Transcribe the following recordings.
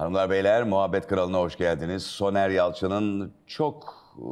Hanımlar beyler Muhabbet Kralı'na hoş geldiniz. Soner Yalçın'ın çok e,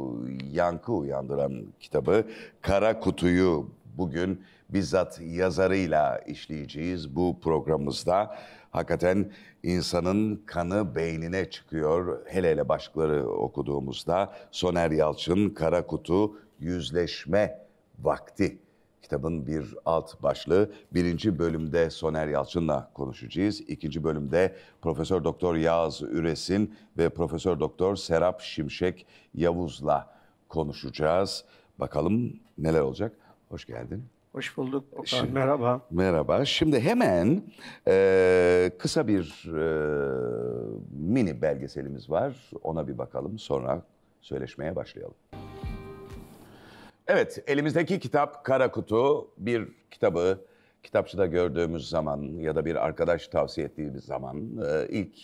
yankı uyandıran kitabı Kara Kutu'yu bugün bizzat yazarıyla işleyeceğiz bu programımızda. Hakikaten insanın kanı beynine çıkıyor. Hele hele başlıkları okuduğumuzda Soner Yalçın Kara Kutu Yüzleşme Vakti Kitabın bir alt başlığı. Birinci bölümde Soner Yalçın'la konuşacağız. İkinci bölümde Profesör Doktor Yağız Üres'in ve Profesör Doktor Serap Şimşek Yavuz'la konuşacağız. Bakalım neler olacak. Hoş geldin. Hoş bulduk. Şimdi, merhaba. Merhaba. Şimdi hemen e, kısa bir e, mini belgeselimiz var. Ona bir bakalım. Sonra söyleşmeye başlayalım. Evet, elimizdeki kitap Kara Kutu. Bir kitabı kitapçıda gördüğümüz zaman ya da bir arkadaş tavsiye ettiği bir zaman e, ilk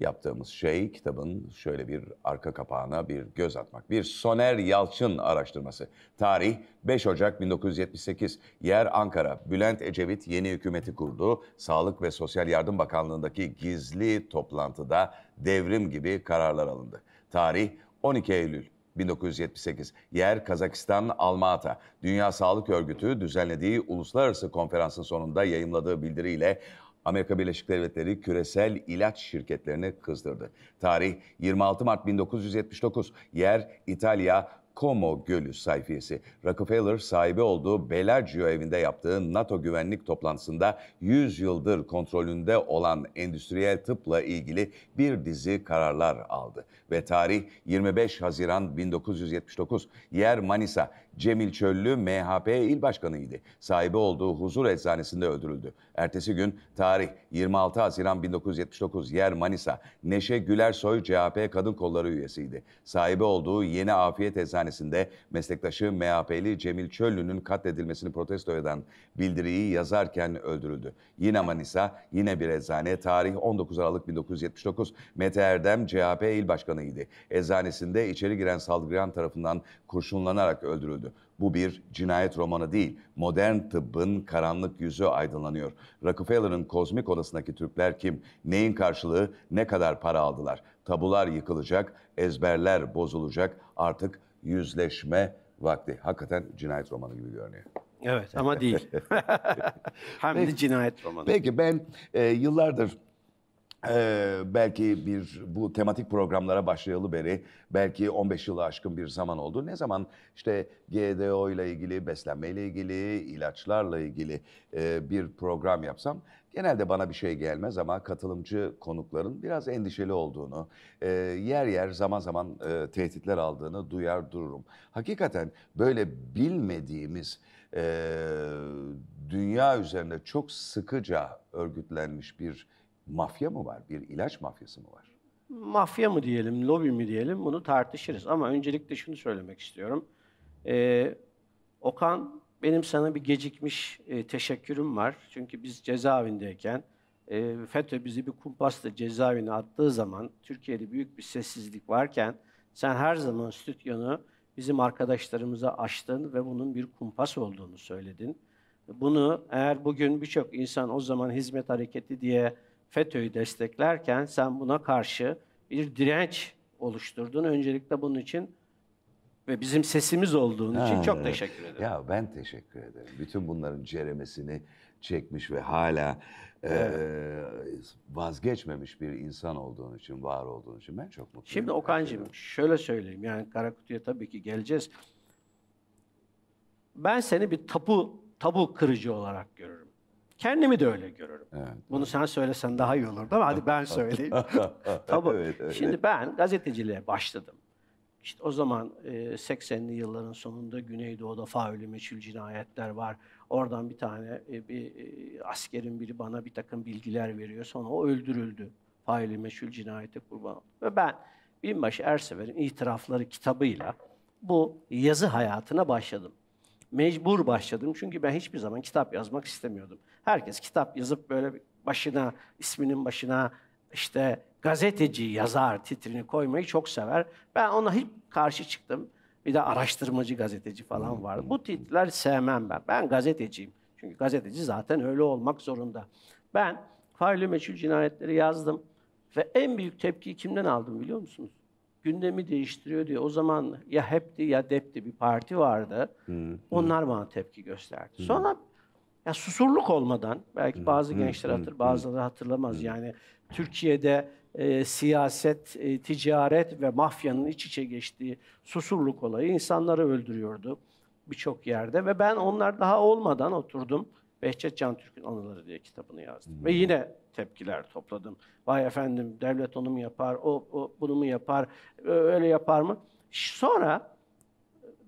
yaptığımız şey kitabın şöyle bir arka kapağına bir göz atmak. Bir Soner Yalçın araştırması. Tarih 5 Ocak 1978. Yer Ankara. Bülent Ecevit yeni hükümeti kurdu. Sağlık ve Sosyal Yardım Bakanlığı'ndaki gizli toplantıda devrim gibi kararlar alındı. Tarih 12 Eylül 1978. Yer Kazakistan Almata. Dünya Sağlık Örgütü düzenlediği uluslararası konferansın sonunda yayımladığı bildiriyle Amerika Birleşik Devletleri küresel ilaç şirketlerini kızdırdı. Tarih 26 Mart 1979. Yer İtalya Como Gölü sayfiyesi. Rockefeller sahibi olduğu Bellagio evinde yaptığı NATO güvenlik toplantısında 100 yıldır kontrolünde olan endüstriyel tıpla ilgili bir dizi kararlar aldı. Ve tarih 25 Haziran 1979. Yer Manisa, Cemil Çöllü MHP il başkanıydı. Sahibi olduğu huzur eczanesinde öldürüldü. Ertesi gün tarih 26 Haziran 1979 yer Manisa. Neşe Gülersoy CHP kadın kolları üyesiydi. Sahibi olduğu Yeni Afiyet Eczanesinde meslektaşı MHP'li Cemil Çöllü'nün katledilmesini protesto eden bildiriyi yazarken öldürüldü. Yine Manisa, yine bir eczane. Tarih 19 Aralık 1979. Mete Erdem CHP il başkanıydı. Eczanesinde içeri giren saldırgan tarafından kurşunlanarak öldürüldü. Bu bir cinayet romanı değil. Modern tıbbın karanlık yüzü aydınlanıyor. Rockefeller'ın kozmik odasındaki Türkler kim? Neyin karşılığı? Ne kadar para aldılar? Tabular yıkılacak, ezberler bozulacak. Artık yüzleşme vakti. Hakikaten cinayet romanı gibi görünüyor. Evet ama değil. Hem de cinayet romanı. Peki ben e, yıllardır ee, belki bir bu tematik programlara başlayalı beri belki 15 yılı aşkın bir zaman oldu. Ne zaman işte GDO ile ilgili, beslenme ile ilgili, ilaçlarla ilgili e, bir program yapsam genelde bana bir şey gelmez ama katılımcı konukların biraz endişeli olduğunu, e, yer yer zaman zaman e, tehditler aldığını duyar dururum. Hakikaten böyle bilmediğimiz e, dünya üzerinde çok sıkıca örgütlenmiş bir mafya mı var? Bir ilaç mafyası mı var? Mafya mı diyelim, lobi mi diyelim bunu tartışırız. Ama öncelikle şunu söylemek istiyorum. Ee, Okan, benim sana bir gecikmiş e, teşekkürüm var. Çünkü biz cezaevindeyken e, FETÖ bizi bir kumpasla cezaevine attığı zaman Türkiye'de büyük bir sessizlik varken sen her zaman stüdyonu bizim arkadaşlarımıza açtın ve bunun bir kumpas olduğunu söyledin. Bunu eğer bugün birçok insan o zaman hizmet hareketi diye FETÖ'yü desteklerken sen buna karşı bir direnç oluşturdun. Öncelikle bunun için ve bizim sesimiz olduğun ha, için çok evet. teşekkür ederim. Ya ben teşekkür ederim. Bütün bunların ceremesini çekmiş ve hala e, evet. e, vazgeçmemiş bir insan olduğun için, var olduğun için ben çok mutluyum. Şimdi Okan'cığım şöyle söyleyeyim. Yani Karakutu'ya tabii ki geleceğiz. Ben seni bir tapu tabu kırıcı olarak görürüm. Kendimi de öyle görürüm. Evet, Bunu evet. sen söylesen daha iyi olurdu ama hadi ben söyleyeyim. Tabii. Evet, evet. Şimdi ben gazeteciliğe başladım. İşte o zaman 80'li e, yılların sonunda Güneydoğu'da faulü meçhul cinayetler var. Oradan bir tane e, bir e, askerin biri bana bir takım bilgiler veriyor. Sonra o öldürüldü. Faulü meçhul cinayete kurban oldu. Ve ben Binbaşı Ersever'in itirafları kitabıyla bu yazı hayatına başladım mecbur başladım. Çünkü ben hiçbir zaman kitap yazmak istemiyordum. Herkes kitap yazıp böyle başına, isminin başına işte gazeteci, yazar titrini koymayı çok sever. Ben ona hep karşı çıktım. Bir de araştırmacı gazeteci falan vardı. Bu titler sevmem ben. Ben gazeteciyim. Çünkü gazeteci zaten öyle olmak zorunda. Ben faili meçhul cinayetleri yazdım. Ve en büyük tepkiyi kimden aldım biliyor musunuz? gündemi değiştiriyor diye. O zaman ya HEP'ti ya DEP'ti bir parti vardı. Hmm. Onlar bana tepki gösterdi. Hmm. Sonra ya susurluk olmadan belki bazı hmm. gençler hatır, bazıları hatırlamaz. Hmm. Yani Türkiye'de e, siyaset, e, ticaret ve mafyanın iç içe geçtiği susurluk olayı insanları öldürüyordu birçok yerde ve ben onlar daha olmadan oturdum Behçet Can Türk'ün Anıları diye kitabını yazdım. Hmm. Ve yine tepkiler topladım. Vay efendim devlet onu mu yapar, o, o bunu mu yapar, öyle yapar mı? Sonra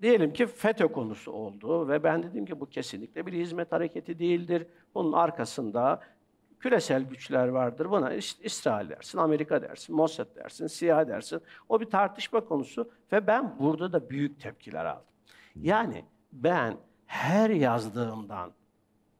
diyelim ki FETÖ konusu oldu ve ben dedim ki bu kesinlikle bir hizmet hareketi değildir. Bunun arkasında küresel güçler vardır. Buna İsrail dersin, Amerika dersin, Mossad dersin, CIA dersin. O bir tartışma konusu ve ben burada da büyük tepkiler aldım. Hmm. Yani ben her yazdığımdan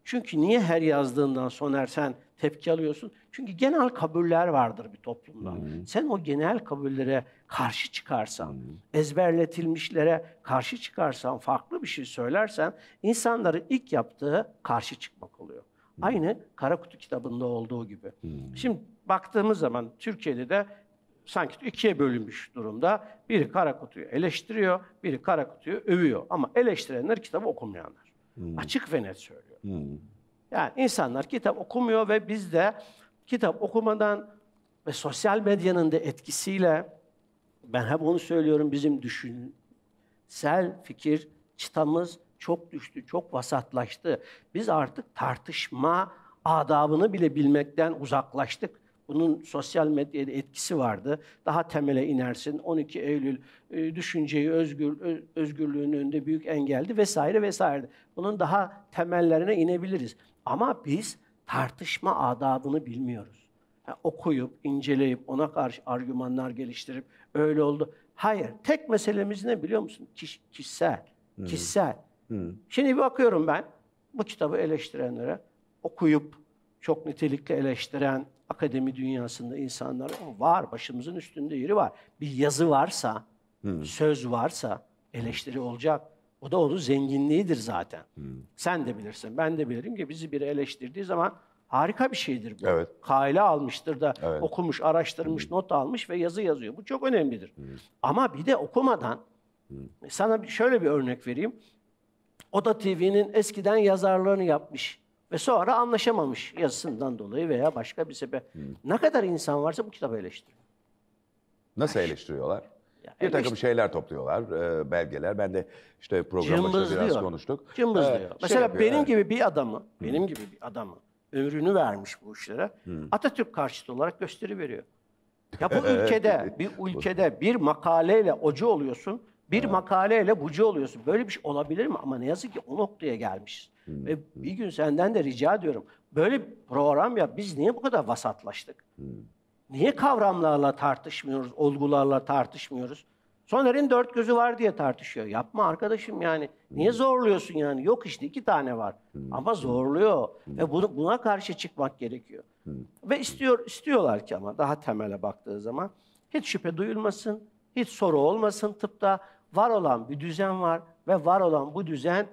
çünkü niye her yazdığından Soner sen tepki alıyorsun? Çünkü genel kabuller vardır bir toplumda. Hmm. Sen o genel kabullere karşı çıkarsan, hmm. ezberletilmişlere karşı çıkarsan, farklı bir şey söylersen insanların ilk yaptığı karşı çıkmak oluyor. Hmm. Aynı Kara Kutu kitabında olduğu gibi. Hmm. Şimdi baktığımız zaman Türkiye'de de sanki ikiye bölünmüş durumda. Biri Kara Kutu'yu eleştiriyor, biri Kara Kutu'yu övüyor. Ama eleştirenler kitabı okumayanlar. Hmm. Açık ve net söylüyor. Hmm. Yani insanlar kitap okumuyor ve biz de kitap okumadan ve sosyal medyanın da etkisiyle ben hep onu söylüyorum bizim düşünsel fikir çıtamız çok düştü, çok vasatlaştı. Biz artık tartışma adabını bile bilmekten uzaklaştık. Bunun sosyal medyada etkisi vardı. Daha temele inersin. 12 Eylül e, düşünceyi özgür özgürlüğün önünde büyük engeldi vesaire vesaire. Bunun daha temellerine inebiliriz. Ama biz tartışma adabını bilmiyoruz. Yani okuyup, inceleyip, ona karşı argümanlar geliştirip öyle oldu. Hayır. Tek meselemiz ne biliyor musun? Kiş, kişisel. Kişisel. Hmm. Şimdi bir bakıyorum ben bu kitabı eleştirenlere okuyup çok nitelikli eleştiren, akademi dünyasında insanlar var, başımızın üstünde yeri var. Bir yazı varsa, hmm. söz varsa eleştiri olacak. O da onun zenginliğidir zaten. Hmm. Sen de bilirsin, ben de bilirim ki bizi biri eleştirdiği zaman harika bir şeydir bu. Evet. Kaile almıştır da evet. okumuş, araştırmış, hmm. not almış ve yazı yazıyor. Bu çok önemlidir. Hmm. Ama bir de okumadan, hmm. sana şöyle bir örnek vereyim. Oda TV'nin eskiden yazarlarını yapmış ve sonra anlaşamamış yazısından dolayı veya başka bir sebep. Hmm. Ne kadar insan varsa bu kitabı eleştiriyor. Nasıl eleştiriyorlar? Ya, bir eleştir- takım şeyler topluyorlar, e, belgeler. Ben de işte program başında biraz konuştuk. Cımbızlıyor. E, ee, şey Mesela yapıyor, benim gibi bir adamı, hmm. benim gibi bir adamı ömrünü vermiş bu işlere hmm. Atatürk karşıtı olarak gösteri veriyor. Ya bu ülkede, bir ülkede bir makaleyle ocu oluyorsun, bir makaleyle bucu oluyorsun. Böyle bir şey olabilir mi? Ama ne yazık ki o noktaya gelmişiz. Ve bir gün senden de rica ediyorum. Böyle bir program yap. Biz niye bu kadar vasatlaştık? Niye kavramlarla tartışmıyoruz, olgularla tartışmıyoruz? Soner'in dört gözü var diye tartışıyor. Yapma arkadaşım yani. Niye zorluyorsun yani? Yok işte iki tane var. Ama zorluyor. Ve bunu, buna karşı çıkmak gerekiyor. Ve istiyor istiyorlar ki ama daha temele baktığı zaman hiç şüphe duyulmasın, hiç soru olmasın tıpta. Var olan bir düzen var ve var olan bu düzen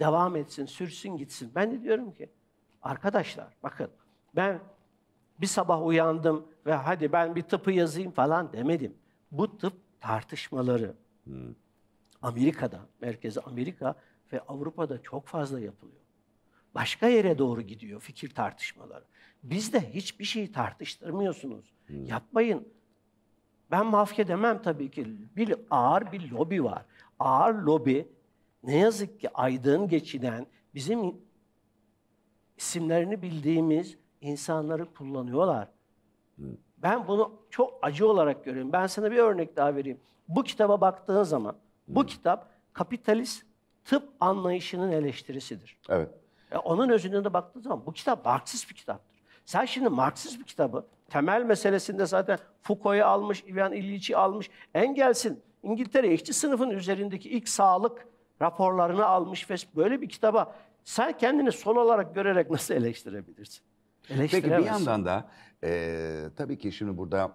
devam etsin, sürsün gitsin. Ben de diyorum ki arkadaşlar bakın ben bir sabah uyandım ve hadi ben bir tıpı yazayım falan demedim. Bu tıp tartışmaları hmm. Amerika'da, merkezi Amerika ve Avrupa'da çok fazla yapılıyor. Başka yere doğru gidiyor fikir tartışmaları. Bizde hiçbir şeyi tartıştırmıyorsunuz. Hmm. Yapmayın. Ben mafya demem tabii ki. Bir ağır bir lobi var. Ağır lobi ne yazık ki aydın geçinen, bizim isimlerini bildiğimiz insanları kullanıyorlar. Ben bunu çok acı olarak görüyorum. Ben sana bir örnek daha vereyim. Bu kitaba baktığın zaman, bu kitap kapitalist tıp anlayışının eleştirisidir. Evet. Ya e, onun özünden de baktığın zaman bu kitap Marksist bir kitaptır. Sen şimdi Marksist bir kitabı, temel meselesinde zaten Foucault'u almış, Ivan Illich'i almış, Engels'in İngiltere işçi sınıfının üzerindeki ilk sağlık raporlarını almış ve böyle bir kitaba sen kendini sol olarak görerek nasıl eleştirebilirsin? Peki bir yandan da e, tabii ki şimdi burada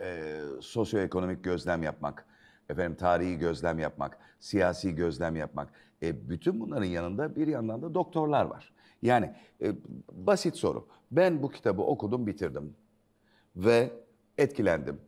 e, sosyoekonomik gözlem yapmak, efendim tarihi gözlem yapmak, siyasi gözlem yapmak. E, bütün bunların yanında bir yandan da doktorlar var. Yani e, basit soru. Ben bu kitabı okudum, bitirdim ve etkilendim.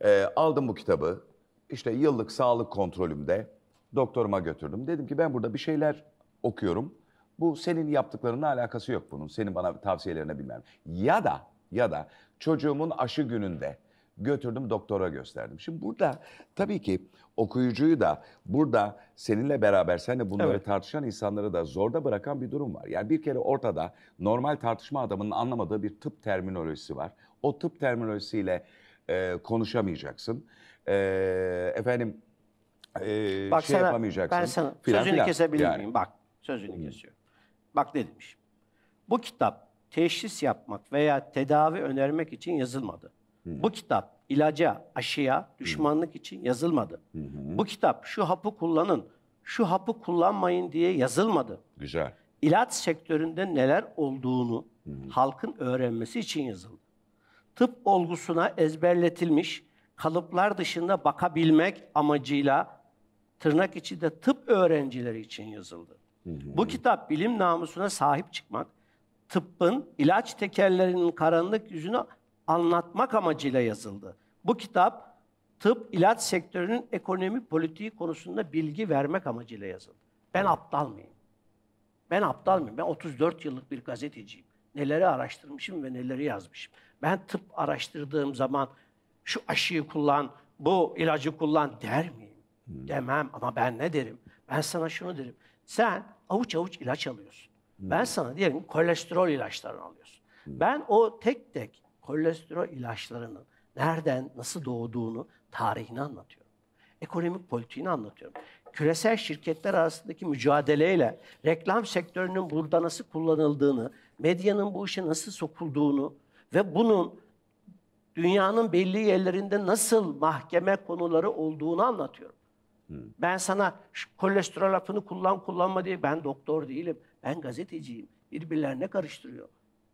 E, aldım bu kitabı. işte yıllık sağlık kontrolümde doktoruma götürdüm. Dedim ki ben burada bir şeyler okuyorum. Bu senin yaptıklarınla alakası yok bunun. Senin bana tavsiyelerine bilmem. Ya da ya da çocuğumun aşı gününde götürdüm doktora gösterdim. Şimdi burada tabii ki okuyucuyu da burada seninle beraber seninle bunları evet. tartışan insanları da zorda bırakan bir durum var. Yani bir kere ortada normal tartışma adamının anlamadığı bir tıp terminolojisi var. O tıp terminolojisiyle e, konuşamayacaksın. E, efendim e, Bak şey sana, yapamayacaksın. Ben sana filan, sözünü filan. kesebilir yani. miyim? Bak sözünü Hı. kesiyor. Bak ne demiş. Bu kitap teşhis yapmak veya tedavi önermek için yazılmadı. Hı. Bu kitap ilaca, aşıya, düşmanlık Hı. için yazılmadı. Hı hı. Bu kitap şu hapı kullanın, şu hapı kullanmayın diye yazılmadı. Güzel. İlaç sektöründe neler olduğunu hı hı. halkın öğrenmesi için yazıldı. Tıp olgusuna ezberletilmiş kalıplar dışında bakabilmek amacıyla tırnak içi de tıp öğrencileri için yazıldı. Hı hı. Bu kitap bilim namusuna sahip çıkmak, tıbbın ilaç tekerlerinin karanlık yüzünü anlatmak amacıyla yazıldı. Bu kitap tıp ilaç sektörünün ekonomi politiği konusunda bilgi vermek amacıyla yazıldı. Ben aptal mıyım? Ben aptal mıyım? Ben 34 yıllık bir gazeteciyim. Neleri araştırmışım ve neleri yazmışım. Ben tıp araştırdığım zaman şu aşıyı kullan, bu ilacı kullan der mi? Hmm. Demem ama ben ne derim? Ben sana şunu derim. Sen avuç avuç ilaç alıyorsun. Hmm. Ben sana diyelim kolesterol ilaçlarını alıyorsun. Hmm. Ben o tek tek kolesterol ilaçlarının nereden, nasıl doğduğunu, tarihini anlatıyorum. Ekonomik politiğini anlatıyorum. Küresel şirketler arasındaki mücadeleyle reklam sektörünün burada nasıl kullanıldığını, medyanın bu işe nasıl sokulduğunu ve bunun dünyanın belli yerlerinde nasıl mahkeme konuları olduğunu anlatıyorum. Ben sana kolesterol hapını kullan kullanma diye ben doktor değilim. Ben gazeteciyim. Birbirlerine karıştırıyor.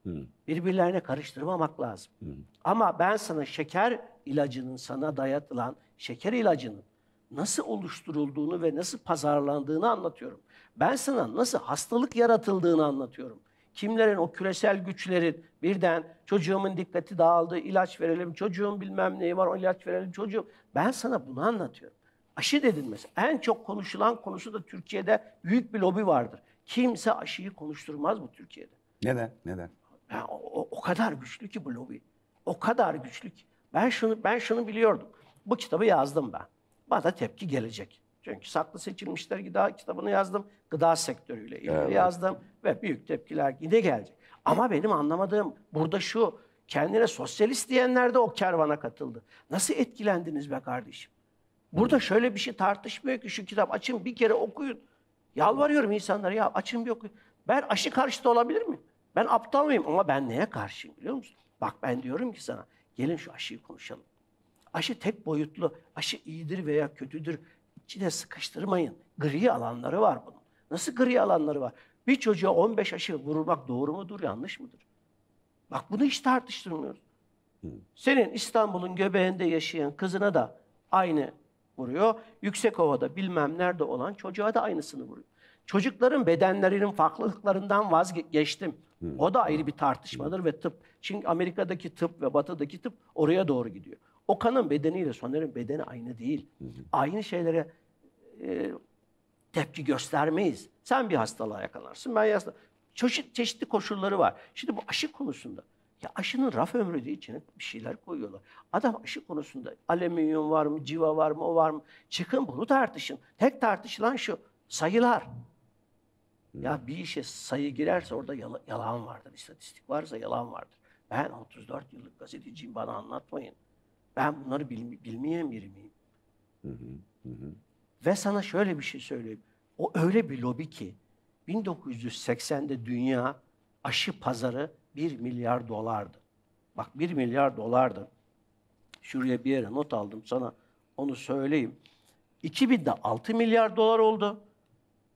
Hı. Birbirlerine karıştırmamak lazım. Hı. Ama ben sana şeker ilacının sana dayatılan şeker ilacının nasıl oluşturulduğunu ve nasıl pazarlandığını anlatıyorum. Ben sana nasıl hastalık yaratıldığını anlatıyorum. Kimlerin o küresel güçlerin birden çocuğumun dikkati dağıldı, ilaç verelim, çocuğum bilmem neyi var, o ilaç verelim, çocuğum. Ben sana bunu anlatıyorum. Aşı dedilmesi. En çok konuşulan konusu da Türkiye'de büyük bir lobi vardır. Kimse aşıyı konuşturmaz bu Türkiye'de. Neden? Neden? Yani o, o kadar güçlü ki bu lobi. O kadar güçlü ki. Ben şunu ben şunu biliyordum. Bu kitabı yazdım ben. Bana tepki gelecek. Çünkü saklı seçilmişler gıda kitabını yazdım. Gıda sektörüyle ilgili evet. yazdım ve büyük tepkiler yine gelecek. Ama benim anlamadığım burada şu kendine sosyalist diyenler de o kervana katıldı. Nasıl etkilendiniz be kardeşim? Burada şöyle bir şey tartışmıyor ki şu kitap açın bir kere okuyun. Yalvarıyorum insanlara ya açın bir okuyun. Ben aşı karşıtı olabilir mi Ben aptal mıyım? Ama ben neye karşıyım biliyor musun? Bak ben diyorum ki sana gelin şu aşıyı konuşalım. Aşı tek boyutlu, aşı iyidir veya kötüdür. İçine sıkıştırmayın. Gri alanları var bunun. Nasıl gri alanları var? Bir çocuğa 15 aşı vurmak doğru mudur, yanlış mıdır? Bak bunu hiç tartıştırmıyoruz. Senin İstanbul'un göbeğinde yaşayan kızına da aynı vuruyor. Yüksek Yüksekova'da bilmem nerede olan çocuğa da aynısını vuruyor. Çocukların bedenlerinin farklılıklarından vazgeçtim. O da ayrı bir tartışmadır ve tıp. Çünkü Amerika'daki tıp ve batıdaki tıp oraya doğru gidiyor. Okan'ın bedeniyle Soner'in bedeni aynı değil. Aynı şeylere e, tepki göstermeyiz. Sen bir hastalığa yakalarsın, ben yasla. Çeşit, çeşitli koşulları var. Şimdi bu aşı konusunda ya aşının raf ömrü diye içine bir şeyler koyuyorlar. Adam aşı konusunda alüminyum var mı, civa var mı, o var mı? Çıkın bunu tartışın. Tek tartışılan şu, sayılar. Ya hmm. bir işe sayı girerse orada yala, yalan vardır. İstatistik varsa yalan vardır. Ben 34 yıllık gazeteciyim, bana anlatmayın. Ben bunları bil, bilmeyen biri miyim? Hı hı, hı. Ve sana şöyle bir şey söyleyeyim. O öyle bir lobi ki 1980'de dünya aşı pazarı 1 milyar dolardı. Bak 1 milyar dolardı. Şuraya bir yere not aldım sana. Onu söyleyeyim. 2000'de 6 milyar dolar oldu.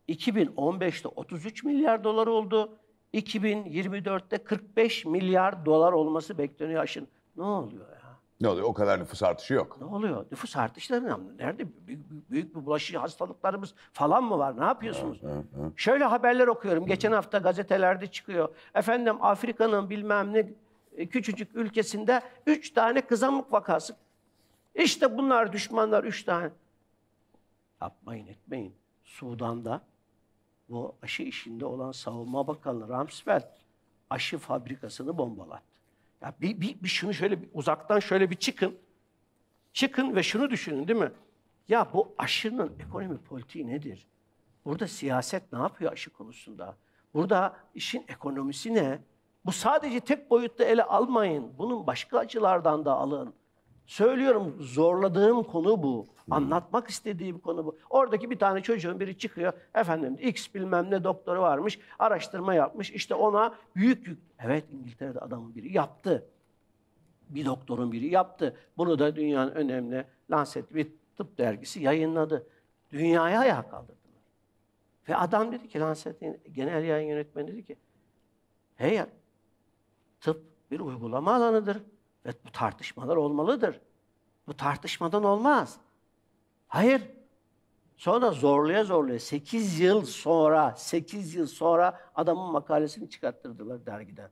2015'te 33 milyar dolar oldu. 2024'te 45 milyar dolar olması bekleniyor aşın. Ne oluyor ya? Ne oluyor? O kadar nüfus artışı yok. Ne oluyor? Nüfus artışları ne? nerede? Büyük, büyük bir bulaşıcı hastalıklarımız falan mı var? Ne yapıyorsunuz? Hı, hı, hı. Şöyle haberler okuyorum. Geçen hafta gazetelerde çıkıyor. Efendim Afrika'nın bilmem ne e, küçücük ülkesinde üç tane kızamık vakası. İşte bunlar düşmanlar üç tane. Yapmayın etmeyin. Sudan'da bu aşı işinde olan savunma bakanı Ramsfeld aşı fabrikasını bombaladı. Ya bir, bir, bir şunu şöyle bir, uzaktan şöyle bir çıkın. Çıkın ve şunu düşünün değil mi? Ya bu aşının ekonomi politiği nedir? Burada siyaset ne yapıyor aşı konusunda? Burada işin ekonomisi ne? Bu sadece tek boyutta ele almayın. Bunun başka açılardan da alın. Söylüyorum zorladığım konu bu. Anlatmak istediğim konu bu. Oradaki bir tane çocuğun biri çıkıyor. Efendim X bilmem ne doktoru varmış. Araştırma yapmış. İşte ona büyük yük... Evet İngiltere'de adamın biri yaptı. Bir doktorun biri yaptı. Bunu da dünyanın önemli Lancet bir tıp dergisi yayınladı. Dünyaya ayağa kaldırdılar. Ve adam dedi ki Lancet'in genel yayın yönetmeni dedi ki Hey tıp bir uygulama alanıdır. Evet bu tartışmalar olmalıdır. Bu tartışmadan olmaz. Hayır. Sonra zorluya zorluya 8 yıl sonra, 8 yıl sonra adamın makalesini çıkarttırdılar dergiden.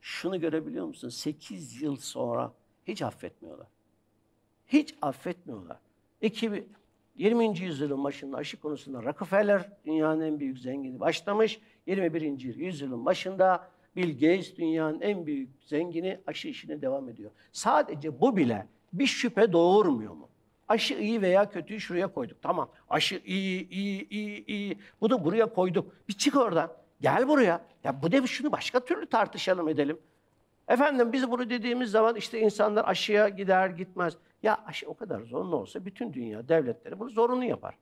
Şunu görebiliyor musun? 8 yıl sonra hiç affetmiyorlar. Hiç affetmiyorlar. 2000, 20. yüzyılın başında aşı konusunda Rockefeller dünyanın en büyük zengini başlamış. 21. yüzyılın başında Bill Gates dünyanın en büyük zengini aşı işine devam ediyor. Sadece bu bile bir şüphe doğurmuyor mu? Aşı iyi veya kötüyü şuraya koyduk. Tamam. Aşı iyi, iyi, iyi, iyi. Bu da buraya koyduk. Bir çık oradan. Gel buraya. Ya bu dev şunu başka türlü tartışalım edelim. Efendim biz bunu dediğimiz zaman işte insanlar aşıya gider gitmez. Ya aşı o kadar zorunlu olsa bütün dünya devletleri bunu zorunlu yapar.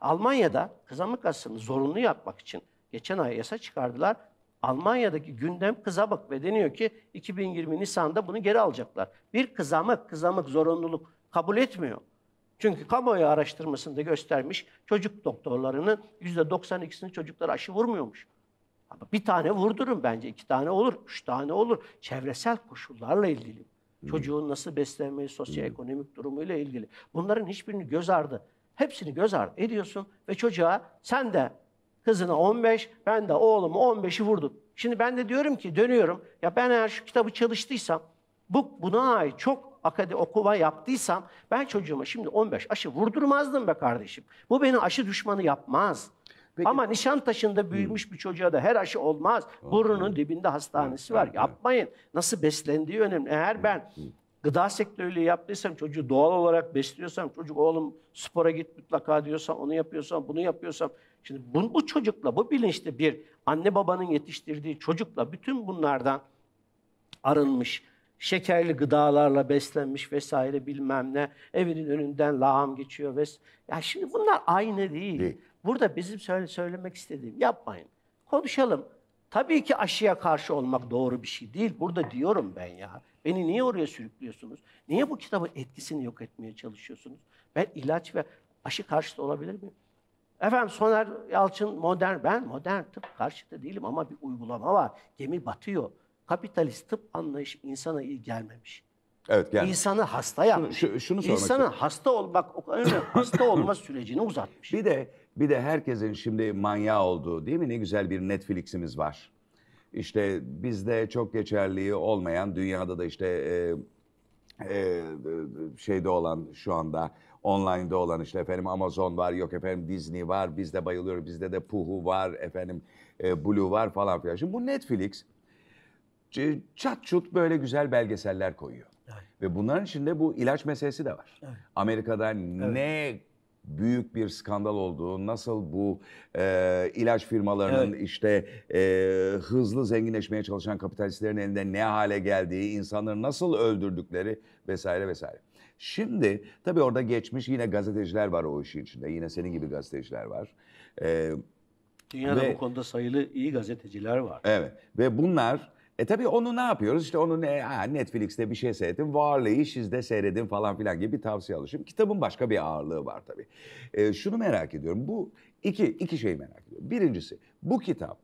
Almanya'da kızamık aslında zorunlu yapmak için geçen ay yasa çıkardılar. Almanya'daki gündem kızamak ve deniyor ki 2020 Nisan'da bunu geri alacaklar. Bir kızamak, kızamak zorunluluk kabul etmiyor. Çünkü kamuoyu araştırmasında göstermiş çocuk doktorlarının %92'sini çocuklar aşı vurmuyormuş. Ama bir tane vurdurun bence, iki tane olur, üç tane olur. Çevresel koşullarla ilgili. Hmm. Çocuğun nasıl beslenmeyi, sosyoekonomik hmm. durumuyla ilgili. Bunların hiçbirini göz ardı, hepsini göz ardı ediyorsun ve çocuğa sen de Kızına 15, ben de oğluma 15'i vurdum. Şimdi ben de diyorum ki dönüyorum. Ya ben eğer şu kitabı çalıştıysam, bu buna ait çok akade okuma yaptıysam ben çocuğuma şimdi 15 aşı vurdurmazdım be kardeşim. Bu beni aşı düşmanı yapmaz. Peki. Ama nişan taşında büyümüş hmm. bir çocuğa da her aşı olmaz. Oh, Burunun evet. dibinde hastanesi evet, var. Yapmayın. Nasıl beslendiği önemli. Eğer ben gıda sektörüyle yaptıysam, çocuğu doğal olarak besliyorsam, çocuk oğlum spora git mutlaka diyorsam, onu yapıyorsam, bunu yapıyorsam, Şimdi bu, bu çocukla, bu bilinçte bir anne babanın yetiştirdiği çocukla bütün bunlardan arınmış, şekerli gıdalarla beslenmiş vesaire bilmem ne, evinin önünden lağım geçiyor ves. Ya şimdi bunlar aynı değil. değil. Burada bizim söyle, söylemek istediğim yapmayın. Konuşalım. Tabii ki aşıya karşı olmak doğru bir şey değil. Burada diyorum ben ya. Beni niye oraya sürüklüyorsunuz? Niye bu kitabın etkisini yok etmeye çalışıyorsunuz? Ben ilaç ve aşı karşıtı olabilir miyim? Efendim Soner Yalçın modern, ben modern tıp karşıtı değilim ama bir uygulama var. Gemi batıyor. Kapitalist tıp anlayışı insana iyi gelmemiş. Evet, yani İnsanı hasta yapmış. Şunu, şunu sormak İnsanı istedim. hasta olmak, hasta olma sürecini uzatmış. Bir de bir de herkesin şimdi manyağı olduğu değil mi? Ne güzel bir Netflix'imiz var. İşte bizde çok geçerliği olmayan, dünyada da işte e, e, e şeyde olan şu anda online'da olan işte efendim Amazon var, yok efendim Disney var, biz de bayılıyoruz, bizde de Puhu var, efendim e, Blue var falan filan. Şimdi bu Netflix çat çut böyle güzel belgeseller koyuyor. Evet. Ve bunların içinde bu ilaç meselesi de var. Evet. Amerika'da evet. ne büyük bir skandal olduğu, nasıl bu e, ilaç firmalarının evet. işte e, hızlı zenginleşmeye çalışan kapitalistlerin elinde ne hale geldiği, insanları nasıl öldürdükleri vesaire vesaire. Şimdi tabii orada geçmiş yine gazeteciler var o işin içinde. Yine senin gibi gazeteciler var. Ee, Dünyada ve, bu konuda sayılı iyi gazeteciler var. Evet ve bunlar e tabii onu ne yapıyoruz? İşte onu ne, ha, Netflix'te bir şey seyrettim. Varlığı sizde seyredin falan filan gibi bir tavsiye alışım. Kitabın başka bir ağırlığı var tabii. E, şunu merak ediyorum. Bu iki, iki şey merak ediyorum. Birincisi bu kitap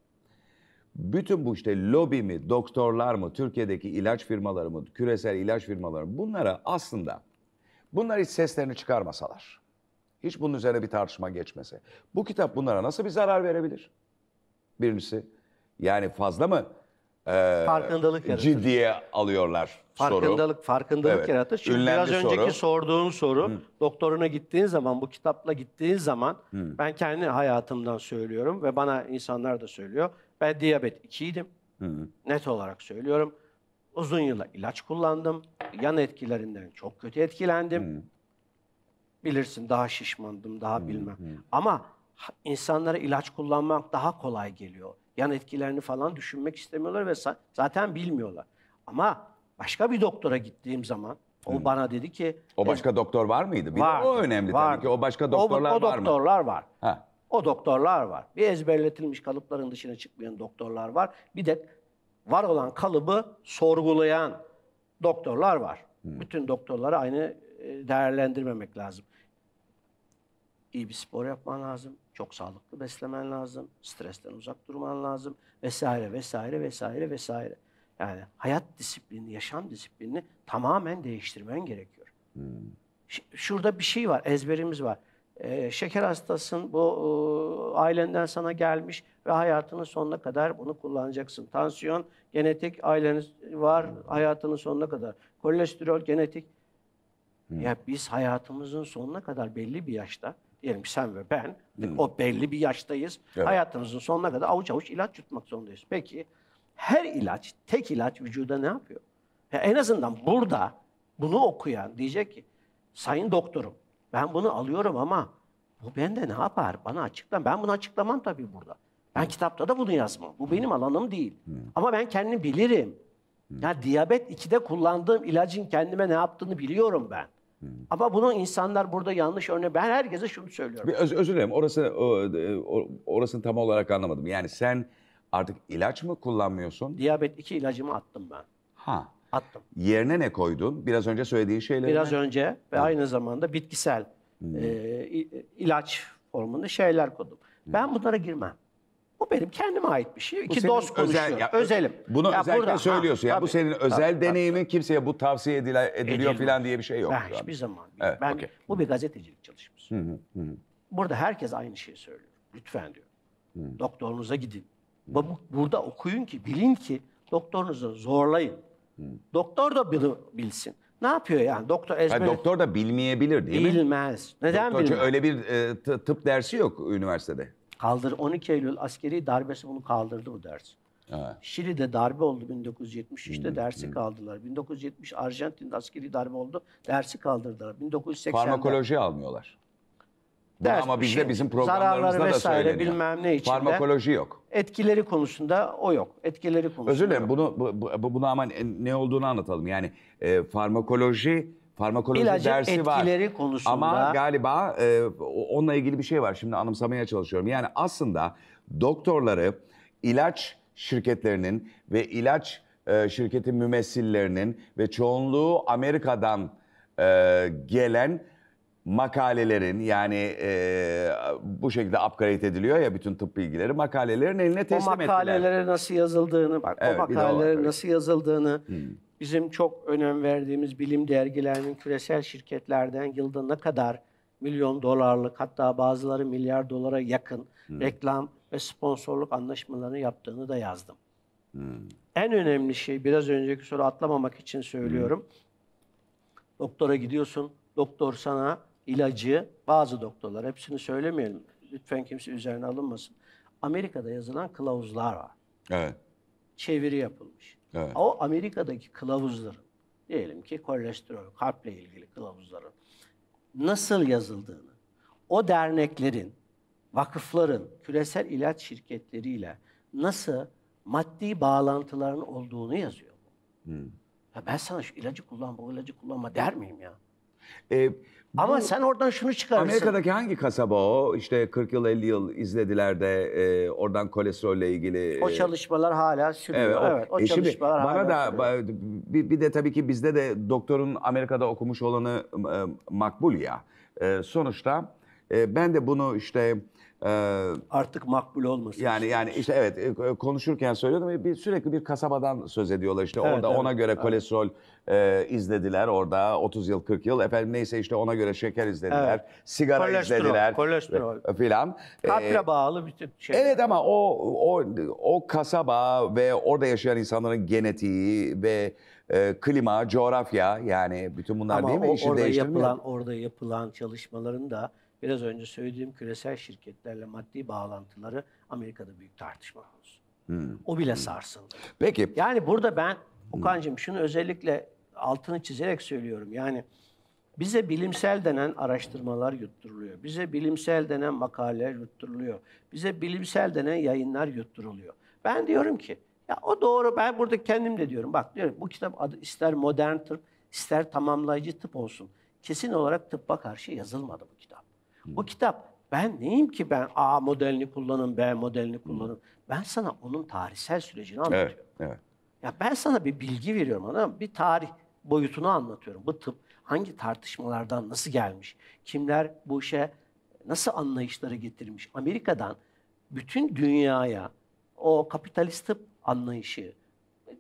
bütün bu işte lobi mi, doktorlar mı, Türkiye'deki ilaç firmaları mı, küresel ilaç firmaları mı bunlara aslında Bunlar hiç seslerini çıkarmasalar. Hiç bunun üzerine bir tartışma geçmese. Bu kitap bunlara nasıl bir zarar verebilir? Birincisi yani fazla mı e, farkındalık yaratır. ciddiye alıyorlar farkındalık, soru. Farkındalık evet. yaratır. Şimdi Ünlendi biraz soru. önceki sorduğun soru Hı. doktoruna gittiğin zaman bu kitapla gittiğin zaman Hı. ben kendi hayatımdan söylüyorum ve bana insanlar da söylüyor. Ben diyabet 2'ydim. Net olarak söylüyorum. Uzun yıllar ilaç kullandım. Yan etkilerinden çok kötü etkilendim. Hı. Hmm. Bilirsin daha şişmandım, daha hı, hmm, bilmem. Hı. Hmm. Ama insanlara ilaç kullanmak daha kolay geliyor. Yan etkilerini falan düşünmek istemiyorlar ve zaten bilmiyorlar. Ama başka bir doktora gittiğim zaman o Hı. bana dedi ki O e, başka e, doktor var mıydı? Var. o önemli vardı. tabii ki. O başka doktorlar var mı? O doktorlar var. Ha. O doktorlar var. Bir ezberletilmiş kalıpların dışına çıkmayan doktorlar var. Bir de var olan kalıbı sorgulayan doktorlar var. Hmm. Bütün doktorları aynı e, değerlendirmemek lazım. İyi bir spor yapman lazım, çok sağlıklı beslemen lazım, stresten uzak durman lazım vesaire vesaire vesaire vesaire. Yani hayat disiplini, yaşam disiplini tamamen değiştirmen gerekiyor. Hmm. Şurada bir şey var, ezberimiz var. Ee, şeker hastasın, bu e, ailenden sana gelmiş ve hayatının sonuna kadar bunu kullanacaksın. Tansiyon, genetik, aileniz var hayatının sonuna kadar. Kolesterol, genetik. Hı. Ya biz hayatımızın sonuna kadar belli bir yaşta, diyelim sen ve ben, Hı. o belli bir yaştayız. Evet. Hayatımızın sonuna kadar avuç avuç ilaç yutmak zorundayız. Peki her ilaç, tek ilaç vücuda ne yapıyor? Ya en azından burada bunu okuyan diyecek ki, sayın doktorum, ben bunu alıyorum ama bu bende ne yapar? Bana açıklam. Ben bunu açıklamam tabii burada. Ben kitapta da bunu yazmam. Bu benim alanım değil. Ama ben kendimi bilirim. Hmm. Ya diyabet 2'de kullandığım ilacın kendime ne yaptığını biliyorum ben. Ama bunu insanlar burada yanlış örneği. Ben herkese şunu söylüyorum. Bir öz, özür dilerim. Orası e, orasını tam olarak anlamadım. Yani sen artık ilaç mı kullanmıyorsun? Diyabet 2 ilacımı attım ben. Ha. Attım. Yerine ne koydun? Biraz önce söylediğin şeyleri. Biraz mi? önce ve Hı. aynı zamanda bitkisel hmm. e, ilaç formunda şeyler koydum. Hı. Hmm. Ben bunlara girmem. Bu benim kendime ait bir şey. İki dost konuşuyor. Özel, Özelim. Bunu ya özellikle burada, söylüyorsun. Ha, ya tabii, bu senin özel tabii, deneyimi tabii. kimseye bu tavsiye edile, ediliyor falan diye bir şey yok. Ben hiçbir zaman. Evet, ben okay. bu bir gazetecilik çalışması. Hı hı, Burada herkes aynı şeyi söylüyor. Lütfen diyor. Hı. Doktorunuza gidin. Hı. Burada okuyun ki bilin ki doktorunuzu zorlayın. Doktor da bunu bilsin. Ne yapıyor yani? Doktor ezber... Ha, doktor da bilmeyebilir değil mi? Bilmez. Neden Doktor, bilmez? Öyle bir e, tıp dersi yok üniversitede. Kaldır 12 Eylül askeri darbesi bunu kaldırdı bu ders. Ha. Şili'de darbe oldu 1973'te hmm, dersi hmm. kaldılar. 1970 Arjantin'de askeri darbe oldu dersi kaldırdılar. 1980'de. Farmakoloji almıyorlar. Ders ama bizde şey, bizim programlarımızda da vesaire, söyleniyor. bilmem ne içinde. Farmakoloji yok. Etkileri konusunda o yok. Etkileri konusunda. Özür dilerim. Bunu bu, bunu ama ne olduğunu anlatalım. Yani e, farmakoloji farmakoloji İlacın dersi etkileri var. etkileri konusunda. Ama galiba e, onunla ilgili bir şey var. Şimdi anımsamaya çalışıyorum. Yani aslında doktorları ilaç şirketlerinin ve ilaç e, şirketi mümessillerinin ve çoğunluğu Amerika'dan e, gelen makalelerin yani e, bu şekilde upgrade ediliyor ya bütün tıp bilgileri makalelerin eline teslim ettiler. O makalelere ettiler. nasıl yazıldığını bak evet, o makalelere nasıl yazıldığını hmm. bizim çok önem verdiğimiz bilim dergilerinin küresel şirketlerden yılda ne kadar milyon dolarlık hatta bazıları milyar dolara yakın hmm. reklam ve sponsorluk anlaşmalarını yaptığını da yazdım. Hmm. En önemli şey biraz önceki soru atlamamak için söylüyorum. Hmm. Doktora gidiyorsun, doktor sana ilacı bazı doktorlar, hepsini söylemeyelim. Lütfen kimse üzerine alınmasın. Amerika'da yazılan kılavuzlar var. Evet. Çeviri yapılmış. Evet. O Amerika'daki kılavuzların, diyelim ki kolesterol, kalple ilgili kılavuzların nasıl yazıldığını, o derneklerin, vakıfların, küresel ilaç şirketleriyle nasıl maddi bağlantıların olduğunu yazıyor. Hmm. Ya ben sana şu ilacı kullan, bu ilacı kullanma der miyim ya? Ee, ama sen oradan şunu çıkarırsın. Amerika'daki hangi kasaba o? İşte 40 yıl 50 yıl izlediler de e, oradan kolesterolle ilgili. E, o çalışmalar hala sürüyor. Evet o, evet, o e çalışmalar şimdi, hala Bana da bir, bir de tabii ki bizde de doktorun Amerika'da okumuş olanı e, makbul ya. E, sonuçta e, ben de bunu işte ee, Artık makbul olmasın. Yani yani işte evet e, e, konuşurken söylüyordum e, bir sürekli bir kasabadan söz ediyorlar işte Evet, orada evet. ona göre kolesterol e, izlediler orada 30 yıl 40 yıl efendim neyse işte ona göre şeker izlediler Evet. sigara Kolesterol, izlediler kolesterol. filan. Ee, bağlı bir şey. Evet ama o o o kasaba ve orada yaşayan insanların genetiği ve e, klima, coğrafya yani bütün bunlar Ama değil mi? o, İşi orada yapılan orada yapılan çalışmaların da biraz önce söylediğim küresel şirketlerle maddi bağlantıları Amerika'da büyük tartışma konusu. Hmm. O bile hmm. sarsıldı. Peki. Yani burada ben hmm. Okan'cığım şunu özellikle altını çizerek söylüyorum. Yani bize bilimsel denen araştırmalar yutturuluyor. Bize bilimsel denen makaleler yutturuluyor. Bize bilimsel denen yayınlar yutturuluyor. Ben diyorum ki ya o doğru ben burada kendim de diyorum. Bak diyorum bu kitap adı ister modern tıp ister tamamlayıcı tıp olsun. Kesin olarak tıbba karşı yazılmadı bu kitap. O hmm. kitap ben neyim ki ben A modelini kullanın, B modelini hmm. kullanın. Ben sana onun tarihsel sürecini anlatıyorum. Evet, evet. Ya ben sana bir bilgi veriyorum ana, bir tarih boyutunu anlatıyorum. Bu tıp hangi tartışmalardan nasıl gelmiş? Kimler bu işe nasıl anlayışları getirmiş? Amerika'dan bütün dünyaya o kapitalist tıp anlayışı,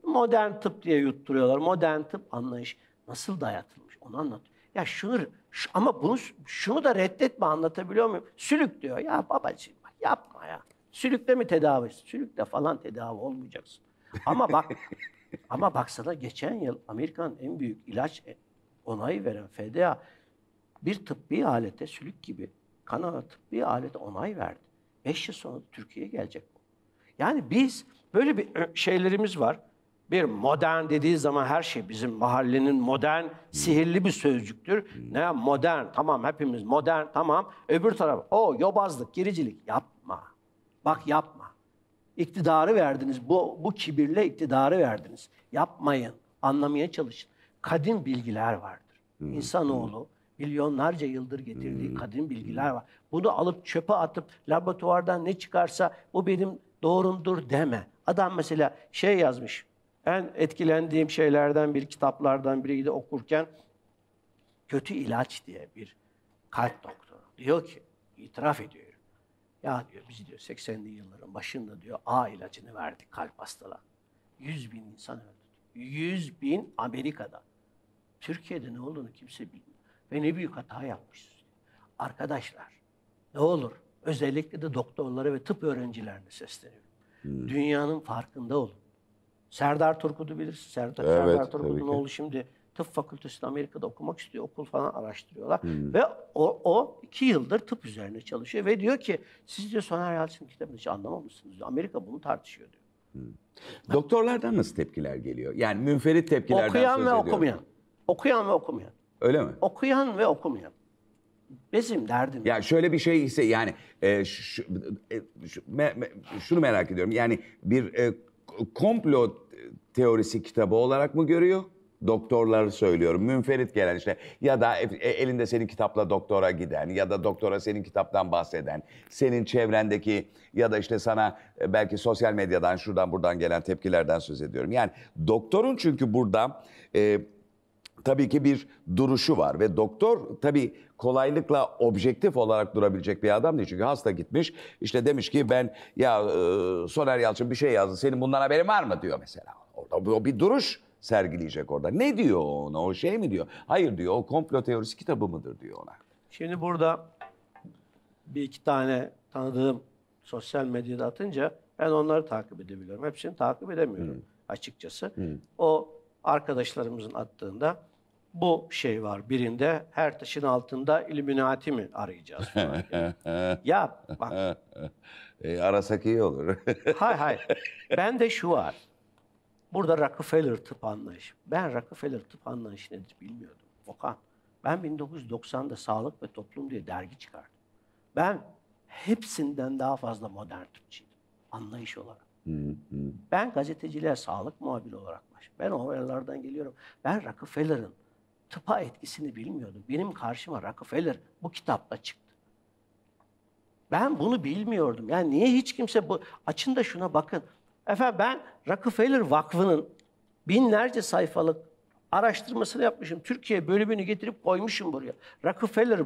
modern tıp diye yutturuyorlar. Modern tıp anlayış nasıl dayatılmış onu anlatıyorum. Ya şunu şu, ama bunu şunu da reddetme anlatabiliyor muyum? Sülük diyor. Ya babacığım yapma ya. Sülükle mi tedavi? Sülükle falan tedavi olmayacaksın. Ama bak ama baksana geçen yıl Amerikan en büyük ilaç e, onayı veren FDA bir tıbbi alete sülük gibi Kanada tıbbi alete onay verdi. Beş yıl sonra Türkiye'ye gelecek bu. Yani biz böyle bir şeylerimiz var. Bir modern dediği zaman her şey bizim mahallenin modern sihirli bir sözcüktür. Ne modern tamam hepimiz modern tamam. Öbür taraf o yobazlık, gericilik yapma. Bak yapma. İktidarı verdiniz. Bu, bu kibirle iktidarı verdiniz. Yapmayın. Anlamaya çalışın. Kadim bilgiler vardır. İnsanoğlu milyonlarca yıldır getirdiği hmm. kadim bilgiler var. Bunu alıp çöpe atıp laboratuvardan ne çıkarsa bu benim doğrumdur deme. Adam mesela şey yazmış en etkilendiğim şeylerden bir kitaplardan biriydi okurken kötü ilaç diye bir kalp doktoru diyor ki itiraf ediyor. Ya diyor biz diyor 80'li yılların başında diyor A ilacını verdik kalp hastalığa. 100 bin insan öldü. 100 bin Amerika'da. Türkiye'de ne olduğunu kimse bilmiyor. Ve ne büyük hata yapmışız. Arkadaşlar ne olur özellikle de doktorlara ve tıp öğrencilerine sesleniyorum. Hmm. Dünyanın farkında olun. Serdar Turgut'u bilirsin. Serdar, evet, Serdar Turgut'un oğlu şimdi tıp fakültesinde Amerika'da okumak istiyor. Okul falan araştırıyorlar. Hmm. Ve o, o iki yıldır tıp üzerine çalışıyor. Ve diyor ki siz diyor Soner Yalçın kitabını hiç anlamamışsınız. Diyor. Amerika bunu tartışıyor diyor. Hmm. Doktorlardan nasıl tepkiler geliyor? Yani münferit tepkilerden Okuyan söz ve ediyorum. okumayan. Okuyan ve okumayan. Öyle mi? Okuyan ve okumayan. Bizim derdim. Ya şöyle bir şey ise yani e, şu, e, şu, me, me, şunu merak ediyorum. Yani bir e, komplo teorisi kitabı olarak mı görüyor? Doktorları söylüyorum. Münferit gelen işte ya da e, e, elinde senin kitapla doktora giden ya da doktora senin kitaptan bahseden, senin çevrendeki ya da işte sana e, belki sosyal medyadan şuradan buradan gelen tepkilerden söz ediyorum. Yani doktorun çünkü burada e, tabii ki bir duruşu var ve doktor tabii kolaylıkla objektif olarak durabilecek bir adam değil. Çünkü hasta gitmiş işte demiş ki ben ya e, Soner Yalçın bir şey yazdı senin bundan haberin var mı diyor mesela. Orada o bir duruş sergileyecek orada. Ne diyor ona o şey mi diyor? Hayır diyor o komplo teorisi kitabı mıdır diyor ona. Şimdi burada bir iki tane tanıdığım sosyal medyada atınca ben onları takip edebiliyorum. Hepsini takip edemiyorum Hı. açıkçası. Hı. O arkadaşlarımızın attığında bu şey var. Birinde her taşın altında Illuminati mi arayacağız? ya. ya bak. E, arasak iyi olur. hayır hayır. Ben de şu var. Burada Rockefeller tıp anlayışı. Ben Rockefeller tıp anlayışı nedir bilmiyordum. Okan. Ben 1990'da Sağlık ve Toplum diye dergi çıkardım. Ben hepsinden daha fazla modern tıpçıydım. Anlayış olarak. Ben gazeteciliğe sağlık muhabiri olarak başladım. Ben o yerlerden geliyorum. Ben Rockefeller'ın tıpa etkisini bilmiyordum. Benim karşıma Rockefeller bu kitapla çıktı. Ben bunu bilmiyordum. Yani niye hiç kimse bu... Açın da şuna bakın. Efendim ben Rockefeller Vakfı'nın binlerce sayfalık araştırmasını yapmışım. Türkiye bölümünü getirip koymuşum buraya. Rockefeller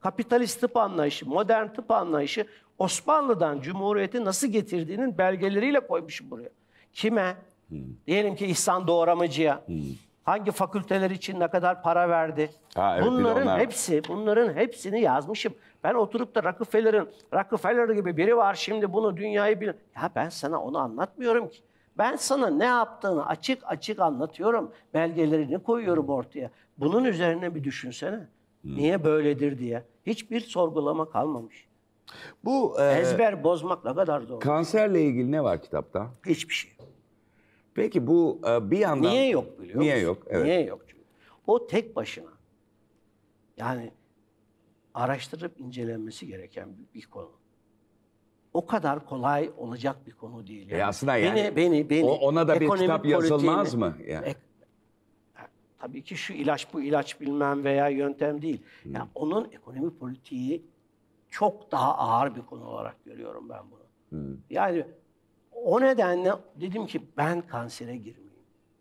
kapitalist tıp anlayışı, modern tıp anlayışı Osmanlı'dan Cumhuriyeti nasıl getirdiğinin belgeleriyle koymuşum buraya. Kime? Hmm. Diyelim ki İhsan Doğramacı'ya. Hmm Hangi fakülteler için ne kadar para verdi? Ha, evet, bunların onlar... hepsi, bunların hepsini yazmışım. Ben oturup da Rockefeller'ın, Rockefeller gibi biri var şimdi bunu dünyayı bil. Ya ben sana onu anlatmıyorum ki. Ben sana ne yaptığını açık açık anlatıyorum. Belgelerini koyuyorum ortaya. Bunun üzerine bir düşünsene. Hmm. Niye böyledir diye. Hiçbir sorgulama kalmamış. Bu e, ezber bozmak ne kadar zor. Kanserle ilgili ne var kitapta? Hiçbir şey. Peki bu e, bir yandan... Niye yok biliyor Niye yok? Evet. Niye yok? Çünkü o tek başına yani araştırıp incelenmesi gereken bir konu. O kadar kolay olacak bir konu değil. E, yani. E aslında yani beni, beni, beni, o, ona da bir kitap yazılmaz mı? Yani. E, tabii ki şu ilaç bu ilaç bilmem veya yöntem değil. Hmm. Yani onun ekonomi politiği çok daha ağır bir konu olarak görüyorum ben bunu. Hmm. Yani o nedenle dedim ki ben kansere girmeyeyim.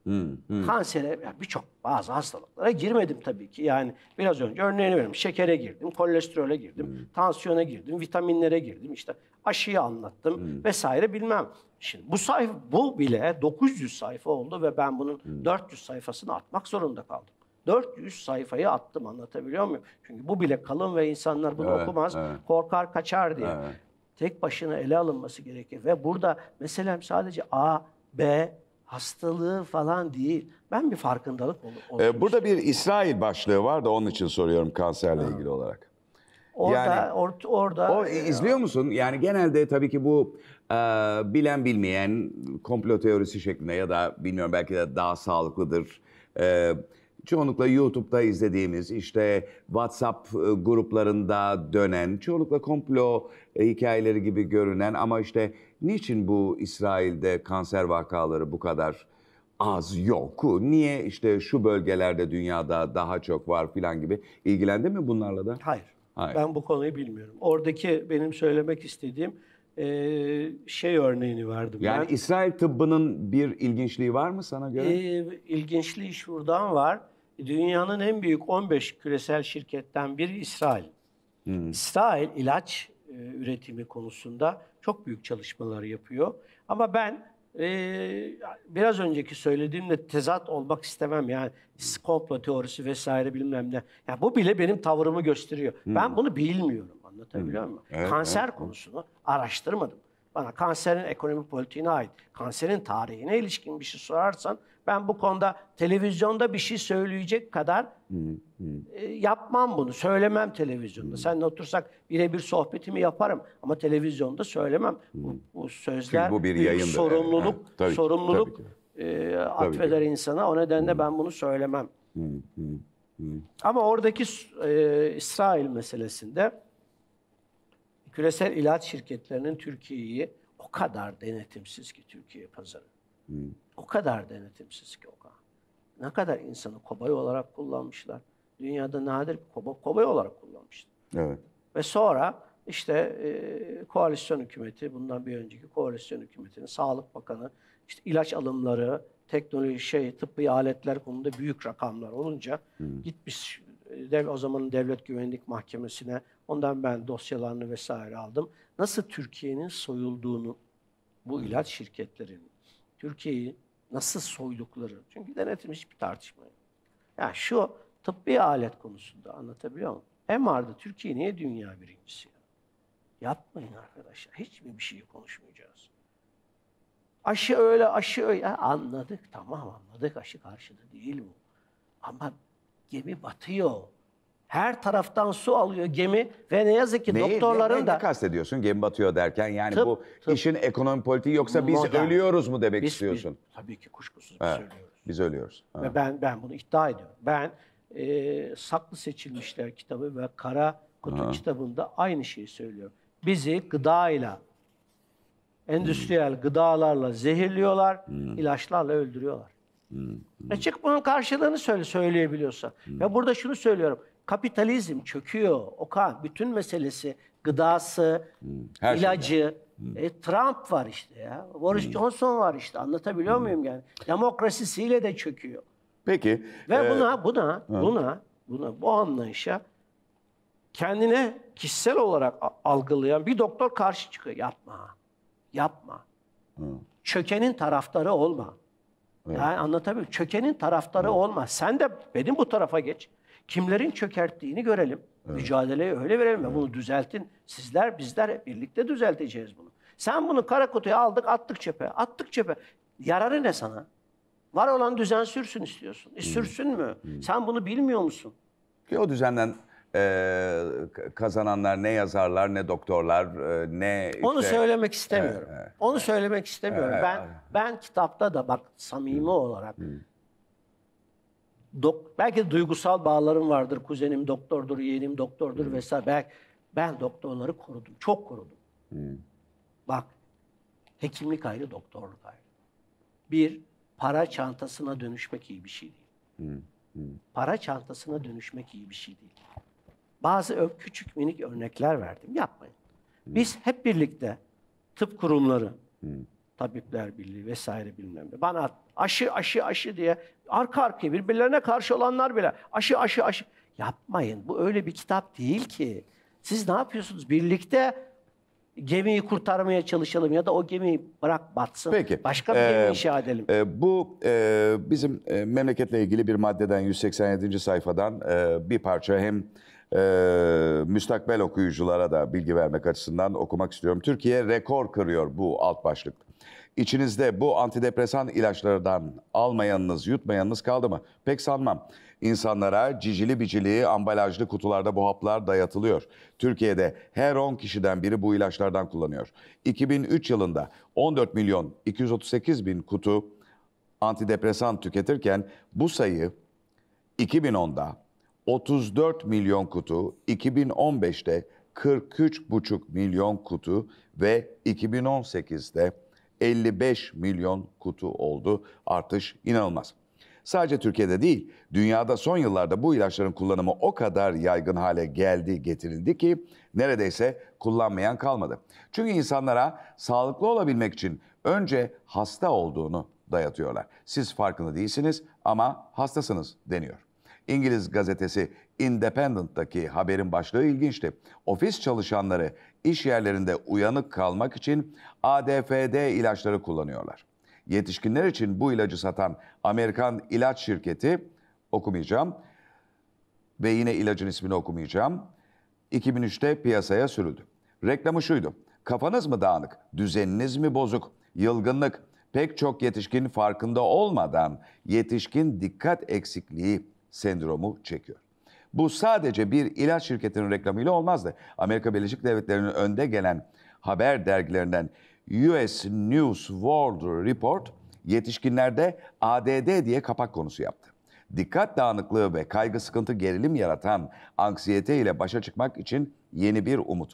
Hmm, hmm. Kansere yani birçok bazı hastalıklara girmedim tabii ki. Yani biraz önce örneğini verim. Şekere girdim, kolesterole girdim, hmm. tansiyona girdim, vitaminlere girdim. işte aşıyı anlattım hmm. vesaire bilmem. Şimdi bu sayfa bu bile 900 sayfa oldu ve ben bunun hmm. 400 sayfasını atmak zorunda kaldım. 400 sayfayı attım anlatabiliyor muyum? Çünkü bu bile kalın ve insanlar bunu evet, okumaz, evet. korkar kaçar diye. Evet tek başına ele alınması gerekir. Ve burada mesela sadece A, B, hastalığı falan değil. Ben bir farkındalık olur. Ee, burada bir İsrail başlığı var da onun için soruyorum kanserle ha. ilgili olarak. Orada, yani, or, orada. O e, izliyor e, musun? Yani genelde tabii ki bu e, bilen bilmeyen komplo teorisi şeklinde ya da bilmiyorum belki de daha sağlıklıdır. E, çoğunlukla YouTube'da izlediğimiz, işte WhatsApp e, gruplarında dönen, çoğunlukla komplo e, hikayeleri gibi görünen ama işte niçin bu İsrail'de kanser vakaları bu kadar az yok? Niye işte şu bölgelerde dünyada daha çok var filan gibi ilgilendi mi bunlarla da? Hayır. Hayır. Ben bu konuyu bilmiyorum. Oradaki benim söylemek istediğim e, şey örneğini verdim. Yani ben. İsrail tıbbının bir ilginçliği var mı sana göre? Ee, ilginçliği şuradan var dünyanın en büyük 15 küresel şirketten biri İsrail. Hmm. İsrail ilaç e, üretimi konusunda çok büyük çalışmalar yapıyor. Ama ben e, biraz önceki söylediğimle tezat olmak istemem. Yani komplo teorisi vesaire bilmem ne. Ya bu bile benim tavrımı gösteriyor. Hmm. Ben bunu bilmiyorum. Anlatabiliyor hmm. muyum? Evet, Kanser evet. konusunu araştırmadım. Bana kanserin ekonomi politiğine ait, kanserin tarihine ilişkin bir şey sorarsan ben bu konuda televizyonda bir şey söyleyecek kadar e, yapmam bunu. Söylemem televizyonda. Seninle otursak birebir sohbetimi yaparım ama televizyonda söylemem. Bu, bu sözler Çünkü bu bir büyük sorumluluk evet. ha, tabii sorumluluk tabii E, atfeder insana. O nedenle ben bunu söylemem. Ama oradaki e, İsrail meselesinde küresel ilaç şirketlerinin Türkiye'yi o kadar denetimsiz ki Türkiye pazarı. Hmm. O kadar denetimsiz ki o Okan. Ne kadar insanı kobay olarak kullanmışlar. Dünyada nadir bir koba, kobay olarak kullanmışlar. Evet. Ve sonra işte e, koalisyon hükümeti, bundan bir önceki koalisyon hükümetinin Sağlık Bakanı, işte ilaç alımları, teknoloji, şey, tıbbi aletler konuda büyük rakamlar olunca hmm. gitmiş e, dev, o zamanın Devlet Güvenlik Mahkemesi'ne ondan ben dosyalarını vesaire aldım. Nasıl Türkiye'nin soyulduğunu bu hmm. ilaç şirketlerinin Türkiye'yi nasıl soydukları. Çünkü denetim hiçbir tartışma yok. Yani şu tıbbi alet konusunda anlatabiliyor muyum? MR'da Türkiye niye dünya birincisi? Ya? Yapmayın arkadaşlar. Hiç mi bir şey konuşmayacağız? Aşı öyle, aşı öyle. anladık, tamam anladık. Aşı karşıda değil bu. Ama gemi batıyor. Her taraftan su alıyor gemi ve ne yazık ki Neyi, doktorların ne, ne, da... Ne kastediyorsun gemi batıyor derken? Yani tıp, bu tıp, işin ekonomi politiği yoksa biz modern. ölüyoruz mu demek biz, istiyorsun? Biz, tabii ki kuşkusuz evet, biz ölüyoruz. Biz ölüyoruz. Evet. Ve ben, ben bunu iddia ediyorum. Ben e, Saklı Seçilmişler kitabı ve Kara Kutu ha. kitabında aynı şeyi söylüyorum. Bizi gıdayla, endüstriyel hmm. gıdalarla zehirliyorlar, hmm. ilaçlarla öldürüyorlar. Hmm. E çık bunun karşılığını söyle söyleyebiliyorsa. Hmm. Ve burada şunu söylüyorum kapitalizm çöküyor. Okan bütün meselesi gıdası, hmm, Her ilacı. Hmm. E, Trump var işte ya. Boris hmm. Johnson var işte. Anlatabiliyor hmm. muyum yani? Demokrasisiyle de çöküyor. Peki. Ve e... buna buna hmm. buna buna bu anlayışa kendine kişisel olarak algılayan bir doktor karşı çıkıyor. Yapma. Yapma. Hmm. Çökenin taraftarı olma. Evet. Yani anlatabiliyor. Çökenin taraftarı hmm. olma. Sen de benim bu tarafa geç kimlerin çökerttiğini görelim. Evet. Mücadeleyi öyle verelim. Evet. Bunu düzeltin. Sizler, bizler hep birlikte düzelteceğiz bunu. Sen bunu kara kutuya aldık, attık çöpe. Attık çöpe. Yararı ne sana? Var olan düzen sürsün istiyorsun. E, hmm. sürsün mü? Hmm. Sen bunu bilmiyor musun? Ki o düzenden e, kazananlar ne yazarlar ne doktorlar e, ne işte... Onu söylemek istemiyorum. Evet, evet, Onu söylemek istemiyorum. Evet, ben evet. ben kitapta da bak samimi hmm. olarak hmm dok, belki de duygusal bağlarım vardır. Kuzenim doktordur, yeğenim doktordur hmm. vesaire. Belki ben doktorları korudum. Çok korudum. Hmm. Bak, hekimlik ayrı, doktorluk ayrı. Bir, para çantasına dönüşmek iyi bir şey değil. Hmm. Hmm. Para çantasına dönüşmek iyi bir şey değil. Bazı küçük minik örnekler verdim. Yapmayın. Hmm. Biz hep birlikte tıp kurumları, hmm. Tabipler Birliği vesaire bilmem ne. Bana aşı aşı aşı diye arka arkaya birbirlerine karşı olanlar bile aşı aşı aşı. Yapmayın. Bu öyle bir kitap değil ki. Siz ne yapıyorsunuz? Birlikte gemiyi kurtarmaya çalışalım ya da o gemiyi bırak batsın. Peki. Başka bir gemi ee, inşa edelim. E, bu e, bizim e, memleketle ilgili bir maddeden 187. sayfadan e, bir parça hem e, müstakbel okuyuculara da bilgi vermek açısından okumak istiyorum. Türkiye rekor kırıyor bu alt başlıkta. İçinizde bu antidepresan ilaçlardan almayanınız, yutmayanınız kaldı mı? Pek sanmam. İnsanlara cicili bicili ambalajlı kutularda bu haplar dayatılıyor. Türkiye'de her 10 kişiden biri bu ilaçlardan kullanıyor. 2003 yılında 14 milyon 238 bin kutu antidepresan tüketirken bu sayı 2010'da 34 milyon kutu, 2015'te 43,5 milyon kutu ve 2018'de 55 milyon kutu oldu. Artış inanılmaz. Sadece Türkiye'de değil, dünyada son yıllarda bu ilaçların kullanımı o kadar yaygın hale geldi, getirildi ki neredeyse kullanmayan kalmadı. Çünkü insanlara sağlıklı olabilmek için önce hasta olduğunu dayatıyorlar. Siz farkında değilsiniz ama hastasınız deniyor. İngiliz gazetesi Independent'taki haberin başlığı ilginçti. Ofis çalışanları iş yerlerinde uyanık kalmak için ADFD ilaçları kullanıyorlar. Yetişkinler için bu ilacı satan Amerikan ilaç şirketi okumayacağım ve yine ilacın ismini okumayacağım. 2003'te piyasaya sürüldü. Reklamı şuydu. Kafanız mı dağınık, düzeniniz mi bozuk, yılgınlık, pek çok yetişkin farkında olmadan yetişkin dikkat eksikliği sendromu çekiyor. Bu sadece bir ilaç şirketinin reklamıyla olmazdı. Amerika Birleşik Devletleri'nin önde gelen haber dergilerinden US News World Report yetişkinlerde ADD diye kapak konusu yaptı. Dikkat dağınıklığı ve kaygı sıkıntı gerilim yaratan anksiyete ile başa çıkmak için yeni bir umut.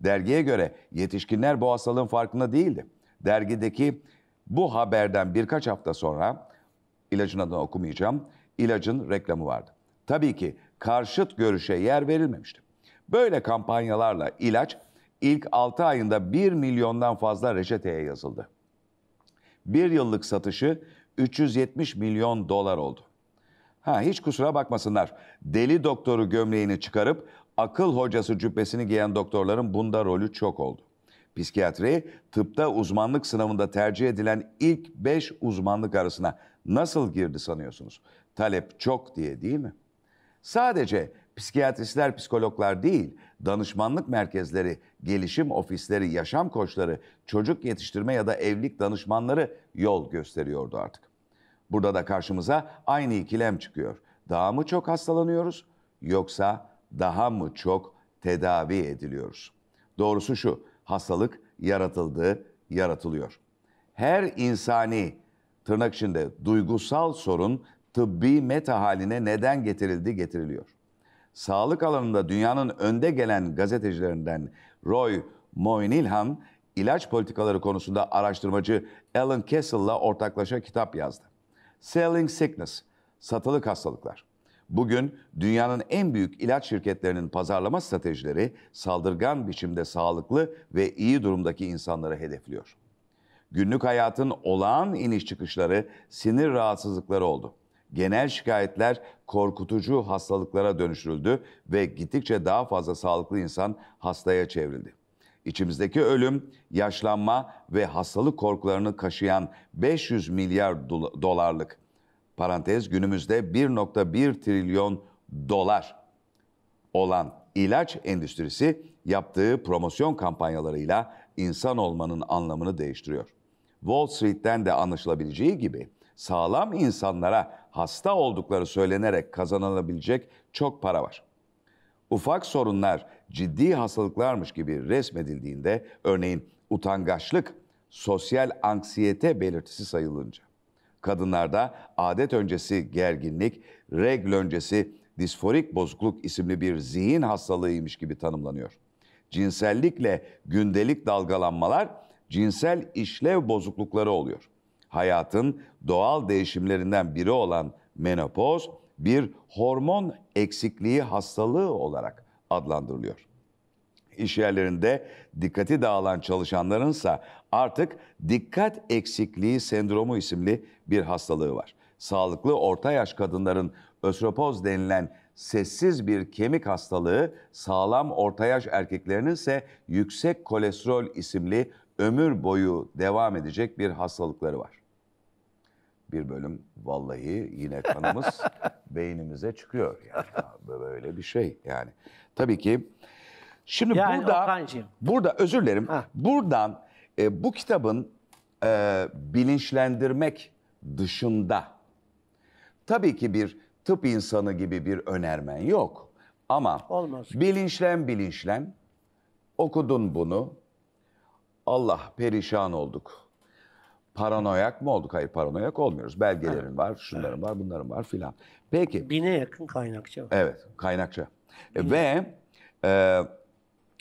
Dergiye göre yetişkinler bu hastalığın farkında değildi. Dergideki bu haberden birkaç hafta sonra ilacın adını okumayacağım. İlacın reklamı vardı. Tabii ki karşıt görüşe yer verilmemişti. Böyle kampanyalarla ilaç ilk 6 ayında 1 milyondan fazla reçeteye yazıldı. Bir yıllık satışı 370 milyon dolar oldu. Ha hiç kusura bakmasınlar. Deli doktoru gömleğini çıkarıp akıl hocası cübbesini giyen doktorların bunda rolü çok oldu. Psikiyatri tıpta uzmanlık sınavında tercih edilen ilk 5 uzmanlık arasına nasıl girdi sanıyorsunuz? Talep çok diye değil mi? Sadece psikiyatristler, psikologlar değil, danışmanlık merkezleri, gelişim ofisleri, yaşam koçları, çocuk yetiştirme ya da evlilik danışmanları yol gösteriyordu artık. Burada da karşımıza aynı ikilem çıkıyor. Daha mı çok hastalanıyoruz yoksa daha mı çok tedavi ediliyoruz? Doğrusu şu, hastalık yaratıldı, yaratılıyor. Her insani tırnak içinde duygusal sorun tıbbi meta haline neden getirildi getiriliyor. Sağlık alanında dünyanın önde gelen gazetecilerinden Roy Moynihan, ilaç politikaları konusunda araştırmacı Alan Kessel'la ortaklaşa kitap yazdı. Selling Sickness, satılık hastalıklar. Bugün dünyanın en büyük ilaç şirketlerinin pazarlama stratejileri saldırgan biçimde sağlıklı ve iyi durumdaki insanları hedefliyor. Günlük hayatın olağan iniş çıkışları sinir rahatsızlıkları oldu genel şikayetler korkutucu hastalıklara dönüştürüldü ve gittikçe daha fazla sağlıklı insan hastaya çevrildi. İçimizdeki ölüm, yaşlanma ve hastalık korkularını kaşıyan 500 milyar dolarlık parantez günümüzde 1.1 trilyon dolar olan ilaç endüstrisi yaptığı promosyon kampanyalarıyla insan olmanın anlamını değiştiriyor. Wall Street'ten de anlaşılabileceği gibi sağlam insanlara hasta oldukları söylenerek kazanılabilecek çok para var. Ufak sorunlar ciddi hastalıklarmış gibi resmedildiğinde örneğin utangaçlık sosyal anksiyete belirtisi sayılınca kadınlarda adet öncesi gerginlik, regl öncesi disforik bozukluk isimli bir zihin hastalığıymış gibi tanımlanıyor. Cinsellikle gündelik dalgalanmalar cinsel işlev bozuklukları oluyor hayatın doğal değişimlerinden biri olan menopoz bir hormon eksikliği hastalığı olarak adlandırılıyor. İş yerlerinde dikkati dağılan çalışanlarınsa artık dikkat eksikliği sendromu isimli bir hastalığı var. Sağlıklı orta yaş kadınların östropoz denilen sessiz bir kemik hastalığı, sağlam orta yaş erkeklerinin ise yüksek kolesterol isimli ömür boyu devam edecek bir hastalıkları var bir bölüm vallahi yine kanımız beynimize çıkıyor. Yani böyle bir şey yani. Tabii ki şimdi yani burada Okan'cığım. burada özür dilerim. Ha. Buradan e, bu kitabın e, bilinçlendirmek dışında tabii ki bir tıp insanı gibi bir önermen yok. Ama Olmaz. bilinçlen bilinçlen okudun bunu. Allah perişan olduk paranoyak mı olduk? Hayır paranoyak olmuyoruz. Belgelerim evet. var, şunların evet. var, bunların var filan. Peki. Bine yakın kaynakça var. Evet, kaynakça. Bine. Ve e,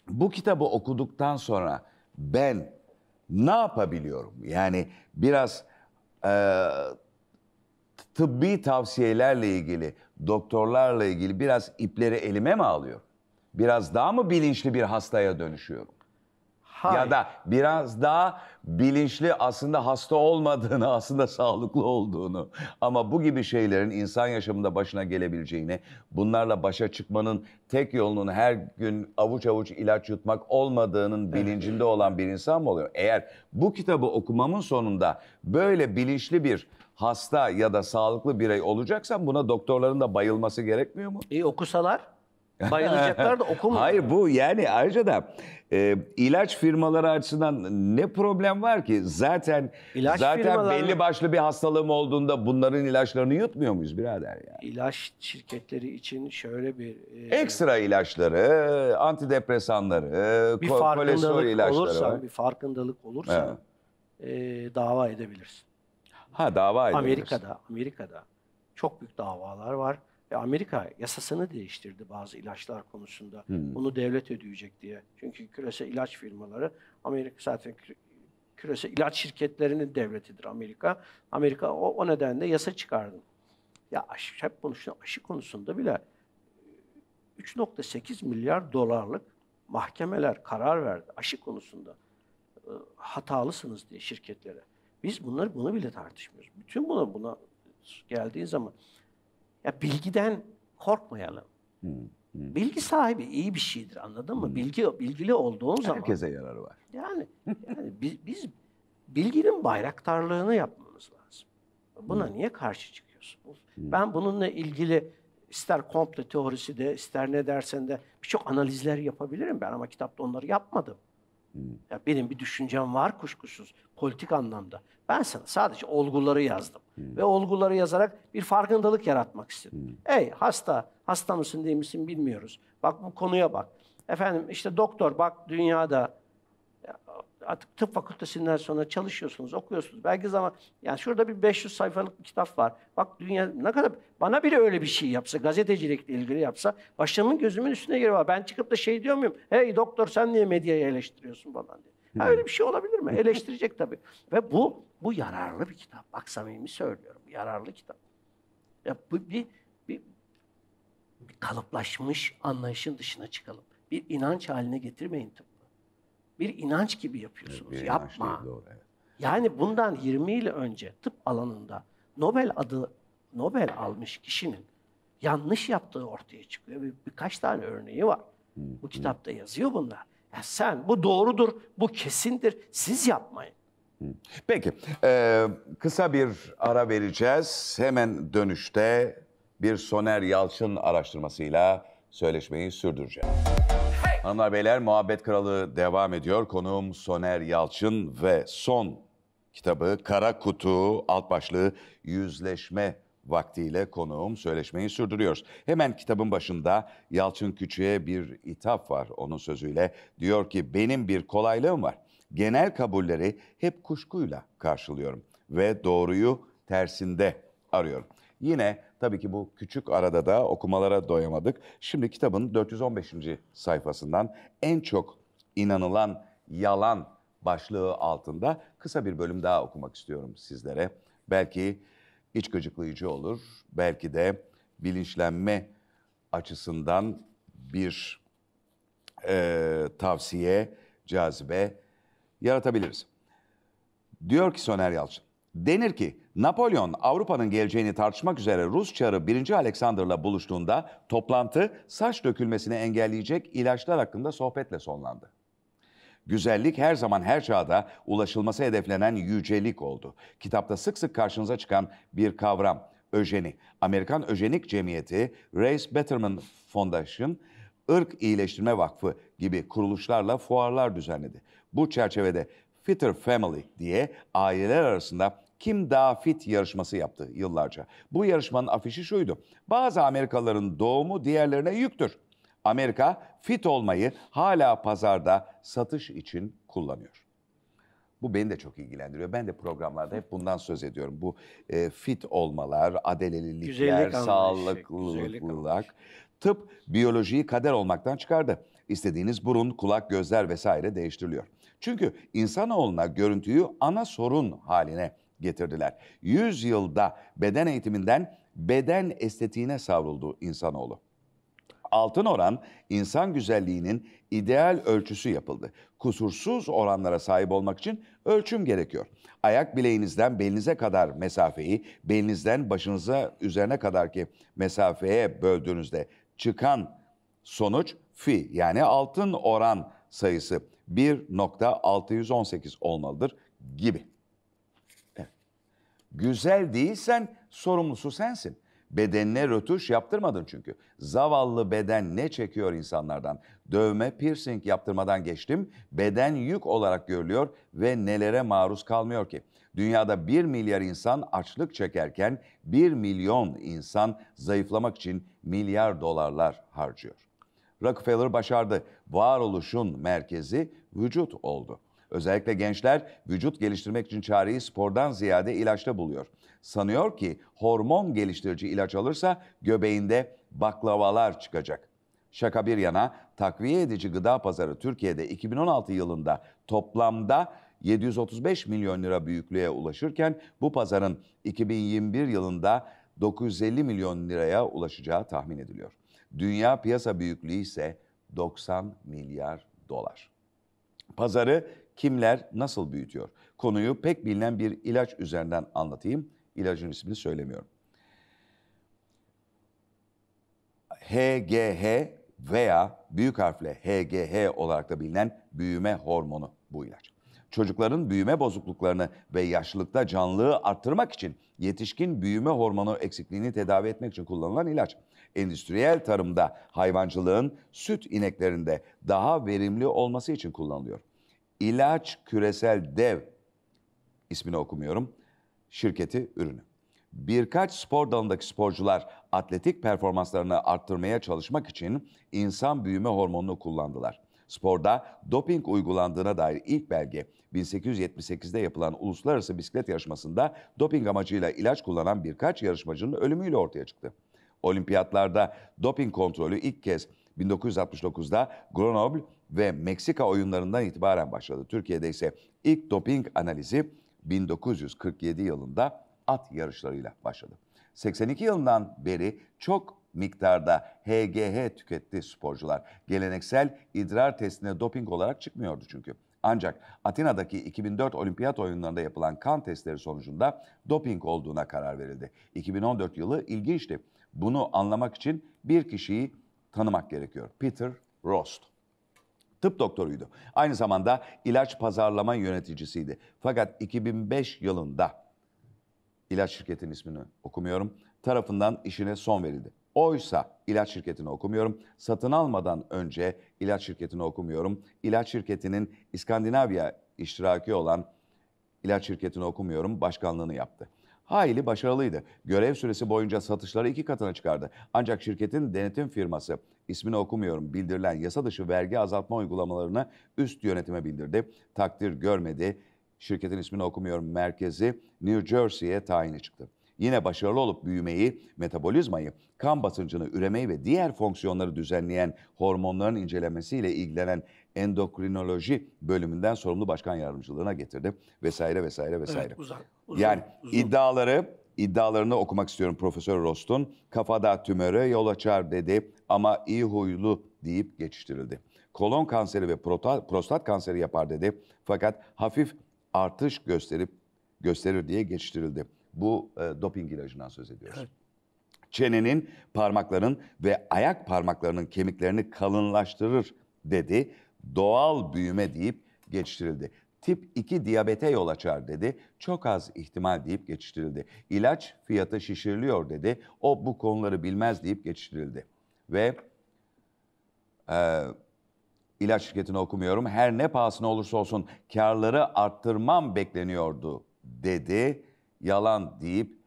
bu kitabı okuduktan sonra ben ne yapabiliyorum? Yani biraz e, tıbbi tavsiyelerle ilgili, doktorlarla ilgili biraz ipleri elime mi alıyorum? Biraz daha mı bilinçli bir hastaya dönüşüyorum? Hayır. ya da biraz daha bilinçli aslında hasta olmadığını, aslında sağlıklı olduğunu ama bu gibi şeylerin insan yaşamında başına gelebileceğini, bunlarla başa çıkmanın tek yolunun her gün avuç avuç ilaç yutmak olmadığının bilincinde olan bir insan mı oluyor? Eğer bu kitabı okumamın sonunda böyle bilinçli bir hasta ya da sağlıklı birey olacaksan buna doktorların da bayılması gerekmiyor mu? İyi okusalar bayılacaklar da okumuyor. Hayır bu yani ayrıca da e, ilaç firmaları açısından ne problem var ki? Zaten ilaç zaten firmaları... belli başlı bir hastalığım olduğunda bunların ilaçlarını yutmuyor muyuz birader ya? İlaç şirketleri için şöyle bir e... ekstra ilaçları, antidepresanları, bir ko- kolesterol ilaçları olursan, bir farkındalık olursa evet. e, dava edebilirsin. Ha dava edebilirsin. Amerika'da, Amerika'da çok büyük davalar var. E, Amerika yasasını değiştirdi bazı ilaçlar konusunda. Hmm. Bunu devlet ödeyecek diye. Çünkü küresel ilaç firmaları Amerika zaten küresel ilaç şirketlerinin devletidir Amerika. Amerika o, o nedenle yasa çıkardı. Ya aşı, hep konuşulan aşı konusunda bile 3.8 e, milyar dolarlık mahkemeler karar verdi aşı konusunda. E, hatalısınız diye şirketlere. Biz bunları bunu bile tartışmıyoruz. Bütün buna buna geldiğin zaman ya bilgiden korkmayalım. Hmm. Hmm. Bilgi sahibi iyi bir şeydir anladın mı? Bilgi bilgili olduğun zaman herkese yararı var. Yani yani biz, biz bilginin bayraktarlığını yapmamız lazım. Buna hmm. niye karşı çıkıyorsunuz? Hmm. Ben bununla ilgili ister komple teorisi de ister ne dersen de birçok analizler yapabilirim ben ama kitapta onları yapmadım. Hmm. Ya benim bir düşüncem var kuşkusuz politik anlamda. Ben sana sadece olguları yazdım. Hmm. Ve olguları yazarak bir farkındalık yaratmak istedim. Hmm. Ey hasta, hasta mısın değil misin bilmiyoruz. Bak bu konuya bak. Efendim işte doktor bak dünyada artık tıp fakültesinden sonra çalışıyorsunuz, okuyorsunuz. Belki zaman yani şurada bir 500 sayfalık bir kitap var. Bak dünya ne kadar bana bile öyle bir şey yapsa, gazetecilikle ilgili yapsa başımın gözümün üstüne girer. Ben çıkıp da şey diyor muyum? Hey doktor sen niye medyayı eleştiriyorsun falan diye. Ha öyle bir şey olabilir mi? Eleştirecek tabii. Ve bu bu yararlı bir kitap. Bak samimi söylüyorum. Yararlı kitap. Ya bu bir, bir, bir kalıplaşmış anlayışın dışına çıkalım. Bir inanç haline getirmeyin tıbbı. Bir inanç gibi yapıyorsunuz. Bir Yapma. Değil, doğru, evet. Yani bundan 20 yıl önce tıp alanında Nobel adı Nobel almış kişinin yanlış yaptığı ortaya çıkıyor. Bir, birkaç tane örneği var. Bu kitapta yazıyor bunlar. Ya sen bu doğrudur, bu kesindir. Siz yapmayın. Peki, ee, kısa bir ara vereceğiz. Hemen dönüşte bir Soner Yalçın araştırmasıyla söyleşmeyi sürdüreceğiz. Hey! Hanımlar beyler, Muhabbet Kralı devam ediyor. Konuğum Soner Yalçın ve son kitabı Kara Kutu alt başlığı Yüzleşme vaktiyle konuğum söyleşmeyi sürdürüyoruz. Hemen kitabın başında Yalçın Küçü'ye bir ithaf var onun sözüyle. Diyor ki benim bir kolaylığım var. Genel kabulleri hep kuşkuyla karşılıyorum ve doğruyu tersinde arıyorum. Yine tabii ki bu küçük arada da okumalara doyamadık. Şimdi kitabın 415. sayfasından en çok inanılan yalan başlığı altında kısa bir bölüm daha okumak istiyorum sizlere. Belki iç gıcıklayıcı olur. Belki de bilinçlenme açısından bir e, tavsiye, cazibe yaratabiliriz. Diyor ki Soner Yalçın, denir ki Napolyon Avrupa'nın geleceğini tartışmak üzere Rus çarı 1. Alexander'la buluştuğunda toplantı saç dökülmesini engelleyecek ilaçlar hakkında sohbetle sonlandı. Güzellik her zaman her çağda ulaşılması hedeflenen yücelik oldu. Kitapta sık sık karşınıza çıkan bir kavram, öjeni. Amerikan Öjenik Cemiyeti, Race Betterman Foundation, Irk İyileştirme Vakfı gibi kuruluşlarla fuarlar düzenledi. Bu çerçevede Fitter Family diye aileler arasında kim daha fit yarışması yaptı yıllarca. Bu yarışmanın afişi şuydu. Bazı Amerikalıların doğumu diğerlerine yüktür. Amerika fit olmayı hala pazarda satış için kullanıyor. Bu beni de çok ilgilendiriyor. Ben de programlarda hep bundan söz ediyorum. Bu e, fit olmalar, adalelilikler, Güzellik sağlıklılık. Tıp biyolojiyi kader olmaktan çıkardı. İstediğiniz burun, kulak, gözler vesaire değiştiriliyor. Çünkü insanoğluna görüntüyü ana sorun haline getirdiler. 100 yılda beden eğitiminden beden estetiğine savruldu insanoğlu. Altın oran insan güzelliğinin ideal ölçüsü yapıldı. Kusursuz oranlara sahip olmak için ölçüm gerekiyor. Ayak bileğinizden belinize kadar mesafeyi, belinizden başınıza üzerine kadar ki mesafeye böldüğünüzde çıkan sonuç fi yani altın oran sayısı 1.618 olmalıdır gibi. Evet. Güzel değilsen sorumlusu sensin. Bedenine rötuş yaptırmadın çünkü. Zavallı beden ne çekiyor insanlardan? Dövme, piercing yaptırmadan geçtim. Beden yük olarak görülüyor ve nelere maruz kalmıyor ki? Dünyada 1 milyar insan açlık çekerken 1 milyon insan zayıflamak için milyar dolarlar harcıyor. Rockefeller başardı. Varoluşun merkezi vücut oldu. Özellikle gençler vücut geliştirmek için çareyi spordan ziyade ilaçta buluyor. Sanıyor ki hormon geliştirici ilaç alırsa göbeğinde baklavalar çıkacak. Şaka bir yana takviye edici gıda pazarı Türkiye'de 2016 yılında toplamda 735 milyon lira büyüklüğe ulaşırken bu pazarın 2021 yılında 950 milyon liraya ulaşacağı tahmin ediliyor. Dünya piyasa büyüklüğü ise 90 milyar dolar. Pazarı kimler nasıl büyütüyor? Konuyu pek bilinen bir ilaç üzerinden anlatayım. İlacın ismini söylemiyorum. HGH veya büyük harfle HGH olarak da bilinen büyüme hormonu bu ilaç. Çocukların büyüme bozukluklarını ve yaşlılıkta canlılığı arttırmak için yetişkin büyüme hormonu eksikliğini tedavi etmek için kullanılan ilaç. Endüstriyel tarımda hayvancılığın süt ineklerinde daha verimli olması için kullanılıyor. İlaç Küresel Dev ismini okumuyorum şirketi ürünü. Birkaç spor dalındaki sporcular atletik performanslarını arttırmaya çalışmak için insan büyüme hormonunu kullandılar. Sporda doping uygulandığına dair ilk belge 1878'de yapılan uluslararası bisiklet yarışmasında doping amacıyla ilaç kullanan birkaç yarışmacının ölümüyle ortaya çıktı. Olimpiyatlarda doping kontrolü ilk kez 1969'da Grenoble ve Meksika oyunlarından itibaren başladı. Türkiye'de ise ilk doping analizi 1947 yılında at yarışlarıyla başladı. 82 yılından beri çok miktarda HGH tüketti sporcular. Geleneksel idrar testine doping olarak çıkmıyordu çünkü. Ancak Atina'daki 2004 olimpiyat oyunlarında yapılan kan testleri sonucunda doping olduğuna karar verildi. 2014 yılı ilginçti. Bunu anlamak için bir kişiyi tanımak gerekiyor. Peter Rost tıp doktoruydu. Aynı zamanda ilaç pazarlama yöneticisiydi. Fakat 2005 yılında ilaç şirketinin ismini okumuyorum tarafından işine son verildi. Oysa ilaç şirketini okumuyorum. Satın almadan önce ilaç şirketini okumuyorum. İlaç şirketinin İskandinavya iştiraki olan ilaç şirketini okumuyorum başkanlığını yaptı. Hayli başarılıydı. Görev süresi boyunca satışları iki katına çıkardı. Ancak şirketin denetim firması ismini okumuyorum bildirilen yasa dışı vergi azaltma uygulamalarını üst yönetime bildirdi. Takdir görmedi. Şirketin ismini okumuyorum merkezi New Jersey'ye tayini çıktı yine başarılı olup büyümeyi, metabolizmayı, kan basıncını, üremeyi ve diğer fonksiyonları düzenleyen hormonların incelemesiyle ilgilenen endokrinoloji bölümünden sorumlu başkan yardımcılığına getirdi vesaire vesaire vesaire. Evet, uzak, uzun, yani uzun. iddiaları İddialarını okumak istiyorum Profesör Rost'un. Kafada tümöre yol açar dedi ama iyi huylu deyip geçiştirildi. Kolon kanseri ve prostat kanseri yapar dedi. Fakat hafif artış gösterip gösterir diye geçiştirildi. Bu e, doping ilacından söz ediyoruz. Evet. Çenenin, parmakların ve ayak parmaklarının kemiklerini kalınlaştırır dedi. Doğal büyüme deyip geçiştirildi tip 2 diyabete yol açar dedi. Çok az ihtimal deyip geçiştirildi. İlaç fiyatı şişiriliyor dedi. O bu konuları bilmez deyip geçiştirildi. Ve e, ilaç şirketini okumuyorum. Her ne pahasına olursa olsun karları arttırmam bekleniyordu dedi. Yalan deyip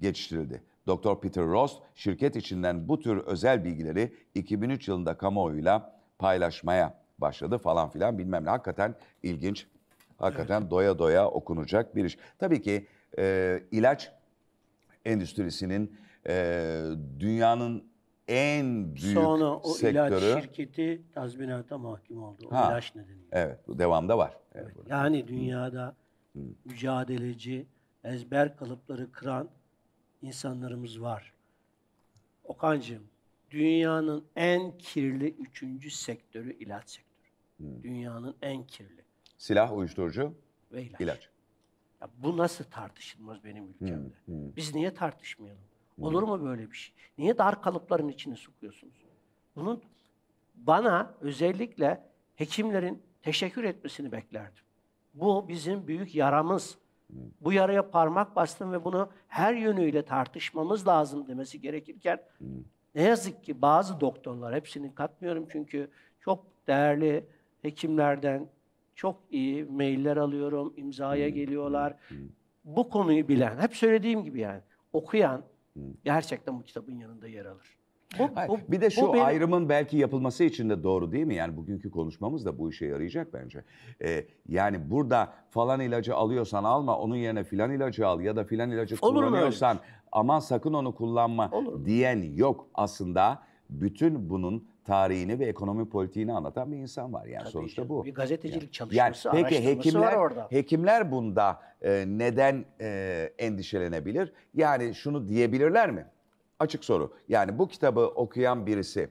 geçiştirildi. Doktor Peter Ross şirket içinden bu tür özel bilgileri 2003 yılında kamuoyuyla paylaşmaya başladı falan filan bilmem ne. Hakikaten ilginç Hakikaten evet. doya doya okunacak bir iş. Tabii ki e, ilaç endüstrisinin e, dünyanın en büyük Sonra o sektörü... ilaç şirketi tazminata mahkum oldu. O ha, ilaç nedeniyle. Evet, devamda var. evet. Yani dünyada Hı. mücadeleci, ezber kalıpları kıran insanlarımız var. Okancığım, dünyanın en kirli üçüncü sektörü ilaç sektörü. Hı. Dünyanın en kirli. Silah, uyuşturucu, Ve ilaç. ilaç. Ya bu nasıl tartışılmaz benim ülkemde? Hı, hı. Biz niye tartışmayalım? Hı. Olur mu böyle bir şey? Niye dar kalıpların içine sokuyorsunuz? Bunun bana özellikle hekimlerin teşekkür etmesini beklerdim. Bu bizim büyük yaramız. Bu yaraya parmak bastım ve bunu her yönüyle tartışmamız lazım demesi gerekirken ne yazık ki bazı doktorlar, hepsini katmıyorum çünkü çok değerli hekimlerden, çok iyi mailler alıyorum, imzaya hmm. geliyorlar. Hmm. Hmm. Bu konuyu bilen, hep söylediğim gibi yani okuyan gerçekten bu kitabın yanında yer alır. Bu, bu, bir de şu benim... ayrımın belki yapılması için de doğru değil mi? Yani bugünkü konuşmamız da bu işe yarayacak bence. Ee, yani burada falan ilacı alıyorsan alma, onun yerine filan ilacı al ya da filan ilacı Olur kullanıyorsan şey? aman sakın onu kullanma diyen yok. Aslında bütün bunun tarihini ve ekonomi politiğini anlatan bir insan var. Yani Tabii sonuçta canım. bu. Bir gazetecilik yani, çalışması, yani, peki hekimler, var orada. Hekimler bunda e, neden e, endişelenebilir? Yani şunu diyebilirler mi? Açık soru. Yani bu kitabı okuyan birisi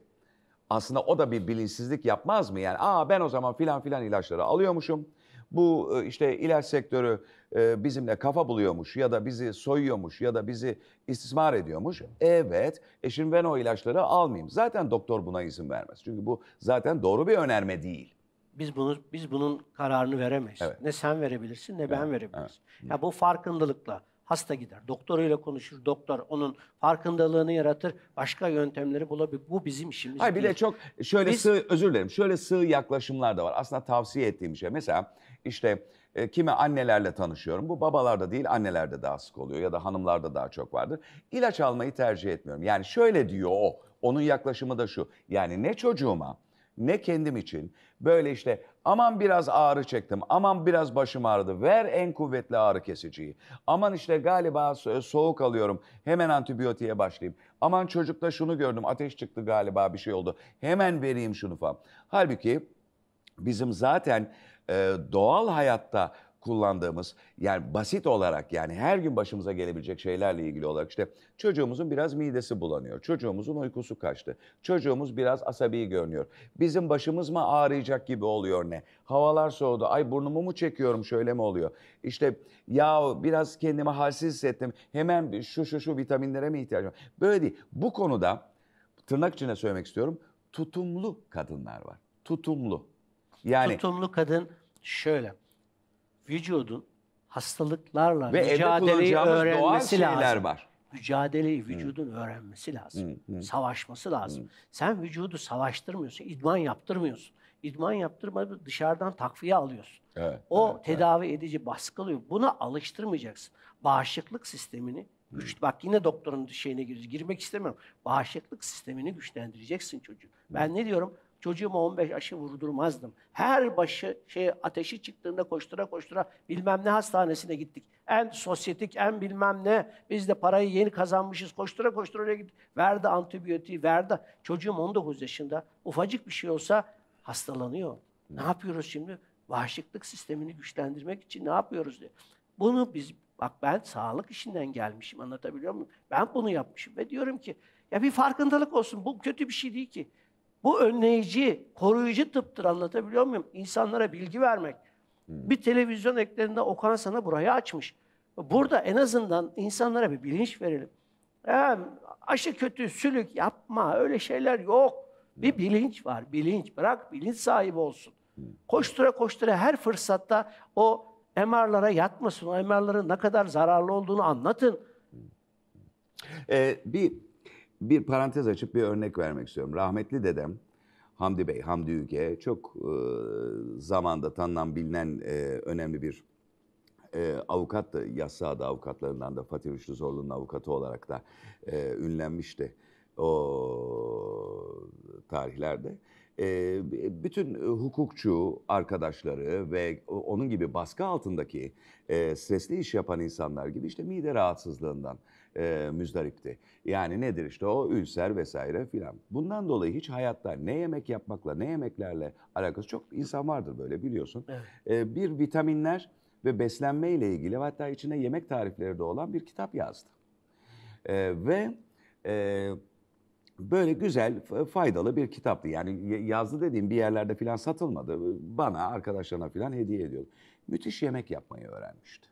aslında o da bir bilinçsizlik yapmaz mı? Yani aa ben o zaman filan filan ilaçları alıyormuşum bu e, işte ilaç sektörü e, bizimle kafa buluyormuş ya da bizi soyuyormuş ya da bizi istismar ediyormuş. Evet, e şimdi ben o ilaçları almayayım. Zaten doktor buna izin vermez. Çünkü bu zaten doğru bir önerme değil. Biz bunu biz bunun kararını veremeyiz. Evet. Ne sen verebilirsin ne evet. ben verebiliriz. Evet. Ya bu farkındalıkla hasta gider. Doktoruyla konuşur, doktor onun farkındalığını yaratır, başka yöntemleri bulabilir. Bu bizim işimiz. Hayır bir de çok şöyle Biz... sığ, özür dilerim, şöyle sığ yaklaşımlar da var. Aslında tavsiye ettiğim şey. Mesela işte e, kime annelerle tanışıyorum. Bu babalarda değil annelerde daha sık oluyor ya da hanımlarda daha çok vardır. İlaç almayı tercih etmiyorum. Yani şöyle diyor o. Onun yaklaşımı da şu. Yani ne çocuğuma ne kendim için böyle işte aman biraz ağrı çektim, aman biraz başım ağrıdı, ver en kuvvetli ağrı kesiciyi. Aman işte galiba soğuk alıyorum, hemen antibiyotiğe başlayayım. Aman çocukta şunu gördüm, ateş çıktı galiba bir şey oldu, hemen vereyim şunu falan. Halbuki bizim zaten e, doğal hayatta kullandığımız yani basit olarak yani her gün başımıza gelebilecek şeylerle ilgili olarak işte çocuğumuzun biraz midesi bulanıyor. Çocuğumuzun uykusu kaçtı. Çocuğumuz biraz asabi görünüyor. Bizim başımız mı ağrıyacak gibi oluyor ne? Havalar soğudu. Ay burnumu mu çekiyorum şöyle mi oluyor? İşte ya biraz kendimi halsiz hissettim. Hemen şu şu şu vitaminlere mi ihtiyacım var? Böyle değil. Bu konuda tırnak içine söylemek istiyorum. Tutumlu kadınlar var. Tutumlu. Yani tutumlu kadın şöyle. Vücudun hastalıklarla ve mücadeleyi öğrenmesi doğal lazım. var. Mücadeleyi vücudun hmm. öğrenmesi lazım. Hmm. Savaşması lazım. Hmm. Sen vücudu savaştırmıyorsun, idman yaptırmıyorsun. İdman yaptırmadan dışarıdan takviye alıyorsun. Evet, o evet, tedavi evet. edici baskılıyor. Buna alıştırmayacaksın. Bağışıklık sistemini Güç, bak yine doktorun şeyine giriyoruz. Girmek istemiyorum. Bağışıklık sistemini güçlendireceksin çocuğu. Ben ne diyorum? Çocuğuma 15 aşı vurdurmazdım. Her başı şey ateşi çıktığında koştura koştura bilmem ne hastanesine gittik. En sosyetik, en bilmem ne. Biz de parayı yeni kazanmışız. Koştura koştura oraya gittik. Verdi antibiyotiği, verdi. Çocuğum 19 yaşında. Ufacık bir şey olsa hastalanıyor. Ne yapıyoruz şimdi? Bağışıklık sistemini güçlendirmek için ne yapıyoruz diye. Bunu biz, bak ben sağlık işinden gelmişim anlatabiliyor muyum? Ben bunu yapmışım ve diyorum ki ya bir farkındalık olsun. Bu kötü bir şey değil ki. Bu önleyici, koruyucu tıptır anlatabiliyor muyum? İnsanlara bilgi vermek. Hmm. Bir televizyon eklerinde Okan sana burayı açmış. Burada en azından insanlara bir bilinç verelim. Ee, aşı kötü, sülük yapma, öyle şeyler yok. Bir hmm. bilinç var, bilinç. Bırak bilinç sahibi olsun. Hmm. Koştura koştura her fırsatta o MR'lara yatmasın, o MR'ların ne kadar zararlı olduğunu anlatın. Ee, bir bir parantez açıp bir örnek vermek istiyorum. Rahmetli dedem Hamdi Bey, Hamdi Üge çok e, zamanda tanınan bilinen e, önemli bir e, avukat da yasa da avukatlarından da Fatih Rüştü Zorlu'nun avukatı olarak da e, ünlenmişti o tarihlerde. E, bütün hukukçu arkadaşları ve onun gibi baskı altındaki e, stresli iş yapan insanlar gibi işte mide rahatsızlığından, e, müzdaripti. Yani nedir işte o ülser vesaire filan. Bundan dolayı hiç hayatta ne yemek yapmakla ne yemeklerle alakası çok insan vardır böyle biliyorsun. Evet. E, bir vitaminler ve beslenme ile ilgili hatta içine yemek tarifleri de olan bir kitap yazdı. E, ve e, böyle güzel faydalı bir kitaptı. Yani yazdı dediğim bir yerlerde filan satılmadı. Bana arkadaşlarına filan hediye ediyordu. Müthiş yemek yapmayı öğrenmişti.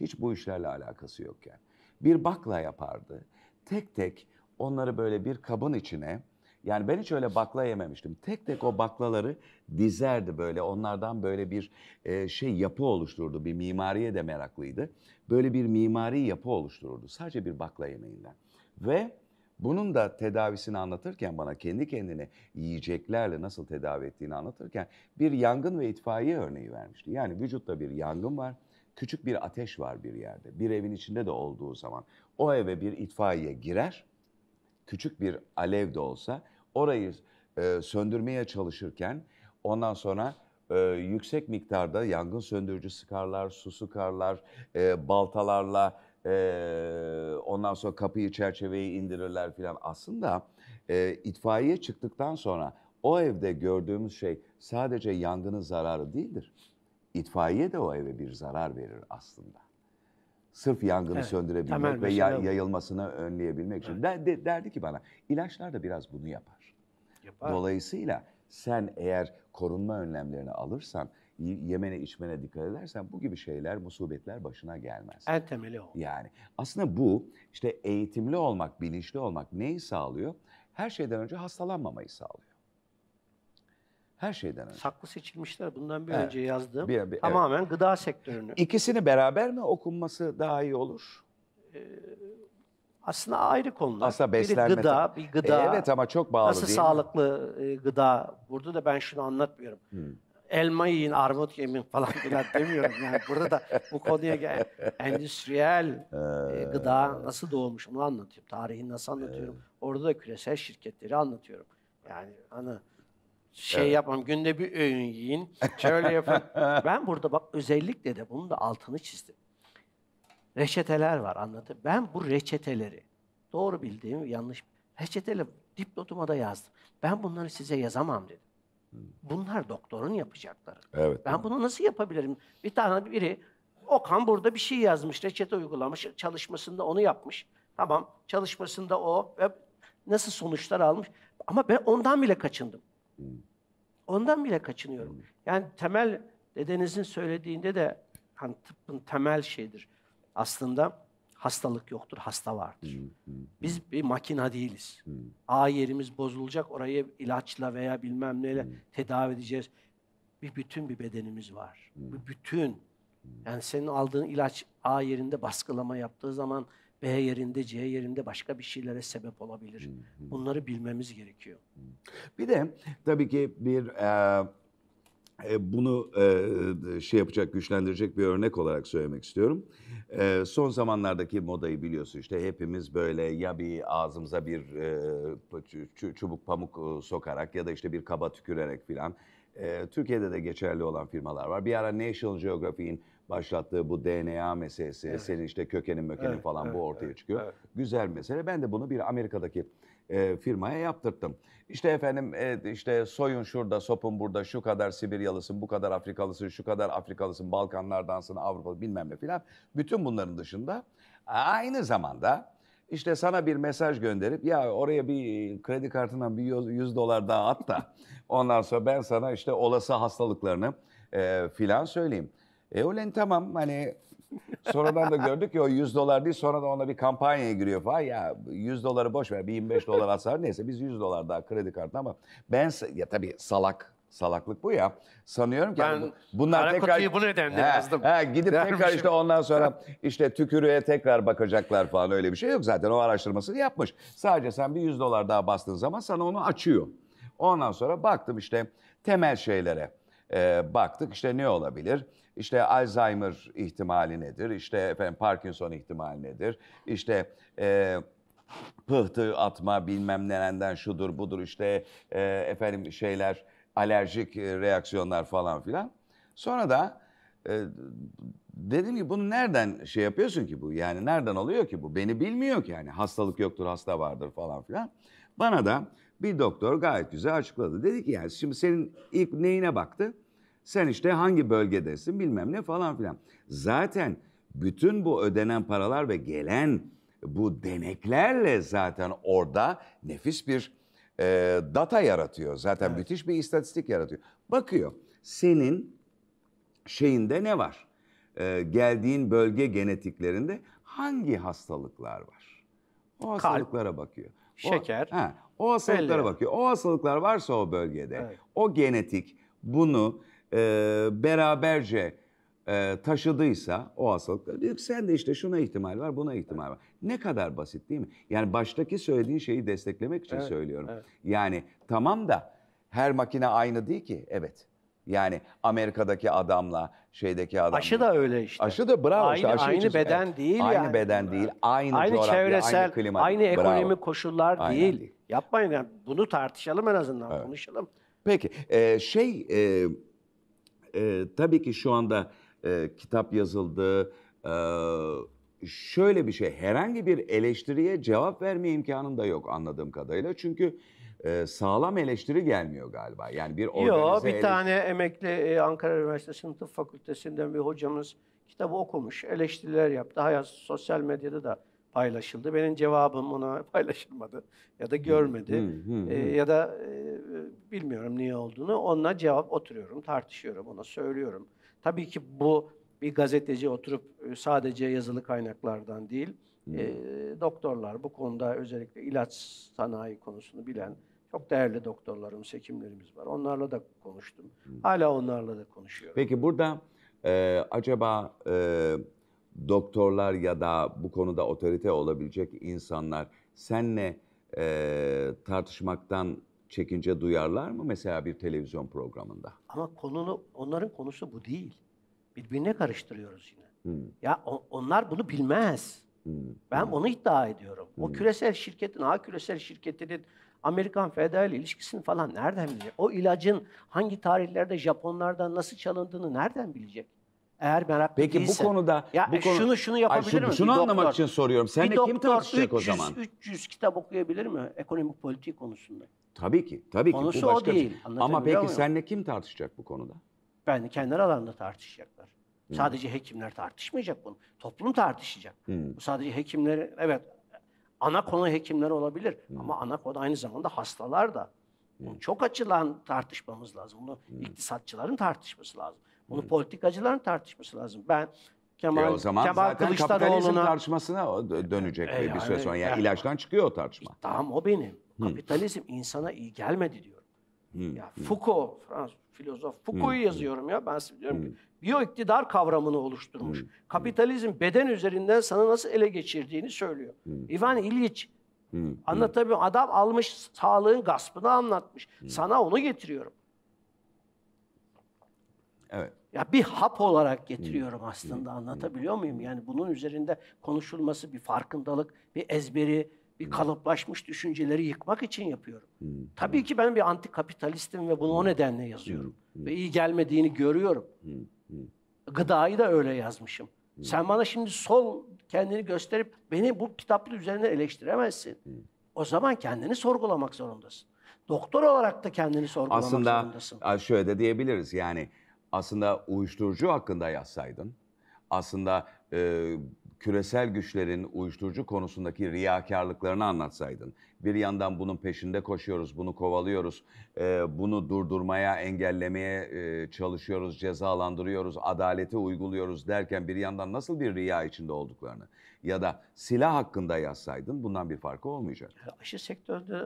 Hiç bu işlerle alakası yokken bir bakla yapardı. Tek tek onları böyle bir kabın içine yani ben hiç öyle bakla yememiştim. Tek tek o baklaları dizerdi böyle. Onlardan böyle bir e, şey yapı oluşturdu, Bir mimariye de meraklıydı. Böyle bir mimari yapı oluştururdu. Sadece bir bakla yemeğinden. Ve bunun da tedavisini anlatırken bana kendi kendine yiyeceklerle nasıl tedavi ettiğini anlatırken bir yangın ve itfaiye örneği vermişti. Yani vücutta bir yangın var küçük bir ateş var bir yerde. Bir evin içinde de olduğu zaman o eve bir itfaiye girer. Küçük bir alev de olsa orayı e, söndürmeye çalışırken ondan sonra e, yüksek miktarda yangın söndürücü sıkarlar, su sıkarlar, e, baltalarla e, ondan sonra kapıyı çerçeveyi indirirler filan. Aslında e, itfaiye çıktıktan sonra o evde gördüğümüz şey sadece yangının zararı değildir itfaiye de o eve bir zarar verir aslında. Sırf yangını evet, söndürebilmek ve ya, yayılmasını önleyebilmek için. Evet. De, derdi ki bana ilaçlar da biraz bunu yapar. yapar. Dolayısıyla sen eğer korunma önlemlerini alırsan, yemene içmene dikkat edersen bu gibi şeyler, musibetler başına gelmez. En temeli o. Yani aslında bu işte eğitimli olmak, bilinçli olmak neyi sağlıyor? Her şeyden önce hastalanmamayı sağlıyor. Her şeyden önce. Saklı seçilmişler bundan bir evet. önce yazdığım Bir, bir, Tamamen evet. gıda sektörünü. İkisini beraber mi okunması daha iyi olur? Ee, aslında ayrı konular. Aslında beslenme. Biri gıda, bir gıda. E, evet ama çok bağlı Nasıl değil sağlıklı mi? E, gıda? Burada da ben şunu anlatmıyorum. Hmm. Elma yiyin, armut yemin falan filan demiyorum. Yani burada da bu konuya gel. Endüstriyel e, gıda nasıl doğmuş onu anlatıyorum. Tarihini nasıl anlatıyorum. Orada da küresel şirketleri anlatıyorum. Yani hani şey evet. yapmam. Günde bir öğün yiyin. Şöyle yapın. ben burada bak özellikle de bunun da altını çizdim. Reçeteler var anlatı. Ben bu reçeteleri doğru bildiğim yanlış reçeteli dipnotuma da yazdım. Ben bunları size yazamam dedim. Hmm. Bunlar doktorun yapacakları. Evet. Ben bunu nasıl yapabilirim? Bir tane biri Okan burada bir şey yazmış, reçete uygulamış, çalışmasında onu yapmış. Tamam, çalışmasında o ve nasıl sonuçlar almış. Ama ben ondan bile kaçındım. Hmm. Ondan bile kaçınıyorum. Yani temel dedenizin söylediğinde de hani tıbbın temel şeydir. Aslında hastalık yoktur, hasta vardır. Biz bir makina değiliz. A yerimiz bozulacak, orayı ilaçla veya bilmem neyle tedavi edeceğiz. Bir bütün bir bedenimiz var. Bir bütün. Yani senin aldığın ilaç A yerinde baskılama yaptığı zaman B yerinde, C yerinde başka bir şeylere sebep olabilir. Bunları bilmemiz gerekiyor. Bir de tabii ki bir e, e bunu e, e, şey yapacak, güçlendirecek bir örnek olarak söylemek istiyorum. E, son zamanlardaki modayı biliyorsun işte hepimiz böyle ya bir ağzımıza bir e, çubuk pamuk e, sokarak ya da işte bir kaba tükürerek filan. E, Türkiye'de de geçerli olan firmalar var. Bir ara National Geographic'in başlattığı bu DNA meselesi, evet. senin işte kökenin mökenin evet, falan evet, bu ortaya evet, çıkıyor. Evet. Güzel mesele. Ben de bunu bir Amerika'daki e, firmaya yaptırttım. İşte efendim e, işte soyun şurada, sopun burada, şu kadar Sibiryalısın, bu kadar Afrikalısın, şu kadar Afrikalısın, Balkanlardansın, Avrupalı bilmem ne filan. Bütün bunların dışında aynı zamanda işte sana bir mesaj gönderip ya oraya bir kredi kartından bir 100 dolar daha at da ondan sonra ben sana işte olası hastalıklarını e, filan söyleyeyim. Eolen tamam hani sonradan da gördük ki o 100 dolar değil sonra da ona bir kampanyaya giriyor falan. Ya 100 doları boş ver bir 25 dolar atsar neyse biz 100 dolar daha kredi kartı ama ben ya tabii salak salaklık bu ya. Sanıyorum ki ben yani bu, bunlar tekrar bu nedenle he, yazdım. He, gidip Dermişim. tekrar işte ondan sonra işte tükürüğe tekrar bakacaklar falan öyle bir şey yok zaten. O araştırmasını yapmış. Sadece sen bir 100 dolar daha bastığın zaman sana onu açıyor. Ondan sonra baktım işte temel şeylere. E, baktık işte ne olabilir? İşte Alzheimer ihtimali nedir? İşte efendim Parkinson ihtimali nedir? İşte e, pıhtı atma bilmem nereden şudur budur işte e, efendim şeyler alerjik e, reaksiyonlar falan filan. Sonra da e, dedim ki bunu nereden şey yapıyorsun ki bu? Yani nereden oluyor ki bu? Beni bilmiyor ki yani hastalık yoktur hasta vardır falan filan. Bana da bir doktor gayet güzel açıkladı. Dedi ki yani şimdi senin ilk neyine baktı? Sen işte hangi bölgedesin bilmem ne falan filan. Zaten bütün bu ödenen paralar ve gelen bu deneklerle zaten orada nefis bir e, data yaratıyor. Zaten evet. müthiş bir istatistik yaratıyor. Bakıyor senin şeyinde ne var? E, geldiğin bölge genetiklerinde hangi hastalıklar var? O hastalıklara Kalp, bakıyor. O, şeker. Ha, o hastalıklara belli. bakıyor. O hastalıklar varsa o bölgede, evet. o genetik bunu e, beraberce e, taşıdıysa o hastalıkları diyor sen de işte şuna ihtimal var buna ihtimal var. Ne kadar basit değil mi? Yani baştaki söylediğin şeyi desteklemek için evet, söylüyorum. Evet. Yani tamam da her makine aynı değil ki evet. Yani Amerika'daki adamla şeydeki adam. Aşı da öyle işte. Aşı da bravo aynı, işte. Aşı aynı için, beden evet. değil aynı yani. Aynı beden değil, aynı, aynı çevresel, aynı klima. Aynı ekonomi bravo. koşullar Aynen. değil. Yapmayın yani bunu tartışalım en azından evet. konuşalım. Peki ee, şey... E, e, tabii ki şu anda e, kitap yazıldı. E, şöyle bir şey, herhangi bir eleştiriye cevap verme imkanın da yok anladığım kadarıyla. Çünkü e, sağlam eleştiri gelmiyor galiba. Yani bir organize Yok, bir tane emekli e, Ankara Üniversitesi'nin tıp fakültesinden bir hocamız kitabı okumuş, eleştiriler yaptı. Hayat sosyal medyada da paylaşıldı. Benim cevabım ona paylaşılmadı ya da hmm, görmedi hmm, hmm, e, ya da e, bilmiyorum niye olduğunu. Onunla cevap oturuyorum, tartışıyorum, ona söylüyorum. Tabii ki bu bir gazeteci oturup e, sadece yazılı kaynaklardan değil, hmm. e, doktorlar bu konuda özellikle ilaç sanayi konusunu bilen çok değerli doktorlarımız, hekimlerimiz var. Onlarla da konuştum. Hmm. Hala onlarla da konuşuyorum. Peki burada e, acaba e, doktorlar ya da bu konuda otorite olabilecek insanlar senle e, tartışmaktan çekince duyarlar mı mesela bir televizyon programında? Ama konunu onların konusu bu değil. Birbirine karıştırıyoruz yine. Hmm. Ya o, onlar bunu bilmez. Hmm. Ben hmm. onu iddia ediyorum. Hmm. O küresel şirketin, A küresel şirketinin Amerikan federal ilişkisini falan nereden bilecek? O ilacın hangi tarihlerde Japonlardan nasıl çalındığını nereden bilecek? Eğer meraklı Peki değilse. bu konuda ya bu konu, şunu şunu yapabilir ay, şunu, mi? Şunu doktor, anlamak için soruyorum. Sen de kim tartışacak o zaman? 300 kitap okuyabilir mi ekonomik politik konusunda? Tabii ki. Tabii Konusu ki. Bu başka o şey. değil. Şey. Ama peki senle kim tartışacak bu konuda? Ben kendi alanında tartışacaklar. Hmm. Sadece hekimler tartışmayacak bunu. Toplum tartışacak. Hmm. Bu sadece hekimleri evet ana konu hekimler olabilir hmm. ama ana konu aynı zamanda hastalar da. Hmm. Çok açılan tartışmamız lazım. Bunu hmm. iktisatçıların tartışması lazım. Bunu politikacıların tartışması lazım. Ben Kemal, e o zaman Kemal zaten kapitalizm tartışmasına dönecek e, yani, bir süre sonra. Yani, yani e, ilaçtan çıkıyor o tartışma. E, tamam o benim. Hı. Kapitalizm insana iyi gelmedi diyorum. Hı. Ya Foucault, Fransız filozof Foucault'u yazıyorum ya. Ben size diyorum ki biyo iktidar kavramını oluşturmuş. Hı. Kapitalizm beden üzerinden sana nasıl ele geçirdiğini söylüyor. Hı. Ivan İliç anlatabiliyor. Adam almış sağlığın gaspını anlatmış. Sana onu getiriyorum. Evet. Ya bir hap olarak getiriyorum aslında anlatabiliyor muyum? Yani bunun üzerinde konuşulması bir farkındalık, bir ezberi, bir kalıplaşmış düşünceleri yıkmak için yapıyorum. Tabii ki ben bir antikapitalistim ve bunu o nedenle yazıyorum. Ve iyi gelmediğini görüyorum. Gıdayı da öyle yazmışım. Sen bana şimdi sol kendini gösterip beni bu kitaplı üzerine eleştiremezsin. O zaman kendini sorgulamak zorundasın. Doktor olarak da kendini sorgulamak Aslında, zorundasın. Aslında şöyle de diyebiliriz yani aslında uyuşturucu hakkında yazsaydın, aslında e, küresel güçlerin uyuşturucu konusundaki riyakarlıklarını anlatsaydın, bir yandan bunun peşinde koşuyoruz, bunu kovalıyoruz, e, bunu durdurmaya, engellemeye e, çalışıyoruz, cezalandırıyoruz, adaleti uyguluyoruz derken bir yandan nasıl bir riya içinde olduklarını ya da silah hakkında yazsaydın bundan bir farkı olmayacak. Aşı sektörde.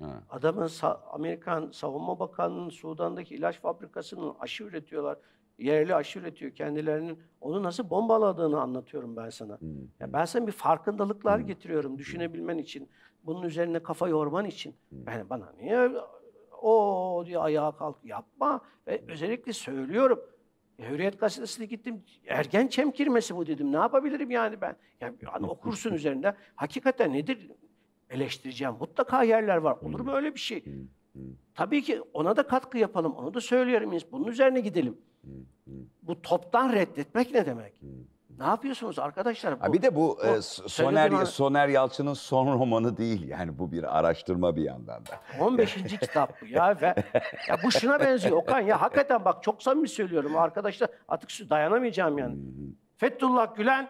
Ha. Adamın Amerikan Savunma Bakanlığı'nın Sudan'daki ilaç fabrikasının aşı üretiyorlar. Yerli aşı üretiyor kendilerinin. Onu nasıl bombaladığını anlatıyorum ben sana. Hmm. Ya hmm. ben sana bir farkındalıklar hmm. getiriyorum hmm. düşünebilmen için. Bunun üzerine kafa yorman için. Hmm. Yani bana niye o diye ayağa kalk yapma. Ve hmm. özellikle söylüyorum. Hürriyet gazetesine gittim. Ergen çemkirmesi bu dedim. Ne yapabilirim yani ben? Yani, yani okursun üzerinde. Hakikaten nedir? eleştireceğim. Mutlaka yerler var. Olur mu öyle bir şey? Tabii ki ona da katkı yapalım. Onu da söylerim. Bunun üzerine gidelim. Bu toptan reddetmek ne demek? Ne yapıyorsunuz arkadaşlar? Bu, ha bir de bu, bu e, Soner Soner Yalçın'ın son romanı değil yani bu bir araştırma bir yandan da. 15. kitap bu ya ve ya bu şuna benziyor Okan ya hakikaten bak çok samimi söylüyorum arkadaşlar artık şu dayanamayacağım yani. Fethullah Gülen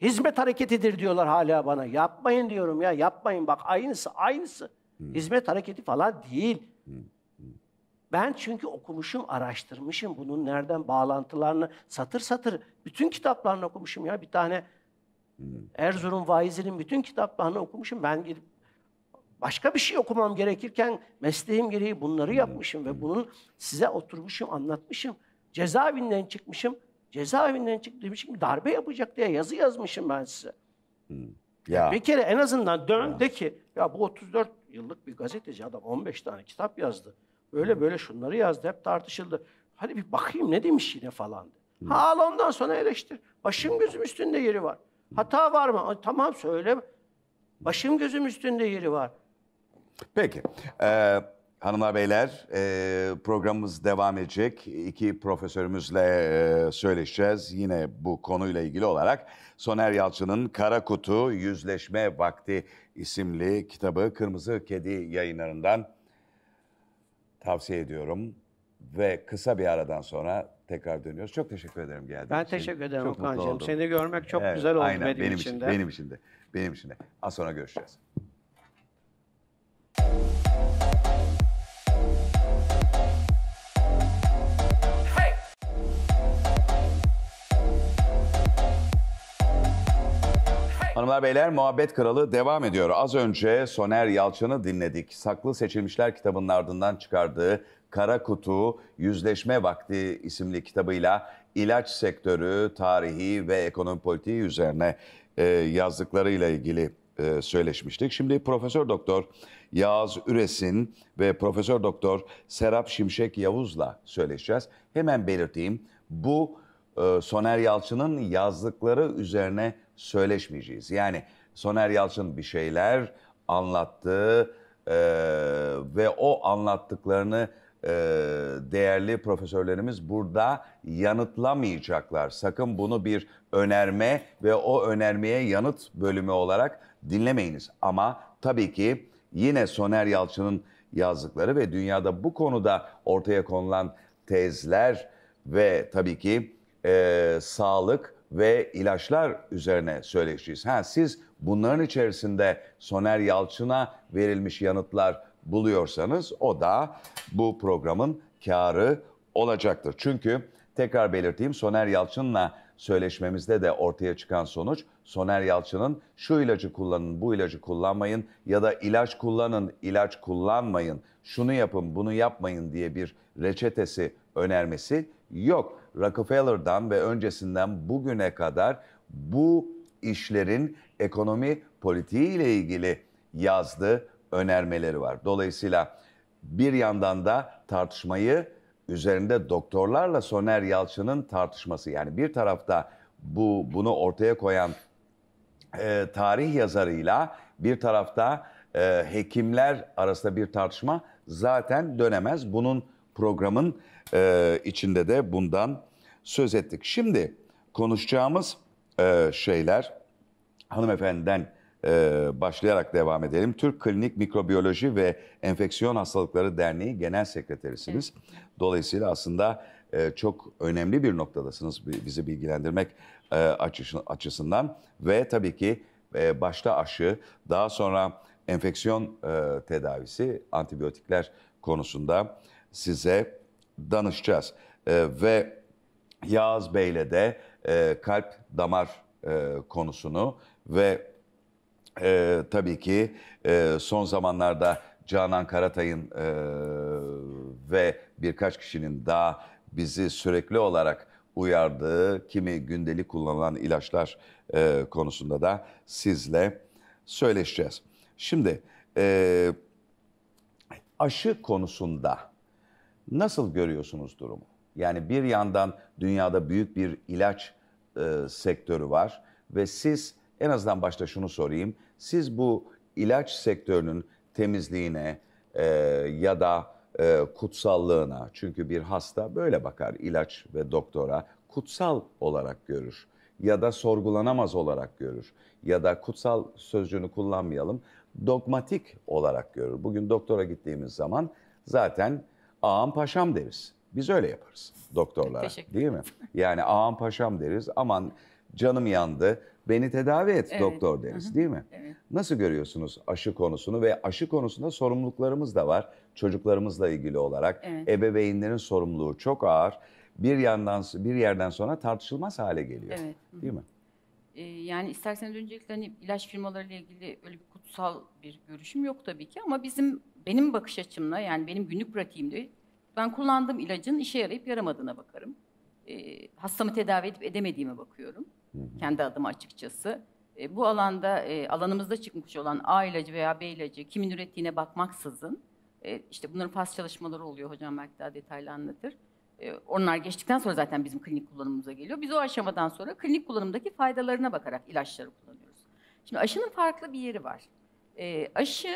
Hizmet hareketidir diyorlar hala bana. Yapmayın diyorum ya yapmayın bak aynısı aynısı. Hmm. Hizmet hareketi falan değil. Hmm, hmm. Ben çünkü okumuşum, araştırmışım bunun nereden bağlantılarını satır satır bütün kitaplarını okumuşum ya bir tane Erzurum Vaizi'nin bütün kitaplarını okumuşum. Ben gidip başka bir şey okumam gerekirken mesleğim gereği bunları yapmışım ve bunun size oturmuşum, anlatmışım. Cezaevinden çıkmışım. Cezaevinden çıktı demiş ki darbe yapacak diye yazı yazmışım ben size. Hmm. Ya. Bir kere en azından dön ya. de ki ya bu 34 yıllık bir gazeteci adam 15 tane kitap yazdı. Böyle hmm. böyle şunları yazdı hep tartışıldı. Hadi bir bakayım ne demiş yine falan. Hmm. Ha ondan sonra eleştir. Başım hmm. gözüm üstünde yeri var. Hata var mı? tamam söyle. Başım gözüm üstünde yeri var. Peki. Ee, Hanımlar beyler e, programımız devam edecek. İki profesörümüzle e, söyleşeceğiz yine bu konuyla ilgili olarak. Soner Yalçın'ın Kara Kutu Yüzleşme Vakti isimli kitabı Kırmızı Kedi yayınlarından tavsiye ediyorum. Ve kısa bir aradan sonra tekrar dönüyoruz. Çok teşekkür ederim geldiğiniz Ben için. teşekkür ederim Okan'cığım. Seni görmek çok evet, güzel oldu aynen, benim, benim için. de. Benim için de. Benim için de. Az sonra görüşeceğiz. Hanımlar beyler muhabbet kralı devam ediyor. Az önce Soner Yalçın'ı dinledik. Saklı Seçilmişler kitabının ardından çıkardığı Kara Kutu Yüzleşme Vakti isimli kitabıyla ilaç sektörü, tarihi ve ekonomi politiği üzerine e, yazdıklarıyla ilgili e, söyleşmiştik. Şimdi Profesör Doktor Yağız Üres'in ve Profesör Doktor Serap Şimşek Yavuz'la söyleşeceğiz. Hemen belirteyim bu e, Soner Yalçın'ın yazdıkları üzerine söyleşmeyeceğiz. Yani Soner Yalçın bir şeyler anlattı e, ve o anlattıklarını e, değerli profesörlerimiz burada yanıtlamayacaklar. Sakın bunu bir önerme ve o önermeye yanıt bölümü olarak dinlemeyiniz. Ama tabii ki yine Soner Yalçın'ın yazdıkları ve dünyada bu konuda ortaya konulan tezler ve tabii ki e, sağlık ve ilaçlar üzerine söyleşeceğiz. Ha, siz bunların içerisinde Soner Yalçın'a verilmiş yanıtlar buluyorsanız o da bu programın karı olacaktır. Çünkü tekrar belirteyim Soner Yalçın'la söyleşmemizde de ortaya çıkan sonuç Soner Yalçın'ın şu ilacı kullanın, bu ilacı kullanmayın ya da ilaç kullanın, ilaç kullanmayın, şunu yapın, bunu yapmayın diye bir reçetesi önermesi yok. Rockefeller'dan ve öncesinden bugüne kadar bu işlerin ekonomi politiği ile ilgili yazdığı önermeleri var. Dolayısıyla bir yandan da tartışmayı üzerinde doktorlarla Soner Yalçın'ın tartışması yani bir tarafta bu bunu ortaya koyan e, tarih yazarıyla bir tarafta e, hekimler arasında bir tartışma zaten dönemez. Bunun programın e, içinde de bundan söz ettik. Şimdi konuşacağımız e, şeyler hanımefendiden e, başlayarak devam edelim. Türk Klinik Mikrobiyoloji ve Enfeksiyon Hastalıkları Derneği Genel Sekreterisiniz. Evet. Dolayısıyla aslında e, çok önemli bir noktadasınız bizi bilgilendirmek e, açısından ve tabii ki e, başta aşı, daha sonra enfeksiyon e, tedavisi, antibiyotikler konusunda size danışacağız. E, ve Yağız Bey'le de e, kalp damar e, konusunu ve e, tabii ki e, son zamanlarda Canan Karatay'ın e, ve birkaç kişinin daha bizi sürekli olarak uyardığı kimi gündelik kullanılan ilaçlar e, konusunda da sizle söyleşeceğiz. Şimdi e, aşı konusunda Nasıl görüyorsunuz durumu? Yani bir yandan dünyada büyük bir ilaç e, sektörü var ve siz en azından başta şunu sorayım. Siz bu ilaç sektörünün temizliğine e, ya da e, kutsallığına çünkü bir hasta böyle bakar ilaç ve doktora kutsal olarak görür ya da sorgulanamaz olarak görür ya da kutsal sözcüğünü kullanmayalım dogmatik olarak görür. Bugün doktora gittiğimiz zaman zaten ağam paşam deriz. Biz öyle yaparız doktorlara. Değil mi? Yani ağam paşam deriz. Aman canım yandı. Beni tedavi et evet. doktor deriz değil mi? Evet. Nasıl görüyorsunuz aşı konusunu ve aşı konusunda sorumluluklarımız da var çocuklarımızla ilgili olarak. Evet. Ebeveynlerin sorumluluğu çok ağır. Bir yandan bir yerden sonra tartışılmaz hale geliyor. Evet. Değil mi? Ee, yani isterseniz öncelikle hani ilaç firmalarıyla ilgili öyle bir kutsal bir görüşüm yok tabii ki ama bizim benim bakış açımla yani benim günlük pratiğimde ben kullandığım ilacın işe yarayıp yaramadığına bakarım. E, hastamı tedavi edip edemediğime bakıyorum. Kendi adıma açıkçası. E, bu alanda e, alanımızda çıkmış olan A ilacı veya B ilacı kimin ürettiğine bakmaksızın e, işte bunların faz çalışmaları oluyor hocam belki daha detaylı anlatır. E, onlar geçtikten sonra zaten bizim klinik kullanımımıza geliyor. Biz o aşamadan sonra klinik kullanımdaki faydalarına bakarak ilaçları kullanıyoruz. Şimdi aşının farklı bir yeri var. E, aşı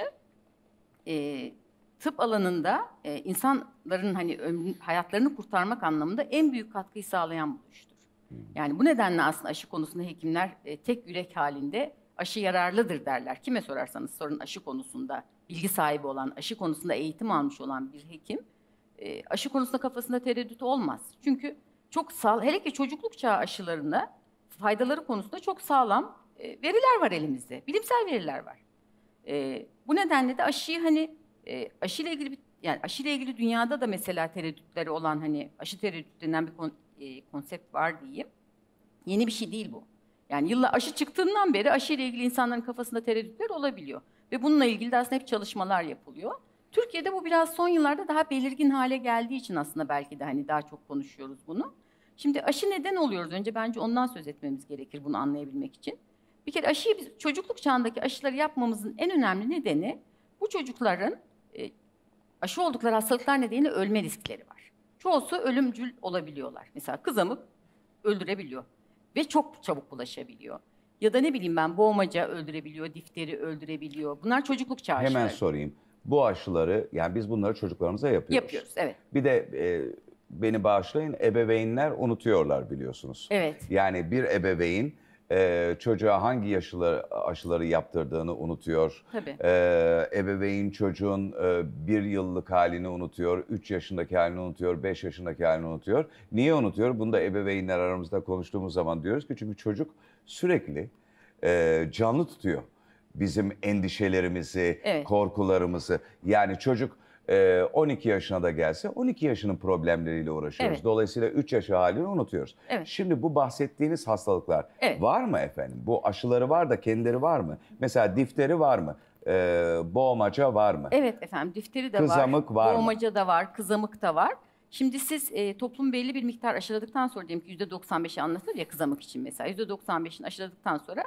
e, tıp alanında e, insanların hani ömrün, hayatlarını kurtarmak anlamında en büyük katkıyı sağlayan buluştur. Hmm. Yani bu nedenle aslında aşı konusunda hekimler e, tek yürek halinde aşı yararlıdır derler. Kime sorarsanız sorun aşı konusunda bilgi sahibi olan, aşı konusunda eğitim almış olan bir hekim e, aşı konusunda kafasında tereddüt olmaz. Çünkü çok sağ, hele ki çocukluk çağı aşılarında faydaları konusunda çok sağlam e, veriler var elimizde. Bilimsel veriler var. E, bu nedenle de aşıyı hani e, aşıyla ilgili bir, yani aşıyla ilgili dünyada da mesela tereddütleri olan hani aşı tereddüt denen bir kon, e, konsept var diyeyim. Yeni bir şey değil bu. Yani yılla aşı çıktığından beri aşıyla ilgili insanların kafasında tereddütler olabiliyor. Ve bununla ilgili de aslında hep çalışmalar yapılıyor. Türkiye'de bu biraz son yıllarda daha belirgin hale geldiği için aslında belki de hani daha çok konuşuyoruz bunu. Şimdi aşı neden oluyoruz? Önce bence ondan söz etmemiz gerekir bunu anlayabilmek için. Bir kere aşıyı biz, çocukluk çağındaki aşıları yapmamızın en önemli nedeni bu çocukların e, aşı oldukları hastalıklar nedeniyle ölme riskleri var. Çoğusu ölümcül olabiliyorlar. Mesela kızamık öldürebiliyor ve çok çabuk bulaşabiliyor. Ya da ne bileyim ben boğmaca öldürebiliyor, difteri öldürebiliyor. Bunlar çocukluk çağı aşıları. Hemen sorayım. Bu aşıları yani biz bunları çocuklarımıza yapıyoruz. Yapıyoruz evet. Bir de e, beni bağışlayın ebeveynler unutuyorlar biliyorsunuz. Evet. Yani bir ebeveyn e, çocuğa hangi yaşları, aşıları yaptırdığını unutuyor. Tabii. E, ebeveyn çocuğun e, bir yıllık halini unutuyor, üç yaşındaki halini unutuyor, beş yaşındaki halini unutuyor. Niye unutuyor? Bunu da ebeveynler aramızda konuştuğumuz zaman diyoruz ki çünkü çocuk sürekli e, canlı tutuyor bizim endişelerimizi, evet. korkularımızı. Yani çocuk 12 ee, yaşına da gelse 12 yaşının problemleriyle uğraşıyoruz. Evet. Dolayısıyla 3 yaş halini unutuyoruz. Evet. Şimdi bu bahsettiğiniz hastalıklar evet. var mı efendim? Bu aşıları var da kendileri var mı? Mesela difteri var mı? e, boğmaca var mı? Evet efendim difteri de kızamık var, var boğmaca mı? da var, kızamık da var. Şimdi siz e, toplum belli bir miktar aşıladıktan sonra diyelim ki %95'i anlatılır ya kızamık için mesela. %95'ini aşıladıktan sonra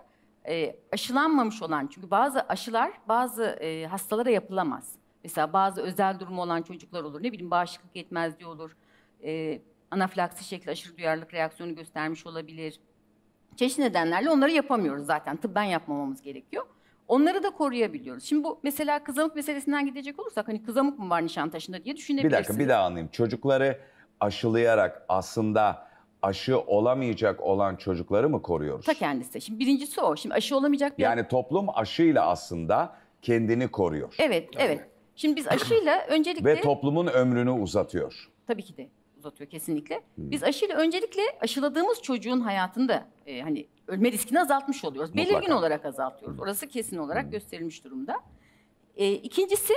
e, aşılanmamış olan çünkü bazı aşılar bazı e, hastalara yapılamaz. Mesela bazı özel durumu olan çocuklar olur. Ne bileyim bağışıklık yetmezliği olur. E, anafilaksi şekli aşırı duyarlılık reaksiyonu göstermiş olabilir. Çeşitli nedenlerle onları yapamıyoruz zaten. Tıbben yapmamamız gerekiyor. Onları da koruyabiliyoruz. Şimdi bu mesela kızamık meselesinden gidecek olursak hani kızamık mı var nişan taşında diye düşünebilirsiniz. Bir dakika bir daha anlayayım. Çocukları aşılayarak aslında aşı olamayacak olan çocukları mı koruyoruz? Ta kendisi. Şimdi birincisi o. Şimdi aşı olamayacak bir... Yani toplum aşıyla aslında kendini koruyor. Evet, evet. evet. Şimdi biz aşıyla öncelikle... Ve toplumun ömrünü uzatıyor. Tabii ki de uzatıyor kesinlikle. Hmm. Biz aşıyla öncelikle aşıladığımız çocuğun hayatında e, hani ölme riskini azaltmış oluyoruz. Mutlaka. Belirgin olarak azaltıyoruz. Orası kesin olarak hmm. gösterilmiş durumda. E, ikincisi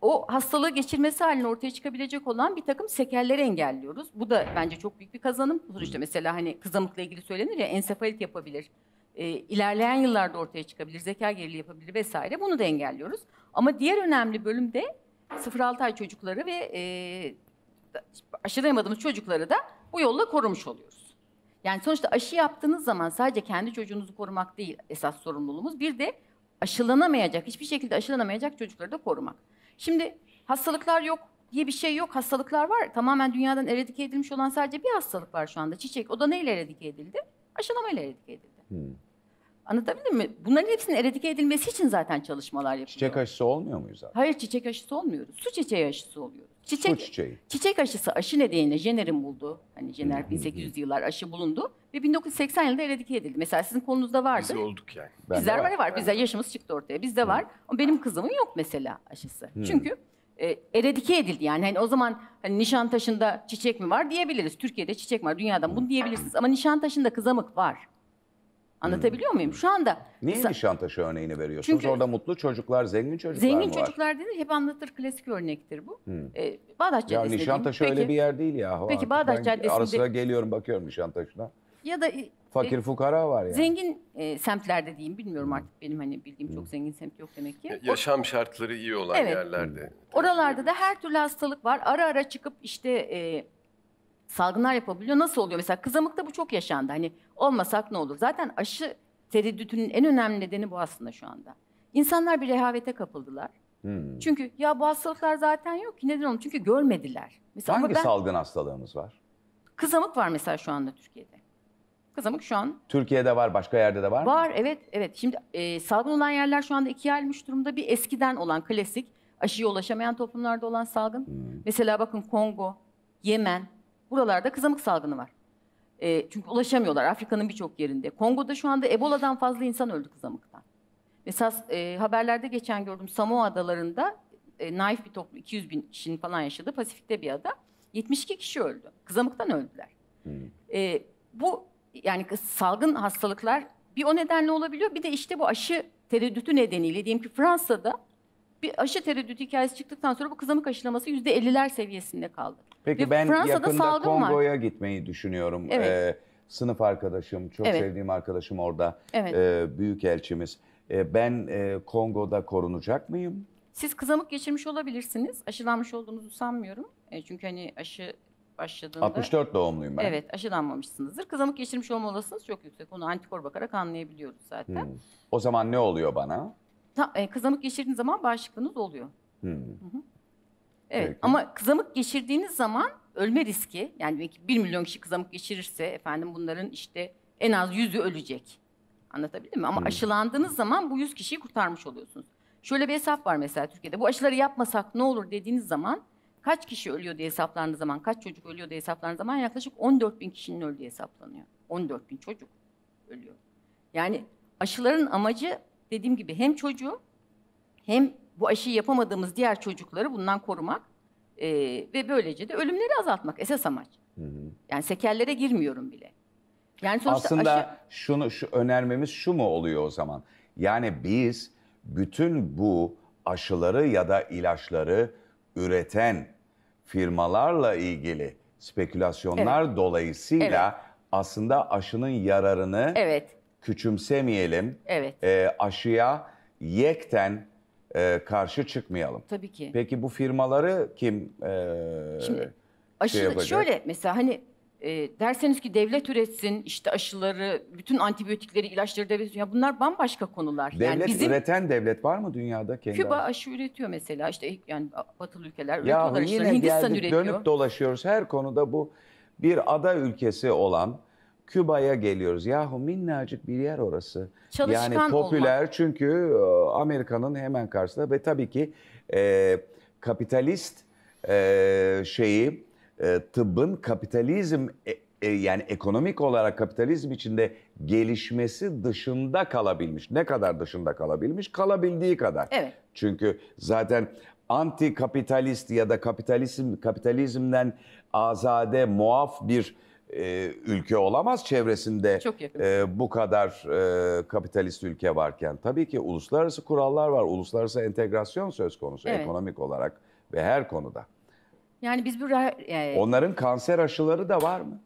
o hastalığı geçirmesi haline ortaya çıkabilecek olan bir takım sekerleri engelliyoruz. Bu da bence çok büyük bir kazanım. Bu hmm. mesela hani kızamıkla ilgili söylenir ya ensefalit yapabilir. E, ilerleyen yıllarda ortaya çıkabilir, zeka geriliği yapabilir vesaire. Bunu da engelliyoruz. Ama diğer önemli bölüm de 0-6 ay çocukları ve e, aşılayamadığımız çocukları da bu yolla korumuş oluyoruz. Yani sonuçta aşı yaptığınız zaman sadece kendi çocuğunuzu korumak değil esas sorumluluğumuz. Bir de aşılanamayacak, hiçbir şekilde aşılanamayacak çocukları da korumak. Şimdi hastalıklar yok diye bir şey yok. Hastalıklar var. Tamamen dünyadan eredik edilmiş olan sadece bir hastalık var şu anda. Çiçek. O da neyle eredik edildi? Aşılamayla eredik edildi. Hmm. Anlatabildim mi? Bunların hepsinin eradike edilmesi için zaten çalışmalar yapılıyor. Çiçek aşısı olmuyor muyuz abi? Hayır çiçek aşısı olmuyoruz. Su çiçeği aşısı oluyoruz. Çiçek, Su çiçeği. Çiçek aşısı aşı nedeniyle Jenner'in buldu. Hani Jenner 1800 yıllar aşı bulundu ve 1980 yılında eradike edildi. Mesela sizin konunuzda vardı. Biz olduk yani. Ben Bizler var. var. Bizler yaşımız çıktı ortaya. Bizde var. Ama benim kızımın yok mesela aşısı. Hı. Çünkü e, eradike edildi yani. Hani o zaman hani Nişantaşı'nda çiçek mi var diyebiliriz. Türkiye'de çiçek var. Dünyadan bunu diyebilirsiniz. Ama Nişantaşı'nda kızamık var. Anlatabiliyor hmm. muyum? Şu anda... Niye mesela, örneğini veriyorsunuz? Çünkü, Orada mutlu çocuklar, zengin çocuklar zengin mı çocuklar dedi hep anlatır klasik örnektir bu. Hmm. Ee, Bağdat Caddesi'nde... Ya Nişantaşı diyeyim. öyle bir yer değil ya. Peki Bağdat ben Caddesi'nde... Ara sıra geliyorum bakıyorum Nişantaşı'na. Ya da... E, Fakir e, fukara var yani. Zengin e, semtlerde diyeyim bilmiyorum hmm. artık benim hani bildiğim hmm. çok zengin semt yok demek ki. Yaşam o, şartları iyi olan evet, yerlerde. Hmm. Oralarda da her türlü hastalık var. Ara ara çıkıp işte... E, salgınlar yapabiliyor. Nasıl oluyor? Mesela kızamıkta bu çok yaşandı. Hani olmasak ne olur? Zaten aşı tereddütünün en önemli nedeni bu aslında şu anda. İnsanlar bir rehavete kapıldılar. Hmm. Çünkü ya bu hastalıklar zaten yok ki neden olur? Çünkü görmediler. Mesela Hangi ben, salgın hastalığımız var? Kızamık var mesela şu anda Türkiye'de. Kızamık şu an. Türkiye'de var, başka yerde de var, mı? Var, evet, evet. Şimdi e, salgın olan yerler şu anda ikiye ayrılmış durumda. Bir eskiden olan klasik, aşıya ulaşamayan toplumlarda olan salgın. Hmm. Mesela bakın Kongo, Yemen, Buralarda kızamık salgını var. E, çünkü ulaşamıyorlar Afrika'nın birçok yerinde. Kongo'da şu anda Ebola'dan fazla insan öldü kızamıktan. Mesela e, haberlerde geçen gördüm Samoa adalarında e, naif bir toplum 200 bin kişinin falan yaşadı. Pasifik'te bir ada 72 kişi öldü. Kızamıktan öldüler. Hmm. E, bu yani salgın hastalıklar bir o nedenle olabiliyor. Bir de işte bu aşı tereddütü nedeniyle diyeyim ki Fransa'da bir aşı tereddütü hikayesi çıktıktan sonra bu kızamık aşılaması yüzde %50'ler seviyesinde kaldı. Peki ben Fransa'da yakında Kongo'ya gitmeyi düşünüyorum. Evet. Ee, sınıf arkadaşım, çok Evet. sevdiğim arkadaşım orada. Evet. Ee, büyük elçimiz. Ee, ben e, Kongo'da korunacak mıyım? Siz kızamık geçirmiş olabilirsiniz. Aşılanmış olduğunuzu sanmıyorum. E, çünkü hani aşı başladığında... 64 doğumluyum ben. Evet aşılanmamışsınızdır. Kızamık geçirmiş olma olasılığınız çok yüksek. Onu antikor bakarak anlayabiliyoruz zaten. Hmm. O zaman ne oluyor bana? Ta- e, kızamık geçirdiğiniz zaman bağışıklığınız oluyor. Hmm. Hı hı. Evet Peki. ama kızamık geçirdiğiniz zaman ölme riski yani belki 1 milyon kişi kızamık geçirirse efendim bunların işte en az yüzü ölecek. Anlatabildim mi? Ama hmm. aşılandığınız zaman bu yüz kişiyi kurtarmış oluyorsunuz. Şöyle bir hesap var mesela Türkiye'de. Bu aşıları yapmasak ne olur dediğiniz zaman kaç kişi ölüyor diye hesaplandığı zaman, kaç çocuk ölüyor diye hesaplandığı zaman yaklaşık 14 bin kişinin öldüğü hesaplanıyor. 14 bin çocuk ölüyor. Yani aşıların amacı dediğim gibi hem çocuğu hem bu aşıyı yapamadığımız diğer çocukları bundan korumak e, ve böylece de ölümleri azaltmak esas amaç. Hı hı. Yani sekerlere girmiyorum bile. Yani sonuçta Aslında aşı... şunu şu önermemiz şu mu oluyor o zaman? Yani biz bütün bu aşıları ya da ilaçları üreten firmalarla ilgili spekülasyonlar evet. dolayısıyla evet. aslında aşının yararını evet. küçümsemeyelim. Evet. E, aşıya yekten e, karşı çıkmayalım. Tabii ki. Peki bu firmaları kim e, Şimdi aşı şey yapacak? şöyle mesela hani e, derseniz ki devlet üretsin işte aşıları, bütün antibiyotikleri, ilaçları devlet üretsin. Ya bunlar bambaşka konular. Devlet yani bizim üreten devlet var mı dünyada kendi? Küba aşı üretiyor mesela işte yani batılı ülkeler ya üretiyorlar yine Hindistan geldik, üretiyor. dönüp dolaşıyoruz her konuda bu bir ada ülkesi olan Küba'ya geliyoruz. Yahu minnacık bir yer orası. Çalışkan yani popüler olmak. çünkü e, Amerika'nın hemen karşısında ve tabii ki e, kapitalist e, şeyi e, tıbbın kapitalizm e, e, yani ekonomik olarak kapitalizm içinde gelişmesi dışında kalabilmiş. Ne kadar dışında kalabilmiş? Kalabildiği kadar. Evet. Çünkü zaten anti kapitalist ya da kapitalizm kapitalizmden azade muaf bir e, ülke olamaz çevresinde e, bu kadar e, kapitalist ülke varken. Tabii ki uluslararası kurallar var, uluslararası entegrasyon söz konusu evet. ekonomik olarak ve her konuda. Yani biz bu e, onların kanser aşıları da var mı?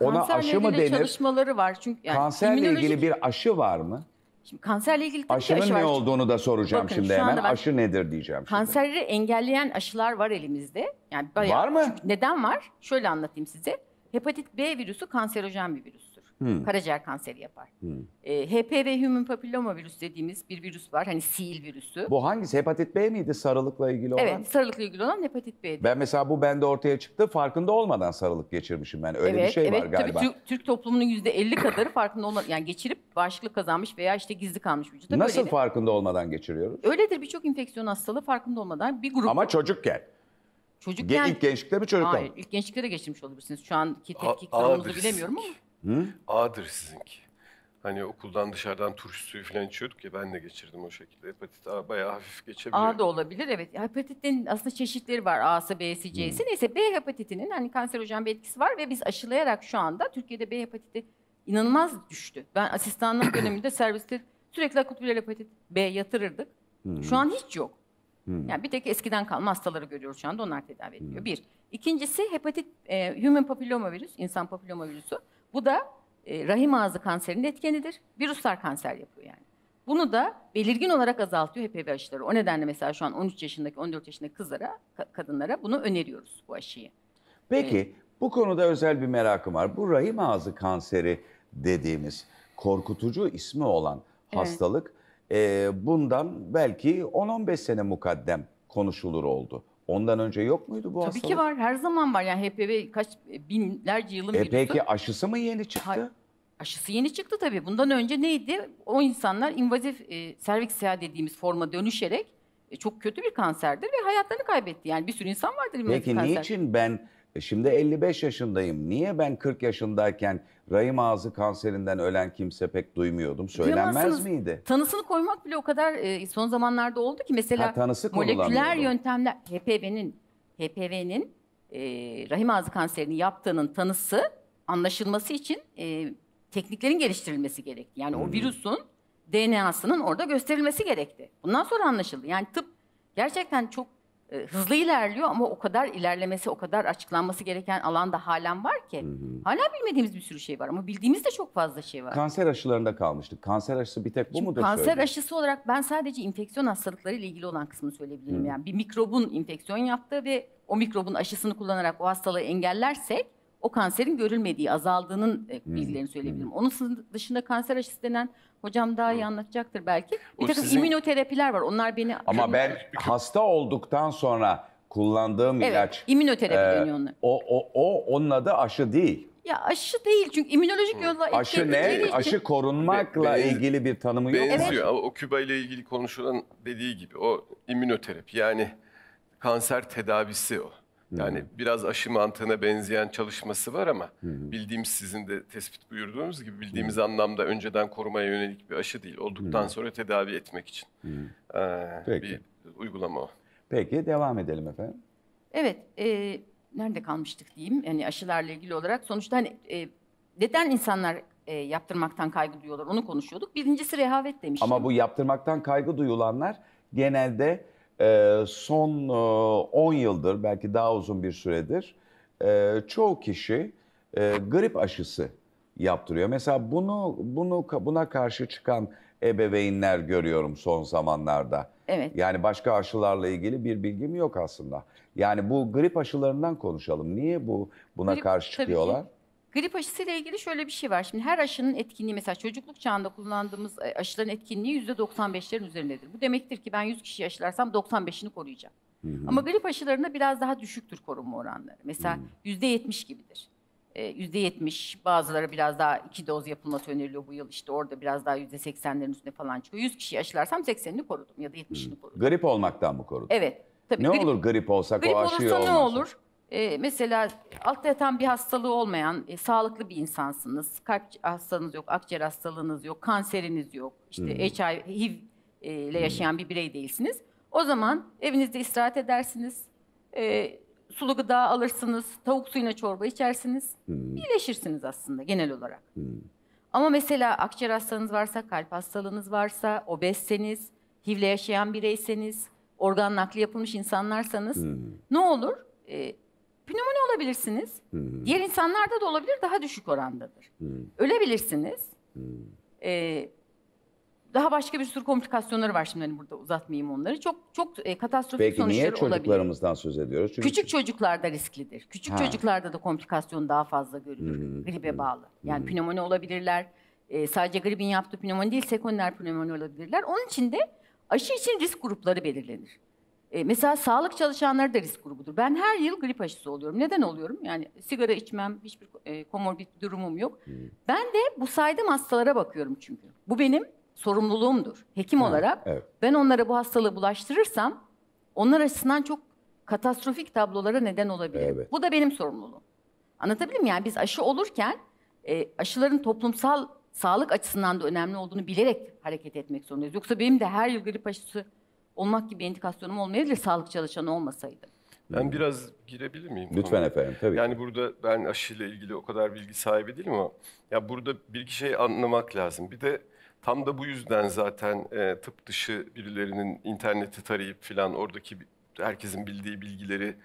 Ona aşı mı denir? Çalışmaları var çünkü yani kanserle immünolojik... ilgili bir aşı var mı? Şimdi kanserle ilgili tabii aşının aşı ne var. olduğunu da soracağım Bakın, şimdi hemen. Ben, aşı nedir diyeceğim şimdi. engelleyen aşılar var elimizde. Yani bayağı, var mı? Neden var? Şöyle anlatayım size. Hepatit B virüsü kanserojen bir virüstür. Hmm. Karaciğer kanseri yapar. Hmm. E, HPV human papilloma virüs dediğimiz bir virüs var. Hani sil virüsü. Bu hangisi? Hepatit B miydi sarılıkla ilgili olan? Evet sarılıkla ilgili olan hepatit B. Ben mesela bu bende ortaya çıktı. Farkında olmadan sarılık geçirmişim ben. Öyle evet, bir şey evet, var galiba. Evet Türk, toplumunun yüzde %50 kadarı farkında olmadan yani geçirip bağışıklık kazanmış veya işte gizli kalmış vücuda. Nasıl böyledir. farkında olmadan geçiriyoruz? Öyledir birçok infeksiyon hastalığı farkında olmadan bir grup. Ama çocukken. Çocukken... Ge- ilk gençlikte mi çocukta mı? Hayır, ilk gençlikte de geçirmiş olabilirsiniz. Şu anki tepki A- bilemiyorum ama. sizinki. Hı? Ağırdır sizinki. Hani okuldan dışarıdan turşu suyu falan içiyorduk ya ben de geçirdim o şekilde. Hepatit A bayağı hafif geçebiliyor. A da olabilir evet. Hepatitin aslında çeşitleri var. A'sı, B'si, C'si. Neyse B hepatitinin hani kanserojen bir etkisi var ve biz aşılayarak şu anda Türkiye'de B hepatiti inanılmaz düştü. Ben asistanlık döneminde serviste sürekli akut viral hepatit B yatırırdık. Şu an hiç yok. Hmm. Yani bir tek eskiden kalma hastaları görüyoruz şu anda onlar tedavi hmm. ediliyor. Hmm. Bir. İkincisi hepatit e, human papillomavirüs, insan papillomavirüsü. Bu da e, rahim ağzı kanserinin etkenidir. Virüsler kanser yapıyor yani. Bunu da belirgin olarak azaltıyor HPV aşıları. O nedenle mesela şu an 13 yaşındaki, 14 yaşındaki kızlara, kadınlara bunu öneriyoruz bu aşıyı. Peki evet. bu konuda özel bir merakım var. Bu rahim ağzı kanseri dediğimiz korkutucu ismi olan hastalık evet e, bundan belki 10-15 sene mukaddem konuşulur oldu. Ondan önce yok muydu bu Tabii hastalık? Tabii ki var. Her zaman var. Yani HPV kaç binlerce yılın e, Peki aşısı mı yeni çıktı? Hayır. Aşısı yeni çıktı tabii. Bundan önce neydi? O insanlar invazif e, serviks ya dediğimiz forma dönüşerek e, çok kötü bir kanserdir ve hayatlarını kaybetti. Yani bir sürü insan vardır invazif Peki kanser. niçin ben e şimdi 55 yaşındayım. Niye ben 40 yaşındayken rahim ağzı kanserinden ölen kimse pek duymuyordum? Söylenmez miydi? Tanısını koymak bile o kadar e, son zamanlarda oldu ki mesela Ha, tanısı moleküler yöntemler HPV'nin HPV'nin e, rahim ağzı kanserini yaptığının tanısı anlaşılması için e, tekniklerin geliştirilmesi gerekti. Yani o hmm. virüsün DNA'sının orada gösterilmesi gerekti. Bundan sonra anlaşıldı. Yani tıp gerçekten çok e, hızlı ilerliyor ama o kadar ilerlemesi, o kadar açıklanması gereken alan da halen var ki. Hala bilmediğimiz bir sürü şey var ama bildiğimiz de çok fazla şey var. Kanser aşılarında kalmıştık. Kanser aşısı bir tek bu Şimdi mudur? Kanser söyle? aşısı olarak ben sadece infeksiyon hastalıkları ile ilgili olan kısmını söyleyebilirim. Yani bir mikrobun infeksiyon yaptığı ve o mikrobun aşısını kullanarak o hastalığı engellersek o kanserin görülmediği, azaldığının e, bilgilerini söyleyebilirim. Onun dışında kanser aşısı denen Hocam daha iyi anlatacaktır belki. Bir O takım sizin- immünoterapiler var. Onlar beni... Ama ben hasta olduktan sonra kullandığım Evet, ilaç immünoterapi e, deniyor ona. O, o, o onun adı aşı değil. Ya aşı değil çünkü immünolojik yolla... Aşı ne? Şey aşı korunmakla be- ilgili bir tanımı yok. mu? Benziyor ama o Küba ile ilgili konuşulan dediği gibi o immünoterapi yani kanser tedavisi o. Yani hmm. biraz aşı mantığına benzeyen çalışması var ama hmm. bildiğimiz sizin de tespit buyurduğunuz gibi bildiğimiz hmm. anlamda önceden korumaya yönelik bir aşı değil. Olduktan hmm. sonra tedavi etmek için hmm. ee, bir uygulama o. Peki devam edelim efendim. Evet, e, nerede kalmıştık diyeyim yani aşılarla ilgili olarak. Sonuçta hani e, neden insanlar e, yaptırmaktan kaygı duyuyorlar onu konuşuyorduk. Birincisi rehavet demiştim. Ama bu yaptırmaktan kaygı duyulanlar genelde ee, son e, 10 yıldır belki daha uzun bir süredir e, çoğu kişi e, grip aşısı yaptırıyor. Mesela bunu bunu buna karşı çıkan ebeveynler görüyorum son zamanlarda. Evet. Yani başka aşılarla ilgili bir bilgim yok aslında. Yani bu grip aşılarından konuşalım. Niye bu buna grip, karşı çıkıyorlar? Tabii ki. Grip aşısı ile ilgili şöyle bir şey var. Şimdi her aşının etkinliği mesela çocukluk çağında kullandığımız e, aşıların etkinliği %95'lerin üzerindedir. Bu demektir ki ben 100 kişi aşılarsam 95'ini koruyacağım. Hı hı. Ama grip aşılarında biraz daha düşüktür korunma oranları. Mesela hı. %70 gibidir. Ee, %70 bazıları biraz daha iki doz yapılması öneriliyor bu yıl işte orada biraz daha %80'lerin üstüne falan çıkıyor. 100 kişi aşılarsam 80'ini korudum ya da 70'ini korudum. Grip olmaktan mı korudum? Evet. Tabii ne grip, olur grip olsak grip o aşıyı olmasa? Grip olursa ne olur? Ee, mesela altta yatan bir hastalığı olmayan e, sağlıklı bir insansınız. Kalp hastalığınız yok, akciğer hastalığınız yok, kanseriniz yok. İşte hmm. HIV, HIV e, ile hmm. yaşayan hmm. bir birey değilsiniz. O zaman evinizde istirahat edersiniz. E, sulu gıda alırsınız, tavuk suyuna çorba içersiniz. Hmm. İyileşirsiniz aslında genel olarak. Hmm. Ama mesela akciğer hastalığınız varsa, kalp hastalığınız varsa, obezseniz, HIV ile yaşayan bireyseniz, organ nakli yapılmış insanlarsanız hmm. ne olur? E, Pnömoni olabilirsiniz. Hmm. Diğer insanlarda da olabilir, daha düşük orandadır. Hmm. Ölebilirsiniz. Hmm. Ee, daha başka bir sürü komplikasyonları var şimdi hani burada uzatmayayım onları. Çok çok e, katastrofik Peki, sonuçları olabilir. Peki niye çocuklarımızdan olabilir. söz ediyoruz? Çünkü küçük çocuklarda risklidir. Küçük ha. çocuklarda da komplikasyon daha fazla görülür hmm. gribe hmm. bağlı. Yani hmm. pnömoni olabilirler. E, sadece gribin yaptığı pnömoni değil, sekonder pnömoni olabilirler. Onun için de aşı için risk grupları belirlenir. E, mesela sağlık çalışanları da risk grubudur. Ben her yıl grip aşısı oluyorum. Neden oluyorum? Yani sigara içmem, hiçbir e, komorbid durumum yok. Hmm. Ben de bu saydığım hastalara bakıyorum çünkü. Bu benim sorumluluğumdur. Hekim ha, olarak evet. ben onlara bu hastalığı bulaştırırsam onlar açısından çok katastrofik tablolara neden olabilir. Evet. Bu da benim sorumluluğum. Anlatabilir miyim? Yani biz aşı olurken e, aşıların toplumsal sağlık açısından da önemli olduğunu bilerek hareket etmek zorundayız. Yoksa benim de her yıl grip aşısı olmak gibi indikasyonum olmayabilir sağlık çalışanı olmasaydı. Ben biraz girebilir miyim? Lütfen konuda? efendim tabii. Yani burada ben aşıyla ilgili o kadar bilgi sahibi değilim ama ya burada bir iki şey anlamak lazım. Bir de tam da bu yüzden zaten e, tıp dışı birilerinin interneti tarayıp filan oradaki herkesin bildiği bilgileri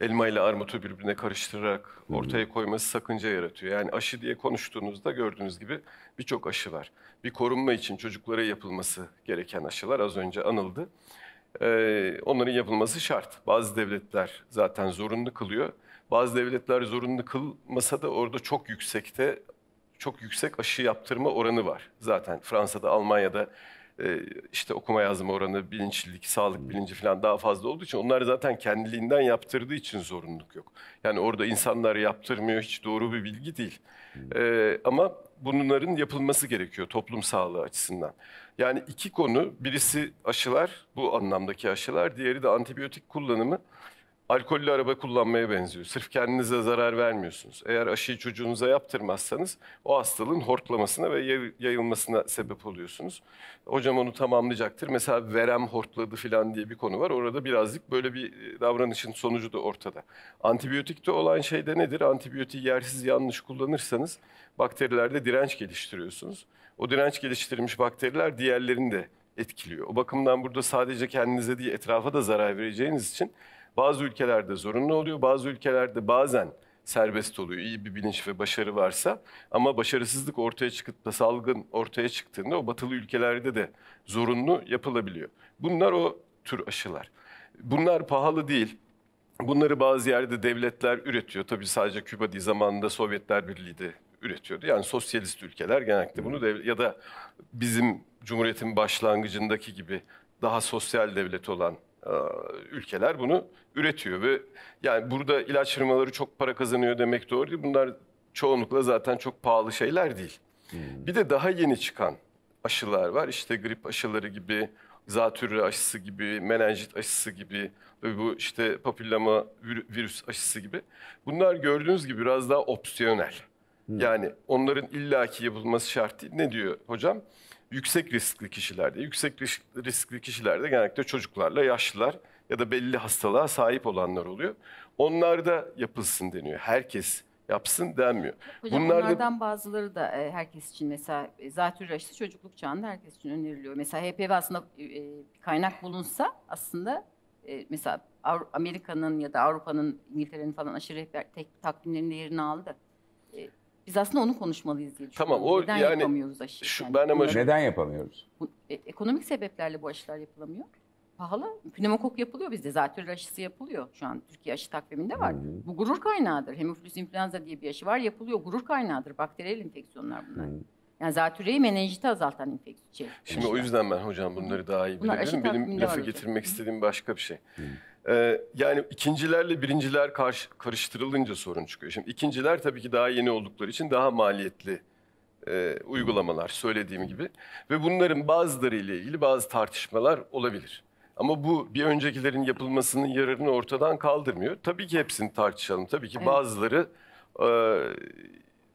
elma ile armutu birbirine karıştırarak ortaya koyması sakınca yaratıyor. Yani aşı diye konuştuğunuzda gördüğünüz gibi birçok aşı var. Bir korunma için çocuklara yapılması gereken aşılar az önce anıldı e, onların yapılması şart. Bazı devletler zaten zorunlu kılıyor. Bazı devletler zorunlu kılmasa da orada çok yüksekte çok yüksek aşı yaptırma oranı var. Zaten Fransa'da, Almanya'da e, işte okuma yazma oranı, bilinçlilik, sağlık hmm. bilinci falan daha fazla olduğu için onlar zaten kendiliğinden yaptırdığı için zorunluluk yok. Yani orada insanlar yaptırmıyor hiç doğru bir bilgi değil. E, ama bunların yapılması gerekiyor toplum sağlığı açısından. Yani iki konu, birisi aşılar, bu anlamdaki aşılar, diğeri de antibiyotik kullanımı. Alkollü araba kullanmaya benziyor. Sırf kendinize zarar vermiyorsunuz. Eğer aşıyı çocuğunuza yaptırmazsanız o hastalığın hortlamasına ve yayılmasına sebep oluyorsunuz. Hocam onu tamamlayacaktır. Mesela verem hortladı falan diye bir konu var. Orada birazcık böyle bir e, davranışın sonucu da ortada. Antibiyotikte olan şey de nedir? Antibiyotiği yersiz yanlış kullanırsanız bakterilerde direnç geliştiriyorsunuz. O direnç geliştirmiş bakteriler diğerlerini de etkiliyor. O bakımdan burada sadece kendinize değil etrafa da zarar vereceğiniz için bazı ülkelerde zorunlu oluyor. Bazı ülkelerde bazen serbest oluyor. İyi bir bilinç ve başarı varsa ama başarısızlık ortaya çıkıp da salgın ortaya çıktığında o batılı ülkelerde de zorunlu yapılabiliyor. Bunlar o tür aşılar. Bunlar pahalı değil. Bunları bazı yerde devletler üretiyor. Tabii sadece Küba değil zamanında Sovyetler Birliği de üretiyordu. Yani sosyalist ülkeler genellikle bunu devlet, ya da bizim Cumhuriyet'in başlangıcındaki gibi daha sosyal devlet olan e, ülkeler bunu üretiyor ve yani burada ilaç firmaları çok para kazanıyor demek doğru değil. Bunlar çoğunlukla zaten çok pahalı şeyler değil. Hmm. Bir de daha yeni çıkan aşılar var. İşte grip aşıları gibi, zatürre aşısı gibi, menenjit aşısı gibi, ve bu işte papillama virüs aşısı gibi. Bunlar gördüğünüz gibi biraz daha opsiyonel. Yani onların illaki yapılması şart değil. Ne diyor hocam? Yüksek riskli kişilerde, yüksek riskli kişilerde genellikle çocuklarla yaşlılar ya da belli hastalığa sahip olanlar oluyor. Onlar da yapılsın deniyor. Herkes yapsın denmiyor. Hocam Bunlar bunlardan da... bazıları da e, herkes için mesela e, zatürre aşısı çocukluk çağında herkes için öneriliyor. Mesela HPV aslında e, kaynak bulunsa aslında mesela Amerika'nın ya da Avrupa'nın, İngiltere'nin falan aşırı takvimlerinde yerini aldı. Biz aslında onu konuşmalıyız diye düşünüyorum. Tamam o Neden yani, yapamıyoruz aşı? Şu, yani, ben ama şu, Neden yapamıyoruz? Bu, e, ekonomik sebeplerle bu aşılar yapılamıyor. Pahalı. Pneumokok yapılıyor bizde. Zatürre aşısı yapılıyor. Şu an Türkiye aşı takviminde var. Hı -hı. Bu gurur kaynağıdır. Hemofilüs influenza diye bir aşı var. Yapılıyor. Gurur kaynağıdır. Bakteriyel enfeksiyonlar bunlar. Hı -hı. Yani zatürreyi menenjiti azaltan enfeksiyon. Şey. Şimdi aşılar. o yüzden ben hocam bunları daha iyi bilirim. Benim lafı getirmek istediğim başka bir şey. Hı -hı. Ee, yani ikincilerle birinciler karşı, karıştırılınca sorun çıkıyor. Şimdi ikinciler tabii ki daha yeni oldukları için daha maliyetli e, uygulamalar söylediğim gibi. Ve bunların bazıları ile ilgili bazı tartışmalar olabilir. Ama bu bir öncekilerin yapılmasının yararını ortadan kaldırmıyor. Tabii ki hepsini tartışalım. Tabii ki bazıları e,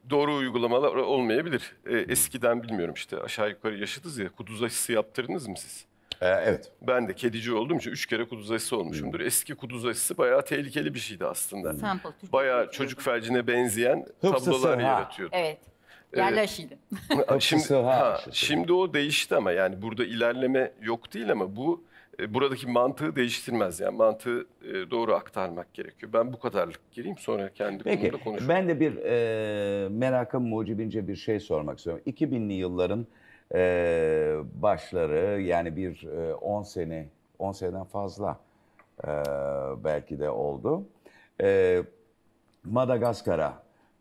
doğru uygulamalar olmayabilir. E, eskiden bilmiyorum işte aşağı yukarı yaşadınız ya kuduz aşısı yaptırdınız mı siz? Ee, evet. Ben de kedici olduğum için üç kere kuduz aşısı olmuşumdur. Eski kuduz aşısı bayağı tehlikeli bir şeydi aslında. Sample, bayağı çocuk felcine benzeyen Hıpsısı, tablolar ha. yaratıyordu. Evet. Ee, Yerleşiydi. şimdi, ha, şimdi o değişti ama yani burada ilerleme yok değil ama bu e, buradaki mantığı değiştirmez. Yani mantığı e, doğru aktarmak gerekiyor. Ben bu kadarlık gireyim sonra kendi Peki konumda konuşurum. ben de bir e, merakım mucibince bir şey sormak istiyorum. 2000'li yılların e, başları yani bir 10 e, sene, 10 seneden fazla e, belki de oldu. E, Madagaskar'a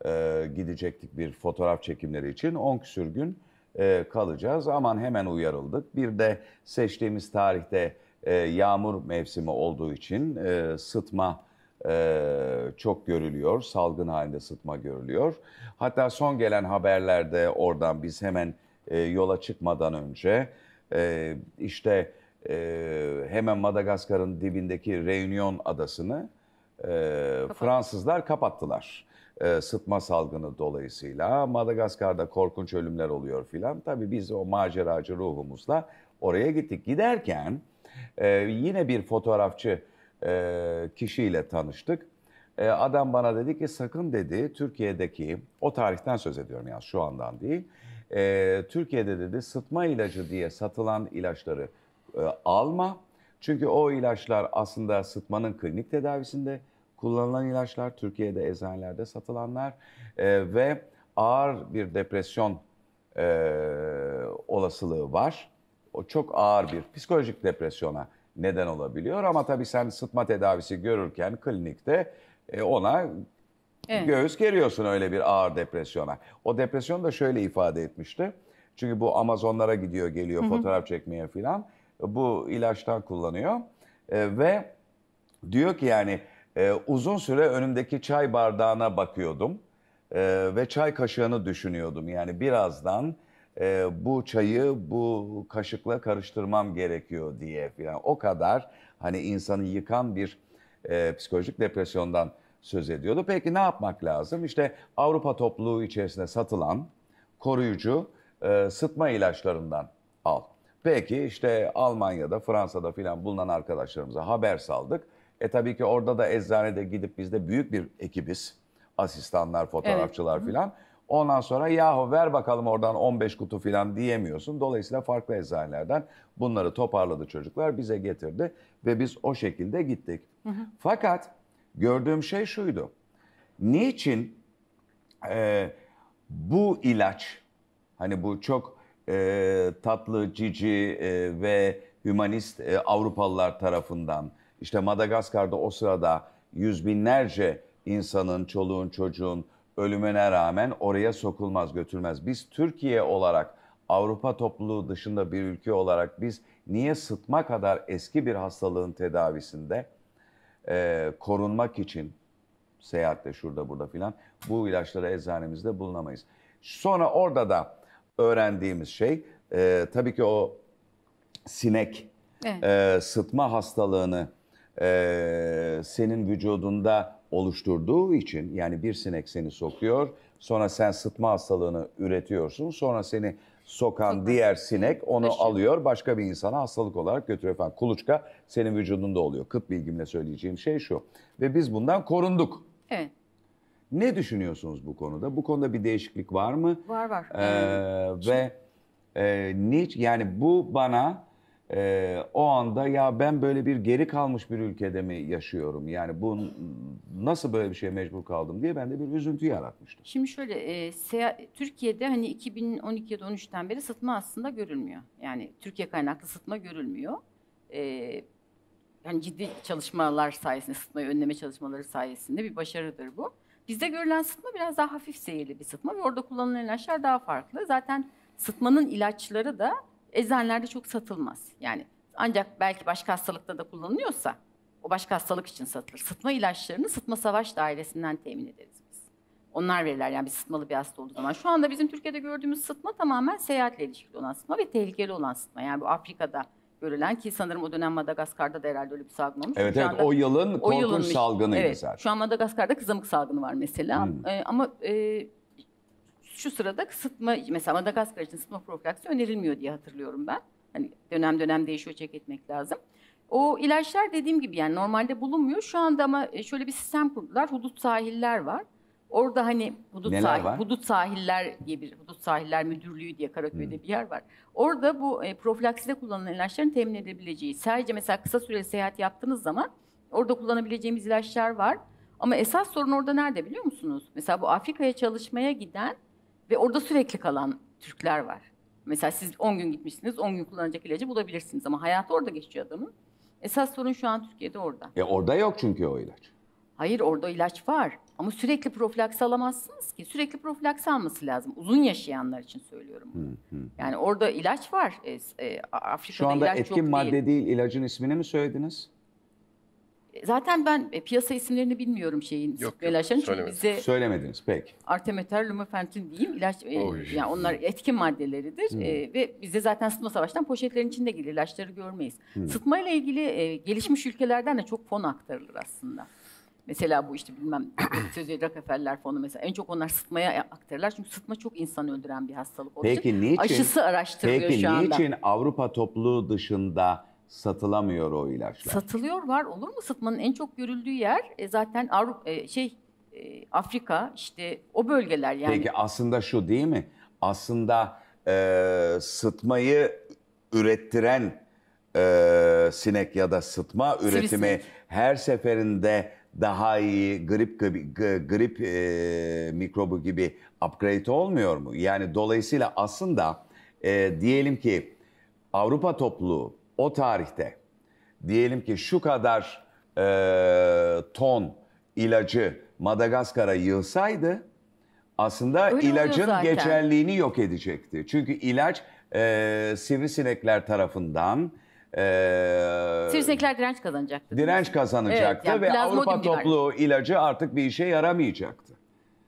e, gidecektik bir fotoğraf çekimleri için. 10 küsür gün e, kalacağız. Aman hemen uyarıldık. Bir de seçtiğimiz tarihte e, yağmur mevsimi olduğu için e, sıtma e, çok görülüyor. Salgın halinde sıtma görülüyor. Hatta son gelen haberlerde oradan biz hemen e, yola çıkmadan önce e, işte e, hemen Madagaskar'ın dibindeki Reunion adasını e, Fransızlar kapattılar. E, sıtma salgını dolayısıyla Madagaskar'da korkunç ölümler oluyor filan. Tabii biz o maceracı ruhumuzla oraya gittik. Giderken e, yine bir fotoğrafçı e, kişiyle tanıştık. E, adam bana dedi ki sakın dedi Türkiye'deki o tarihten söz ediyorum yani şu andan değil e, Türkiye'de dedi sıtma ilacı diye satılan ilaçları e, alma. Çünkü o ilaçlar aslında sıtmanın klinik tedavisinde kullanılan ilaçlar, Türkiye'de eczanelerde satılanlar e, ve ağır bir depresyon e, olasılığı var. O çok ağır bir psikolojik depresyona neden olabiliyor ama tabii sen sıtma tedavisi görürken klinikte e, ona Evet. Göğüs geriyorsun öyle bir ağır depresyona. O depresyon da şöyle ifade etmişti. Çünkü bu Amazonlara gidiyor geliyor Hı-hı. fotoğraf çekmeye filan. Bu ilaçtan kullanıyor. E, ve diyor ki yani e, uzun süre önümdeki çay bardağına bakıyordum. E, ve çay kaşığını düşünüyordum. Yani birazdan e, bu çayı bu kaşıkla karıştırmam gerekiyor diye filan. O kadar hani insanı yıkan bir e, psikolojik depresyondan söz ediyordu. Peki ne yapmak lazım? İşte Avrupa topluluğu içerisinde satılan koruyucu e, sıtma ilaçlarından al. Peki işte Almanya'da, Fransa'da filan bulunan arkadaşlarımıza haber saldık. E tabii ki orada da eczanede gidip bizde büyük bir ekibiz. Asistanlar, fotoğrafçılar evet. filan. Ondan sonra yahu ver bakalım oradan 15 kutu filan diyemiyorsun. Dolayısıyla farklı eczanelerden bunları toparladı çocuklar bize getirdi ve biz o şekilde gittik. Hı hı. Fakat gördüğüm şey şuydu. Niçin e, bu ilaç, hani bu çok e, tatlı, cici e, ve hümanist e, Avrupalılar tarafından, işte Madagaskar'da o sırada yüz binlerce insanın, çoluğun, çocuğun ölümüne rağmen oraya sokulmaz, götürmez. Biz Türkiye olarak, Avrupa topluluğu dışında bir ülke olarak biz niye sıtma kadar eski bir hastalığın tedavisinde e, korunmak için seyahatte şurada burada filan bu ilaçları eczanemizde bulunamayız. Sonra orada da öğrendiğimiz şey e, tabii ki o sinek e, sıtma hastalığını e, senin vücudunda oluşturduğu için yani bir sinek seni sokuyor sonra sen sıtma hastalığını üretiyorsun sonra seni sokan Sokak. diğer sinek onu Taşıyor. alıyor başka bir insana hastalık olarak götürüyor falan Kuluçka senin vücudunda oluyor. Kıt bilgimle söyleyeceğim şey şu. Ve biz bundan korunduk. Evet. Ne düşünüyorsunuz bu konuda? Bu konuda bir değişiklik var mı? Var var. Ee, ee ve e, niç yani bu bana e, o anda ya ben böyle bir geri kalmış bir ülkede mi yaşıyorum? Yani bu nasıl böyle bir şeye mecbur kaldım diye bende bir üzüntü yaratmıştı. Şimdi şöyle e, Türkiye'de hani 2012 ya da 13'ten beri sıtma aslında görülmüyor. Yani Türkiye kaynaklı sıtma görülmüyor. E, yani ciddi çalışmalar sayesinde, sıtmayı önleme çalışmaları sayesinde bir başarıdır bu. Bizde görülen sıtma biraz daha hafif seyirli bir sıtma ve orada kullanılan ilaçlar daha farklı. Zaten sıtmanın ilaçları da eczanelerde çok satılmaz. Yani ancak belki başka hastalıkta da kullanılıyorsa o başka hastalık için satılır. Sıtma ilaçlarını sıtma savaş dairesinden temin ederiz biz. Onlar verirler yani bir sıtmalı bir hasta olduğu zaman. Şu anda bizim Türkiye'de gördüğümüz sıtma tamamen seyahatle ilişkili olan sıtma ve tehlikeli olan sıtma. Yani bu Afrika'da görülen ki sanırım o dönem Madagaskar'da da herhalde öyle bir salgın olmuş. Evet evet o yılın korkunç salgınıydı evet. zaten. Şu an Madagaskar'da kızamık salgını var mesela. Hmm. E, ama e, şu sırada kısıtma, mesela Madagaskar için sıtma profilaksi önerilmiyor diye hatırlıyorum ben. Hani dönem dönem değişiyor, çek etmek lazım. O ilaçlar dediğim gibi yani normalde bulunmuyor. Şu anda ama e, şöyle bir sistem kurdular. Hudut sahiller var. Orada hani hudut, sahil, var? hudut sahiller diye bir hudut sahiller müdürlüğü diye Karaköy'de hmm. bir yer var. Orada bu e, profilakside kullanılan ilaçların temin edebileceği. Sadece mesela kısa süreli seyahat yaptığınız zaman orada kullanabileceğimiz ilaçlar var. Ama esas sorun orada nerede biliyor musunuz? Mesela bu Afrika'ya çalışmaya giden ve orada sürekli kalan Türkler var. Mesela siz 10 gün gitmişsiniz, 10 gün kullanacak ilacı bulabilirsiniz ama hayatı orada geçiyor adamın. Esas sorun şu an Türkiye'de orada. E orada yok çünkü o ilaç. Hayır orada ilaç var ama sürekli profilaks alamazsınız ki. Sürekli profilaks alması lazım. Uzun yaşayanlar için söylüyorum bunu. Hı, hı. Yani orada ilaç var. E, e, Afrika'da Şu anda etkin madde değil ilacın ismini mi söylediniz? Zaten ben e, piyasa isimlerini bilmiyorum şeyin yok, ilaçların çünkü söylemedim. bize Söylemediniz pek. artemeter, lumefentin diyeyim ilaç e, yani onlar etkin maddeleridir hmm. E, ve bize zaten sıtma savaştan poşetlerin içinde gelir ilaçları görmeyiz. Hmm. Sıtma ile ilgili e, gelişmiş ülkelerden de çok fon aktarılır aslında. Mesela bu işte bilmem sözü Rockefeller fonu mesela en çok onlar sıtmaya e, aktarırlar çünkü sıtma çok insan öldüren bir hastalık. olduğu Peki niçin? Aşısı araştırılıyor Peki şu anda. niçin Avrupa topluluğu dışında satılamıyor o ilaçlar. Satılıyor var olur mu? Sıtmanın en çok görüldüğü yer e, zaten Avrupa e, şey e, Afrika işte o bölgeler yani. Peki aslında şu değil mi? Aslında e, sıtmayı ürettiren e, sinek ya da sıtma üretimi Sivrisinek. her seferinde daha iyi grip gibi grip e, mikrobu gibi upgrade olmuyor mu? Yani dolayısıyla aslında e, diyelim ki Avrupa topluluğu o tarihte diyelim ki şu kadar e, ton ilacı Madagaskar'a yığsaydı aslında Öyle ilacın geçerliğini yok edecekti. Çünkü ilaç e, sivrisinekler tarafından e, sivrisinekler direnç kazanacaktı. Direnç kazanacaktı evet, yani ve Avrupa toplu ilacı artık bir işe yaramayacaktı.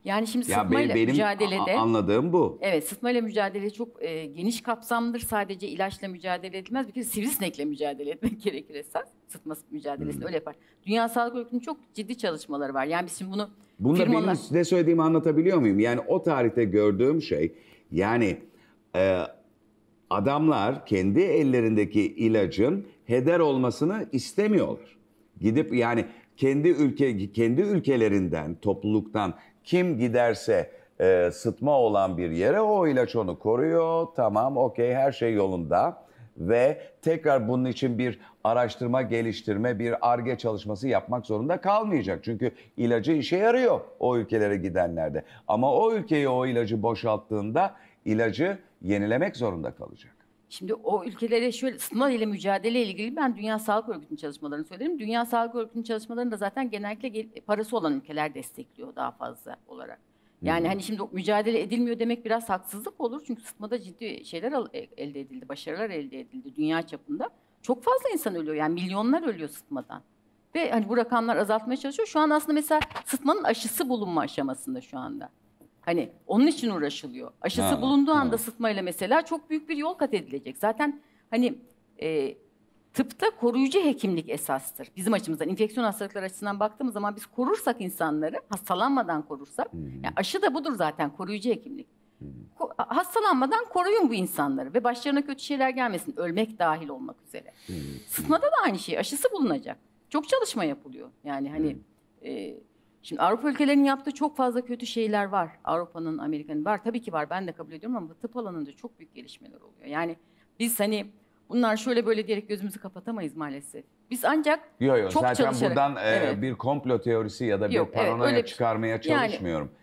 Yani şimdi ya sıtmayla benim mücadelede... anladığım bu. Evet sıtmayla mücadele çok e, geniş kapsamdır. Sadece ilaçla mücadele edilmez. Bir kere sivrisinekle mücadele etmek gerekir esas. Sıtma mücadelesini hmm. öyle yapar. Dünya Sağlık Örgütü'nün çok ciddi çalışmaları var. Yani biz şimdi bunu... Bunu da firmalar... benim size söylediğimi anlatabiliyor muyum? Yani o tarihte gördüğüm şey yani e, adamlar kendi ellerindeki ilacın heder olmasını istemiyorlar. Gidip yani kendi ülke kendi ülkelerinden, topluluktan kim giderse e, sıtma olan bir yere o ilaç onu koruyor. Tamam okey her şey yolunda ve tekrar bunun için bir araştırma geliştirme, bir ARGE çalışması yapmak zorunda kalmayacak. Çünkü ilacı işe yarıyor o ülkelere gidenlerde. Ama o ülkeyi o ilacı boşalttığında ilacı yenilemek zorunda kalacak. Şimdi o ülkelere şöyle sınır ile mücadele ilgili ben Dünya Sağlık Örgütü'nün çalışmalarını söylerim. Dünya Sağlık Örgütü'nün çalışmalarını da zaten genellikle e, parası olan ülkeler destekliyor daha fazla olarak. Yani hmm. hani şimdi mücadele edilmiyor demek biraz haksızlık olur. Çünkü sıtmada ciddi şeyler e, elde edildi, başarılar elde edildi dünya çapında. Çok fazla insan ölüyor yani milyonlar ölüyor sıtmadan. Ve hani bu rakamlar azaltmaya çalışıyor. Şu an aslında mesela sıtmanın aşısı bulunma aşamasında şu anda. Hani onun için uğraşılıyor. Aşısı ha, bulunduğu anda ha. sıtmayla mesela çok büyük bir yol kat edilecek. Zaten hani e, tıpta koruyucu hekimlik esastır. Bizim açımızdan infeksiyon hastalıkları açısından baktığımız zaman biz korursak insanları, hastalanmadan korursak, hmm. yani aşı da budur zaten koruyucu hekimlik. Hmm. Ko hastalanmadan koruyun bu insanları ve başlarına kötü şeyler gelmesin, ölmek dahil olmak üzere. Hmm. Sıtmada da aynı şey, aşısı bulunacak. Çok çalışma yapılıyor. Yani hani hmm. e, Şimdi Avrupa ülkelerinin yaptığı çok fazla kötü şeyler var. Avrupa'nın, Amerika'nın var. Tabii ki var ben de kabul ediyorum ama tıp alanında çok büyük gelişmeler oluyor. Yani biz hani bunlar şöyle böyle diyerek gözümüzü kapatamayız maalesef. Biz ancak yo, yo, çok zaten çalışarak... Zaten buradan e, evet. bir komplo teorisi ya da bir Yok, paranoya evet, çıkarmaya çalışmıyorum. Yani,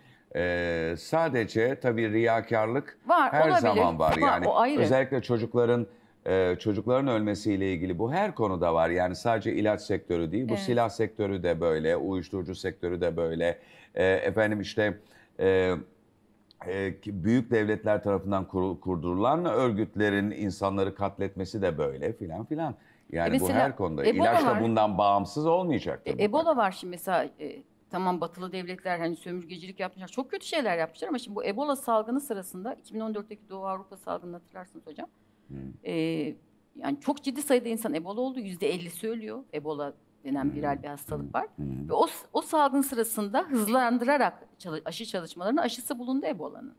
ee, sadece tabii riyakarlık var, her olabilir. zaman var. Yani o ayrı. özellikle çocukların e, çocukların ölmesiyle ilgili bu her konuda var. Yani sadece ilaç sektörü değil, bu evet. silah sektörü de böyle, uyuşturucu sektörü de böyle. E, efendim işte e, e büyük devletler tarafından kur, kurdurulan örgütlerin insanları katletmesi de böyle filan filan. Yani e mesela, bu her konuda. Ebola İlaç da var. bundan bağımsız olmayacak. E, Ebola var şimdi mesela. E, tamam batılı devletler hani sömürgecilik yapmışlar. Çok kötü şeyler yapmışlar ama şimdi bu Ebola salgını sırasında 2014'teki Doğu Avrupa salgını hatırlarsınız hocam. E, yani çok ciddi sayıda insan Ebola oldu. Yüzde ellisi ölüyor. Ebola denen hmm. viral bir hastalık hmm. var. Hmm. Ve o, o salgın sırasında hızlandırarak çalış, aşı çalışmalarının aşısı bulundu Ebola'nın.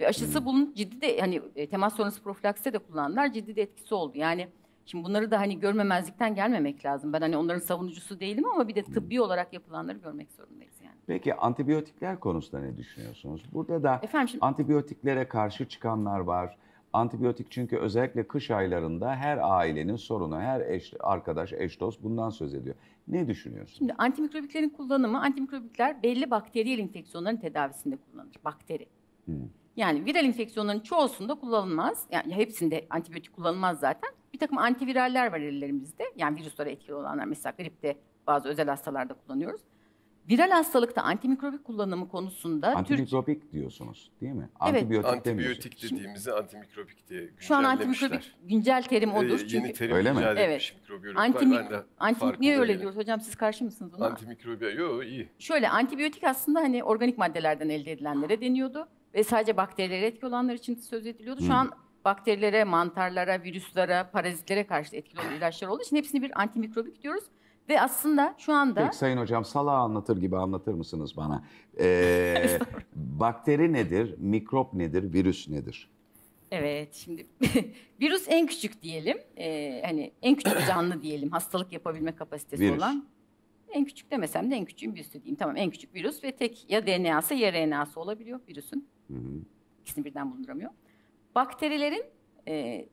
Ve aşısı hmm. ciddi de hani e, temas sonrası profilakside de kullananlar ciddi de etkisi oldu. Yani şimdi bunları da hani görmemezlikten gelmemek lazım. Ben hani onların savunucusu değilim ama bir de hmm. tıbbi olarak yapılanları görmek zorundayız yani. Peki antibiyotikler konusunda ne düşünüyorsunuz? Burada da Efendim, şimdi... antibiyotiklere karşı çıkanlar var. Antibiyotik çünkü özellikle kış aylarında her ailenin sorunu, her eş, arkadaş, eş dost bundan söz ediyor. Ne düşünüyorsun? Şimdi antimikrobiklerin kullanımı, antimikrobikler belli bakteriyel infeksiyonların tedavisinde kullanılır. Bakteri. Hmm. Yani viral infeksiyonların çoğusunda kullanılmaz. Yani hepsinde antibiyotik kullanılmaz zaten. Bir takım antiviraller var ellerimizde. Yani virüslere etkili olanlar mesela gripte bazı özel hastalarda kullanıyoruz. Viral hastalıkta antimikrobik kullanımı konusunda... Antimikrobik Türk... diyorsunuz değil mi? Evet. Antibiyotik, antibiyotik dediğimizi antimikrobik diye güncellemişler. Şu an antimikrobik güncel terim ee, odur. Ee, yeni terim Öyle mi? Evet. Antimik antimik niye öyle diyoruz hocam siz karşı mısınız buna? Antimikrobiya yok iyi. Şöyle antibiyotik aslında hani organik maddelerden elde edilenlere deniyordu. Ve sadece bakterilere etki olanlar için söz ediliyordu. Şu Hı. Hmm. an bakterilere, mantarlara, virüslere, parazitlere karşı etkili olan ilaçlar olduğu için hepsini bir antimikrobik diyoruz. Ve aslında şu anda... Peki Sayın Hocam salağı anlatır gibi anlatır mısınız bana? Ee, bakteri nedir, mikrop nedir, virüs nedir? Evet şimdi virüs en küçük diyelim. Ee, hani en küçük canlı diyelim hastalık yapabilme kapasitesi virüs. olan. En küçük demesem de en küçüğün virüsü diyeyim. Tamam en küçük virüs ve tek ya DNA'sı ya RNA'sı olabiliyor virüsün. Hı hı. İkisini birden bulunduramıyor. Bakterilerin e,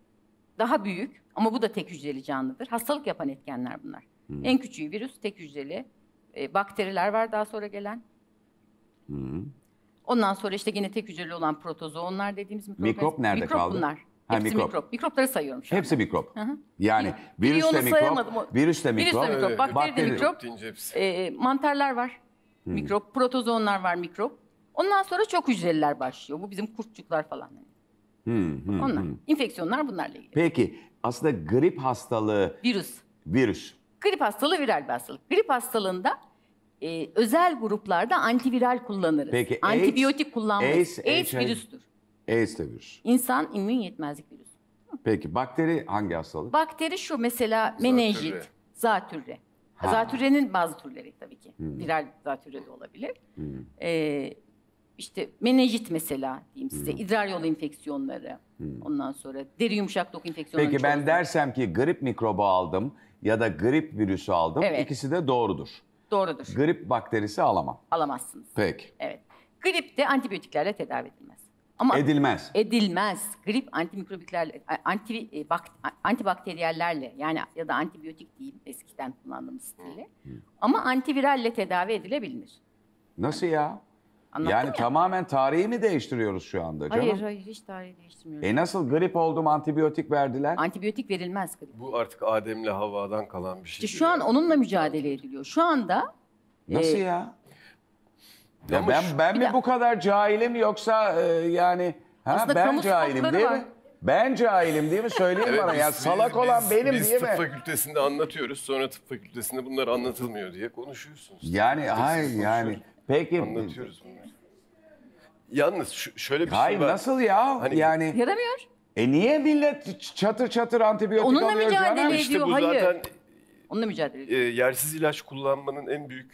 daha büyük ama bu da tek hücreli canlıdır. Hastalık yapan etkenler bunlar. Hmm. En küçüğü virüs, tek hücreli. E, bakteriler var daha sonra gelen. Hmm. Ondan sonra işte gene tek hücreli olan protozoonlar dediğimiz mikrop. Mikrop nerede mikrop kaldı? Bunlar. Ha, Hepsi mikrop. mikrop. Mikropları sayıyorum şu anda. Hepsi mikrop. Hı -hı. Yani virüs de mikrop, virüs de mikrop, virüs de mikrop, bakteri, bakteri de mikrop, e, mantarlar var. Hmm. Mikrop, protozoonlar var mikrop. Ondan sonra çok hücreliler başlıyor. Bu bizim kurtçuklar falan. Hmm, hmm, Onlar. Hmm. İnfeksiyonlar bunlarla ilgili. Peki aslında grip hastalığı... Virüs. Virüs. Grip hastalığı viral bir hastalık. Grip hastalığında e, özel gruplarda antiviral kullanırız. Peki, Antibiyotik AIDS, kullanmayız. AIDS, AIDS, HIV, virüstür. AIDS de virüs. İnsan immün yetmezlik virüsü. Peki bakteri hangi hastalık? Bakteri şu mesela menenjit, zatürre. Ha. Zatürrenin bazı türleri tabii ki. Hmm. Viral zatürre de olabilir. Hmm. Ee, işte menenjit mesela diyeyim size. Hmm. İdrar yolu enfeksiyonları. Hmm. Ondan sonra deri yumuşak doku enfeksiyonları. Peki ben dersem ki grip mikrobu aldım ya da grip virüsü aldım. Evet. İkisi de doğrudur. Doğrudur. Grip bakterisi alamam. Alamazsınız. Peki. Evet. Grip de antibiyotiklerle tedavi edilmez. Ama edilmez. Edilmez. Grip antimikrobiklerle, anti, e, bak, antibakteriyellerle yani ya da antibiyotik diyeyim eskiden kullandığımız stille. Ama antiviralle tedavi edilebilir. Nasıl ya? Anlattım yani ya. tamamen tarihi mi değiştiriyoruz şu anda canım? Hayır hayır hiç tarihi değiştirmiyoruz. E nasıl grip oldum antibiyotik verdiler? Antibiyotik verilmez grip. Bu artık Adem'le havadan kalan bir şey. İşte şu an onunla mücadele ediliyor. Şu anda... Nasıl e, ya? ya ben ben mi bu kadar cahilim yoksa e, yani... Ha, ben cahilim değil mi? Ben cahilim değil mi? Söyleyin evet, bana biz, ya salak biz, olan benim biz, diye tıp mi? tıp fakültesinde anlatıyoruz sonra tıp fakültesinde bunlar anlatılmıyor diye konuşuyorsunuz. Yani hayır yani peki. Anlatıyoruz bunları. Yalnız şöyle bir şey Hayır, şey var. nasıl ya? Hani... Yani Yaramıyor. E niye millet çatır çatır antibiyotik Onunla alıyor? Onunla mücadele ediyor. İşte bu Hayır. zaten Onunla mücadele ediyor. E, yersiz ilaç kullanmanın en büyük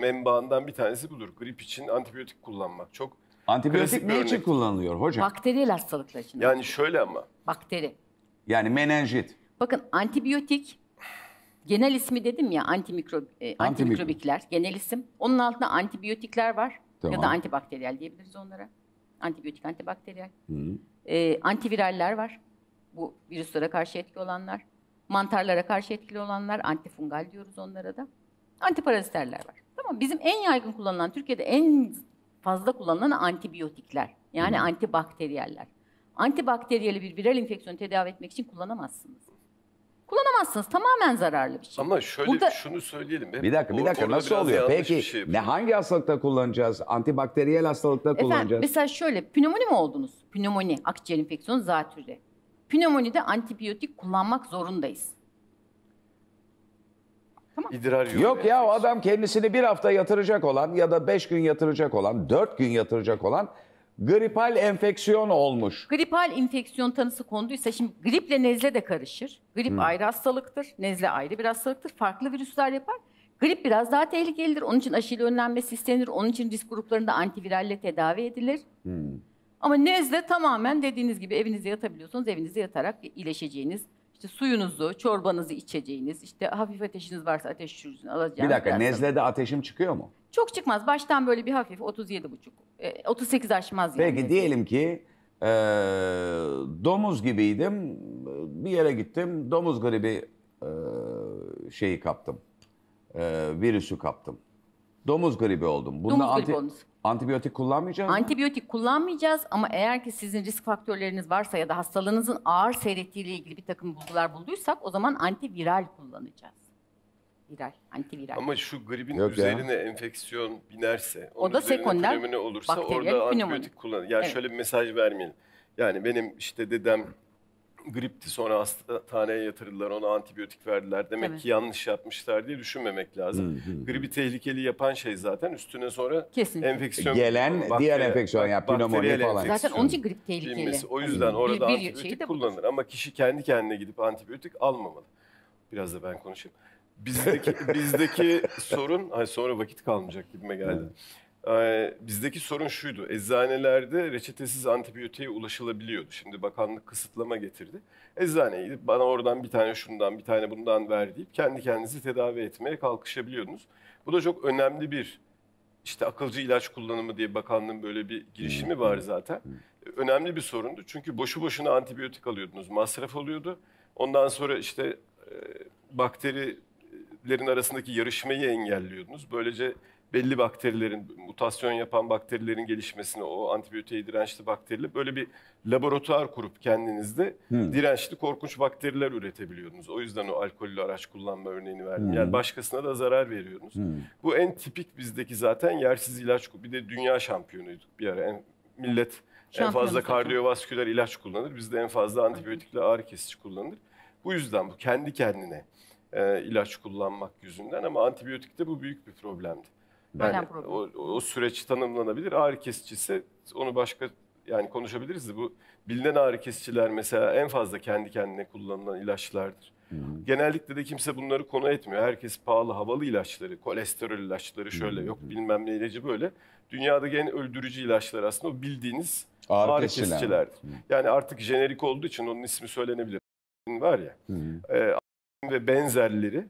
menbaından bir tanesi budur. Grip için antibiyotik kullanmak. Çok Antibiyotik ne için kullanılıyor hocam? Bakteriyel hastalıklar için. Yani şöyle ama. Bakteri. Yani menenjit. Bakın antibiyotik genel ismi dedim ya e, antimikrobikler antimikro. genel isim. Onun altında antibiyotikler var. Tamam. Ya da antibakteriyel diyebiliriz onlara. Antibiyotik, antibakteriyel. Hı. E, antiviraller var. Bu virüslere karşı etkili olanlar. Mantarlara karşı etkili olanlar. Antifungal diyoruz onlara da. Antiparaziterler var. Tamam Bizim en yaygın kullanılan, Türkiye'de en fazla kullanılan antibiyotikler. Yani Hı. antibakteriyeller. Antibakteriyeli bir viral enfeksiyonu tedavi etmek için kullanamazsınız. Kullanamazsınız. Tamamen zararlı bir şey. Ama şöyle Burada... şunu söyleyelim. Hep bir dakika bir dakika nasıl oluyor? Peki şey ne hangi hastalıkta kullanacağız? Antibakteriyel hastalıkta Efendim, kullanacağız. Mesela şöyle pnömoni mi oldunuz? Pnömoni, akciğer enfeksiyonu zatürre. Pnömonide antibiyotik kullanmak zorundayız. Tamam. İdrar yolu. Yok ya o adam kendisini bir hafta yatıracak olan ya da beş gün yatıracak olan, dört gün yatıracak olan gripal enfeksiyon olmuş. Gripal enfeksiyon tanısı konduysa şimdi griple nezle de karışır. Grip hmm. ayrı hastalıktır, nezle ayrı bir hastalıktır. Farklı virüsler yapar. Grip biraz daha tehlikelidir. Onun için aşıyla önlenmesi istenir. Onun için risk gruplarında antiviralle tedavi edilir. Hmm. Ama nezle tamamen dediğiniz gibi evinizde yatabiliyorsunuz. Evinizde yatarak iyileşeceğiniz işte suyunuzu, çorbanızı içeceğiniz, işte hafif ateşiniz varsa ateş düşürücünü alacağınız. Bir dakika nezle de ateşim çıkıyor mu? Çok çıkmaz. Baştan böyle bir hafif 37,5 e, 38 aşmaz yani. Peki diyelim ki e, domuz gibiydim. Bir yere gittim. Domuz gribi e, şeyi kaptım. E, virüsü kaptım. Domuz gribi oldum. Bunda Domuz gribi antibiyotik kullanmayacağız mı? Antibiyotik kullanmayacağız ama eğer ki sizin risk faktörleriniz varsa ya da hastalığınızın ağır seyrettiğiyle ilgili bir takım bulgular bulduysak o zaman antiviral kullanacağız viral, antiviral. Ama şu gripin Yok üzerine ya. enfeksiyon binerse, o da sekonder pnömoni olursa orada antibiyotik kullan. Yani evet. şöyle bir mesaj vermeyin. Yani benim işte dedem gripti sonra hastaneye yatırdılar ona antibiyotik verdiler. Demek evet. ki yanlış yapmışlar diye düşünmemek lazım. Hı hı. Gribi tehlikeli yapan şey zaten üstüne sonra Kesinlikle. enfeksiyon. Gelen bakteri, diğer enfeksiyon yani pnömoni falan. Zaten onun için grip tehlikeli. Bilmesi. O yüzden hı. orada bir, bir antibiyotik şey kullanılır ama kişi kendi kendine gidip antibiyotik almamalı. Biraz da ben konuşayım. Bizdeki bizdeki sorun ay sonra vakit kalmayacak gibime geldi. bizdeki sorun şuydu. Eczanelerde reçetesiz antibiyotiğe ulaşılabiliyordu. Şimdi bakanlık kısıtlama getirdi. Eczaneye gidip bana oradan bir tane şundan bir tane bundan ver deyip kendi kendinizi tedavi etmeye kalkışabiliyordunuz. Bu da çok önemli bir işte akılcı ilaç kullanımı diye bakanlığın böyle bir girişimi var zaten. Önemli bir sorundu. Çünkü boşu boşuna antibiyotik alıyordunuz. Masraf oluyordu. Ondan sonra işte e, bakteri bakterilerin arasındaki yarışmayı engelliyordunuz. Böylece belli bakterilerin, mutasyon yapan bakterilerin gelişmesine, o antibiyotiğe dirençli bakteriyle böyle bir laboratuvar kurup kendinizde hmm. dirençli korkunç bakteriler üretebiliyordunuz. O yüzden o alkollü araç kullanma örneğini verdim. Hmm. Yani başkasına da zarar veriyordunuz. Hmm. Bu en tipik bizdeki zaten yersiz ilaç. Bir de dünya şampiyonuyduk bir ara. En, millet en fazla kardiyovasküler ilaç kullanır. Bizde en fazla antibiyotikle ağrı kesici kullanılır. Bu yüzden bu kendi kendine e, ilaç kullanmak yüzünden ama antibiyotikte bu büyük bir problemdi. Yani problem. o, o süreç tanımlanabilir. Ağrı kesicisi onu başka yani konuşabiliriz de bu bilinen ağrı kesiciler mesela en fazla kendi kendine kullanılan ilaçlardır. Hı hı. Genellikle de kimse bunları konu etmiyor. Herkes pahalı havalı ilaçları, kolesterol ilaçları şöyle yok bilmem ne ilacı böyle. Dünyada en öldürücü ilaçlar aslında o bildiğiniz ağrı, ağrı kesiciler. kesicilerdir. Hı. Yani artık jenerik olduğu için onun ismi söylenebilir. Var ya. E, ve benzerleri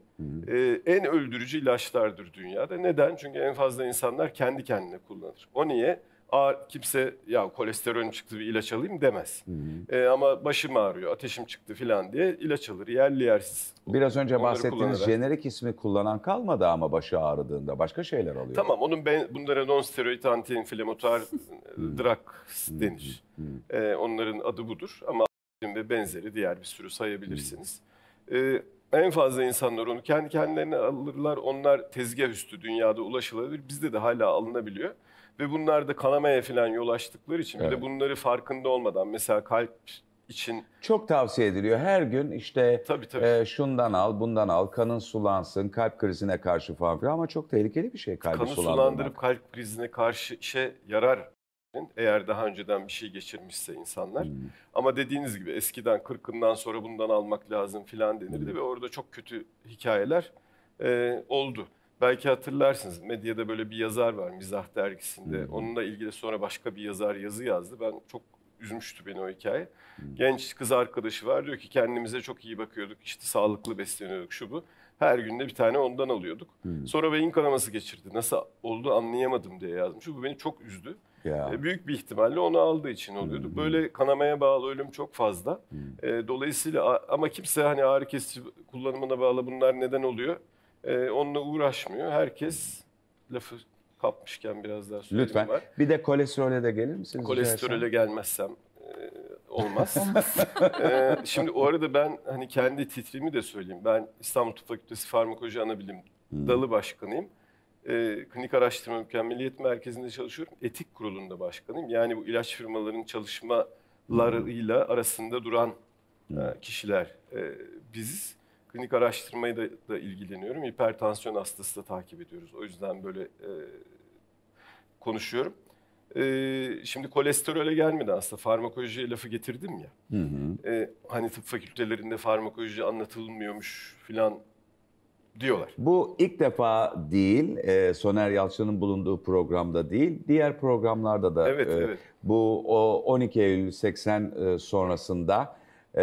e, en öldürücü ilaçlardır dünyada. Neden? Çünkü en fazla insanlar kendi kendine kullanır. O niye? Ağır, kimse ya kolesterolüm çıktı bir ilaç alayım demez. E, ama başım ağrıyor, ateşim çıktı falan diye ilaç alır. Yerli yersiz. Biraz önce Onları bahsettiğiniz kullanarak. jenerik ismi kullanan kalmadı ama başı ağrıdığında başka şeyler alıyor. Tamam onun ben, bunlara non-steroid anti-inflamatuar e, drugs denir. E, onların adı budur ama ve benzeri diğer bir sürü sayabilirsiniz. E, en fazla insanlar onu kendi kendilerine alırlar. Onlar tezgah üstü dünyada ulaşılabilir. Bizde de hala alınabiliyor. Ve bunlar da kanamaya falan yol açtıkları için evet. bir de bunları farkında olmadan mesela kalp için çok tavsiye ediliyor. Her gün işte tabii, tabii. E, şundan al, bundan al, kanın sulansın, kalp krizine karşı falan ama çok tehlikeli bir şey kalbi Kanı sulandırıp kalp krizine karşı işe yarar gerçekten. Eğer daha önceden bir şey geçirmişse insanlar. Hmm. Ama dediğiniz gibi eskiden kırkından sonra bundan almak lazım filan denirdi hmm. ve orada çok kötü hikayeler e, oldu. Belki hatırlarsınız medyada böyle bir yazar var Mizah dergisinde. Hmm. Onunla ilgili sonra başka bir yazar yazı yazdı. Ben çok üzmüştü beni o hikaye. Hmm. Genç kız arkadaşı var diyor ki kendimize çok iyi bakıyorduk. İşte sağlıklı besleniyorduk şu bu. Her günde bir tane ondan alıyorduk. Hmm. Sonra beyin kanaması geçirdi. Nasıl oldu anlayamadım diye yazmış. Bu beni çok üzdü ya. E, büyük bir ihtimalle onu aldığı için oluyordu. Hmm. Böyle kanamaya bağlı ölüm çok fazla. Hmm. E, dolayısıyla ama kimse hani ağrı kesici kullanımına bağlı bunlar neden oluyor? E, onunla uğraşmıyor. Herkes lafı kapmışken biraz daha söyleyeyim Lütfen. Var. Bir de kolesterole de gelir misiniz? Kolesterole gelmezsem e, olmaz. şimdi o arada ben hani kendi titrimi de söyleyeyim. Ben İstanbul Tıp Fakültesi Farmakoloji Anabilim hmm. Dalı Başkanıyım e, klinik araştırma mükemmeliyet merkezinde çalışıyorum. Etik kurulunda başkanıyım. Yani bu ilaç firmalarının çalışmalarıyla arasında duran e, hmm. kişiler e, biziz. Klinik araştırmayı da, da ilgileniyorum. Hipertansiyon hastası da takip ediyoruz. O yüzden böyle e, konuşuyorum. E, şimdi kolesterole gelmedi aslında farmakolojiye lafı getirdim ya. Hı hı. E, hani tıp fakültelerinde farmakoloji anlatılmıyormuş filan diyorlar. Bu ilk defa değil, e, Soner Yalçın'ın bulunduğu programda değil, diğer programlarda da evet, e, evet. bu o 12 Eylül 80 e, sonrasında e,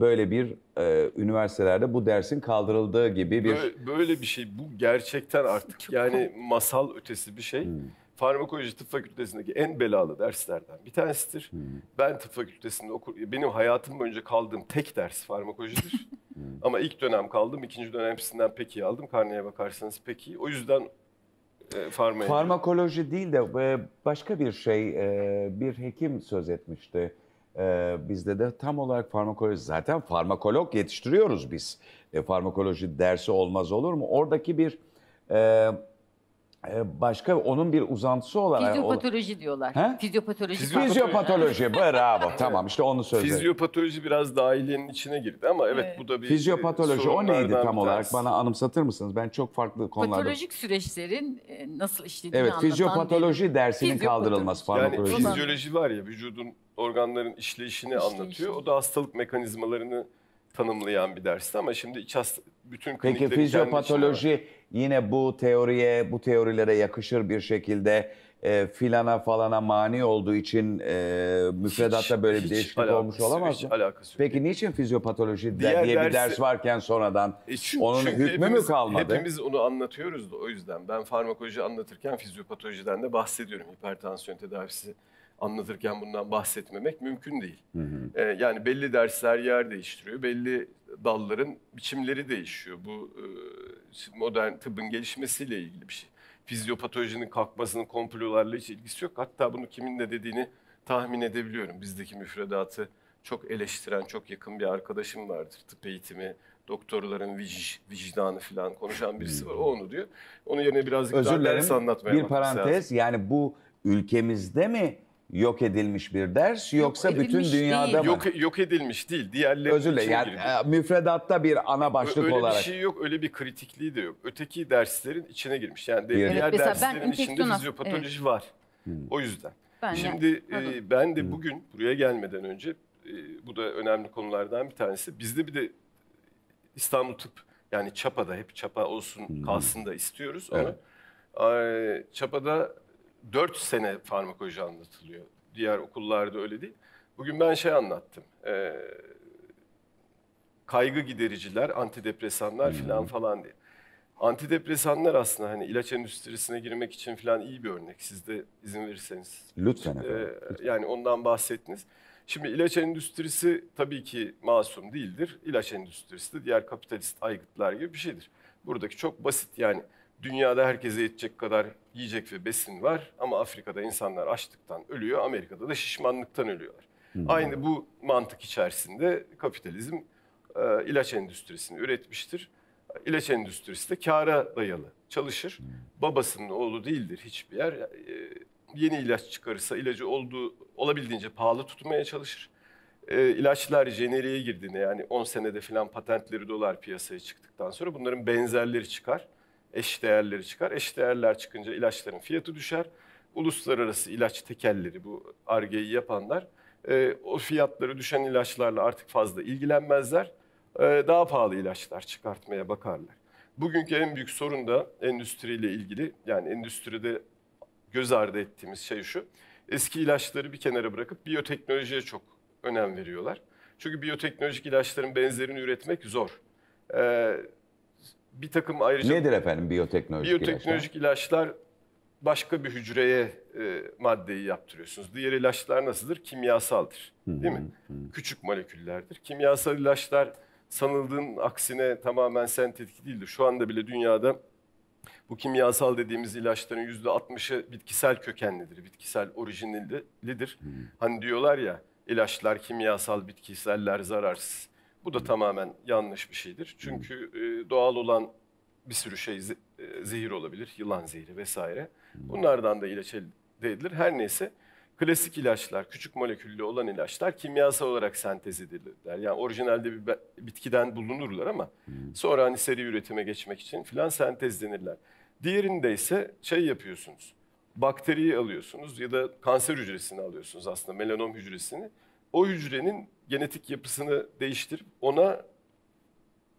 böyle bir e, üniversitelerde bu dersin kaldırıldığı gibi bir... Böyle, böyle bir şey, bu gerçekten artık yani masal ötesi bir şey. Hmm. Farmakoloji Tıp Fakültesindeki en belalı derslerden bir tanesidir. Hmm. Ben tıp fakültesinde okur, benim hayatım boyunca kaldığım tek ders farmakolojidir. Ama ilk dönem kaldım, ikinci dönem hepsinden pek iyi aldım. Karneye bakarsanız pek iyi. O yüzden e, farmaya... Farmakoloji değil de e, başka bir şey, e, bir hekim söz etmişti. E, bizde de tam olarak farmakoloji, zaten farmakolog yetiştiriyoruz biz. farmakoloji dersi olmaz olur mu? Oradaki bir... Ee, başka onun bir uzantısı olarak... Fizyopatoloji diyorlar. He? Fizyopatoloji. Fizyopatoloji, bravo. tamam işte onu söyleyeyim. Fizyopatoloji biraz dahilenin içine girdi ama evet, evet. bu da bir Fizyopatoloji o neydi tam olarak? Bana anımsatır mısınız? Ben çok farklı konularda... Patolojik süreçlerin e, nasıl işlediğini evet, anlatan... Evet, fizyopatoloji dersinin fizyopatoloji. kaldırılması. Farmakoloji. Yani fizyoloji var ya, vücudun organların işleyişini İşleyiş. anlatıyor. O da hastalık mekanizmalarını tanımlayan bir dersti ama şimdi iç hastalık bütün Peki fizyopatoloji yine bu teoriye, bu teorilere yakışır bir şekilde e, filana falana mani olduğu için e, müfredatta hiç, böyle bir değişiklik alakası, olmuş olamaz mı? Peki niçin fizyopatoloji Diğer diye bir ders varken sonradan e çünkü, onun çünkü hükmü hepimiz, mü kalmadı? Hepimiz onu anlatıyoruz da o yüzden. Ben farmakoloji anlatırken fizyopatolojiden de bahsediyorum hipertansiyon tedavisi anlatırken bundan bahsetmemek mümkün değil. Hı hı. E, yani belli dersler yer değiştiriyor, belli dalların biçimleri değişiyor. Bu e, modern tıbbın gelişmesiyle ilgili bir şey. Fizyopatolojinin kalkmasının komplolarla hiç ilgisi yok. Hatta bunu kimin ne dediğini tahmin edebiliyorum. Bizdeki müfredatı çok eleştiren, çok yakın bir arkadaşım vardır. Tıp eğitimi, doktorların vic, vicdanı falan konuşan birisi var. O onu diyor. Onun yerine birazcık Özür daha ders anlatmaya Bir parantez lazım. yani bu ülkemizde mi yok edilmiş bir ders yok yoksa bütün dünyada değil. mı? Yok yok edilmiş değil. Diğerleri Özür dilerim. Yani e, müfredatta bir ana başlık öyle olarak. Öyle bir şey yok. Öyle bir kritikliği de yok. Öteki derslerin içine girmiş. Yani evet, diğer Mesela derslerin içinde fizyopatoloji evet. var. Hmm. O yüzden. Ben Şimdi e, ben de hmm. bugün buraya gelmeden önce e, bu da önemli konulardan bir tanesi. Bizde bir de İstanbul Tıp yani Çapa'da hep Çapa olsun hmm. kalsın da istiyoruz evet. onu. Çapa'da 4 sene farmakoloji anlatılıyor. Diğer okullarda öyle değil. Bugün ben şey anlattım. E, kaygı gidericiler, antidepresanlar filan falan diye. Antidepresanlar aslında hani ilaç endüstrisine girmek için falan iyi bir örnek. Siz de izin verirseniz. Lütfen. Ee, Yani ondan bahsettiniz. Şimdi ilaç endüstrisi tabii ki masum değildir. İlaç endüstrisi de diğer kapitalist aygıtlar gibi bir şeydir. Buradaki çok basit yani dünyada herkese yetecek kadar yiyecek ve besin var ama Afrika'da insanlar açlıktan ölüyor, Amerika'da da şişmanlıktan ölüyorlar. Hı. Hmm. Aynı bu mantık içerisinde kapitalizm e, ilaç endüstrisini üretmiştir. İlaç endüstrisi de kâra dayalı çalışır. Hmm. Babasının oğlu değildir hiçbir yer. E, yeni ilaç çıkarırsa ilacı olduğu olabildiğince pahalı tutmaya çalışır. E, ilaçlar jeneriğe girdiğinde yani 10 senede filan patentleri dolar piyasaya çıktıktan sonra bunların benzerleri çıkar eş değerleri çıkar. Eş değerler çıkınca ilaçların fiyatı düşer. Uluslararası ilaç tekelleri bu argeyi yapanlar e, o fiyatları düşen ilaçlarla artık fazla ilgilenmezler. E, daha pahalı ilaçlar çıkartmaya bakarlar. Bugünkü en büyük sorun da endüstriyle ilgili yani endüstride göz ardı ettiğimiz şey şu. Eski ilaçları bir kenara bırakıp biyoteknolojiye çok önem veriyorlar. Çünkü biyoteknolojik ilaçların benzerini üretmek zor. Ee, bir takım ayrıca... Nedir efendim biyoteknolojik, biyoteknolojik ilaçlar? ilaçlar başka bir hücreye e, maddeyi yaptırıyorsunuz. Diğer ilaçlar nasıldır? Kimyasaldır. Hı-hı. Değil mi? Hı-hı. Küçük moleküllerdir. Kimyasal ilaçlar sanıldığın aksine tamamen sentetik değildir. Şu anda bile dünyada bu kimyasal dediğimiz ilaçların yüzde %60'ı bitkisel kökenlidir, bitkisel orijinlidir. Hı. Hani diyorlar ya ilaçlar kimyasal, bitkiseller zararsız. Bu da tamamen yanlış bir şeydir. Çünkü e, doğal olan bir sürü şey e, zehir olabilir. Yılan zehri vesaire. Bunlardan da ilaç elde edilir. Her neyse klasik ilaçlar, küçük moleküllü olan ilaçlar kimyasal olarak sentez edilirler. Yani orijinalde bir bitkiden bulunurlar ama sonra hani seri üretime geçmek için filan sentezlenirler. Diğerinde ise şey yapıyorsunuz. Bakteriyi alıyorsunuz ya da kanser hücresini alıyorsunuz aslında melanom hücresini o hücrenin genetik yapısını değiştirip ona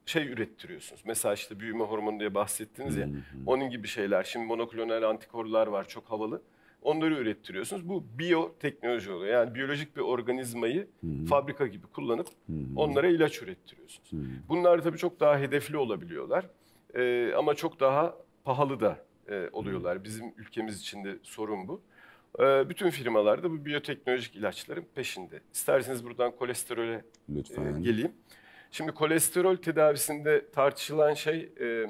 şey ürettiriyorsunuz. Mesela işte büyüme hormonu diye bahsettiniz ya. Onun gibi şeyler. Şimdi monoklonal antikorlar var çok havalı. Onları ürettiriyorsunuz. Bu biyoteknoloji oluyor. Yani biyolojik bir organizmayı fabrika gibi kullanıp onlara ilaç ürettiriyorsunuz. Bunlar tabii çok daha hedefli olabiliyorlar. Ee, ama çok daha pahalı da e, oluyorlar. Bizim ülkemiz için de sorun bu. Ee, bütün firmalarda bu biyoteknolojik ilaçların peşinde. İsterseniz buradan kolesterole e, Lütfen. geleyim. Şimdi kolesterol tedavisinde tartışılan şey e,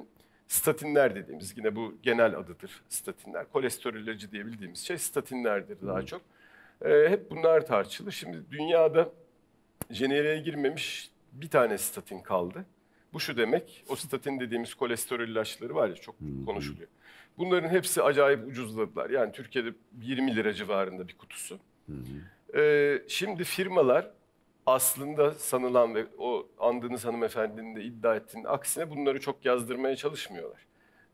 statinler dediğimiz yine bu genel adıdır statinler. Kolesterol ilacı diyebildiğimiz şey statinlerdir daha çok. E, hep bunlar tartışılır. Şimdi dünyada jeneriğe girmemiş bir tane statin kaldı. Bu şu demek, o statin dediğimiz kolesterol ilaçları var ya çok Hı. konuşuluyor. Bunların hepsi acayip ucuzladılar. Yani Türkiye'de 20 lira civarında bir kutusu. Ee, şimdi firmalar aslında sanılan ve o andığınız hanımefendinin de iddia ettiğinin aksine bunları çok yazdırmaya çalışmıyorlar.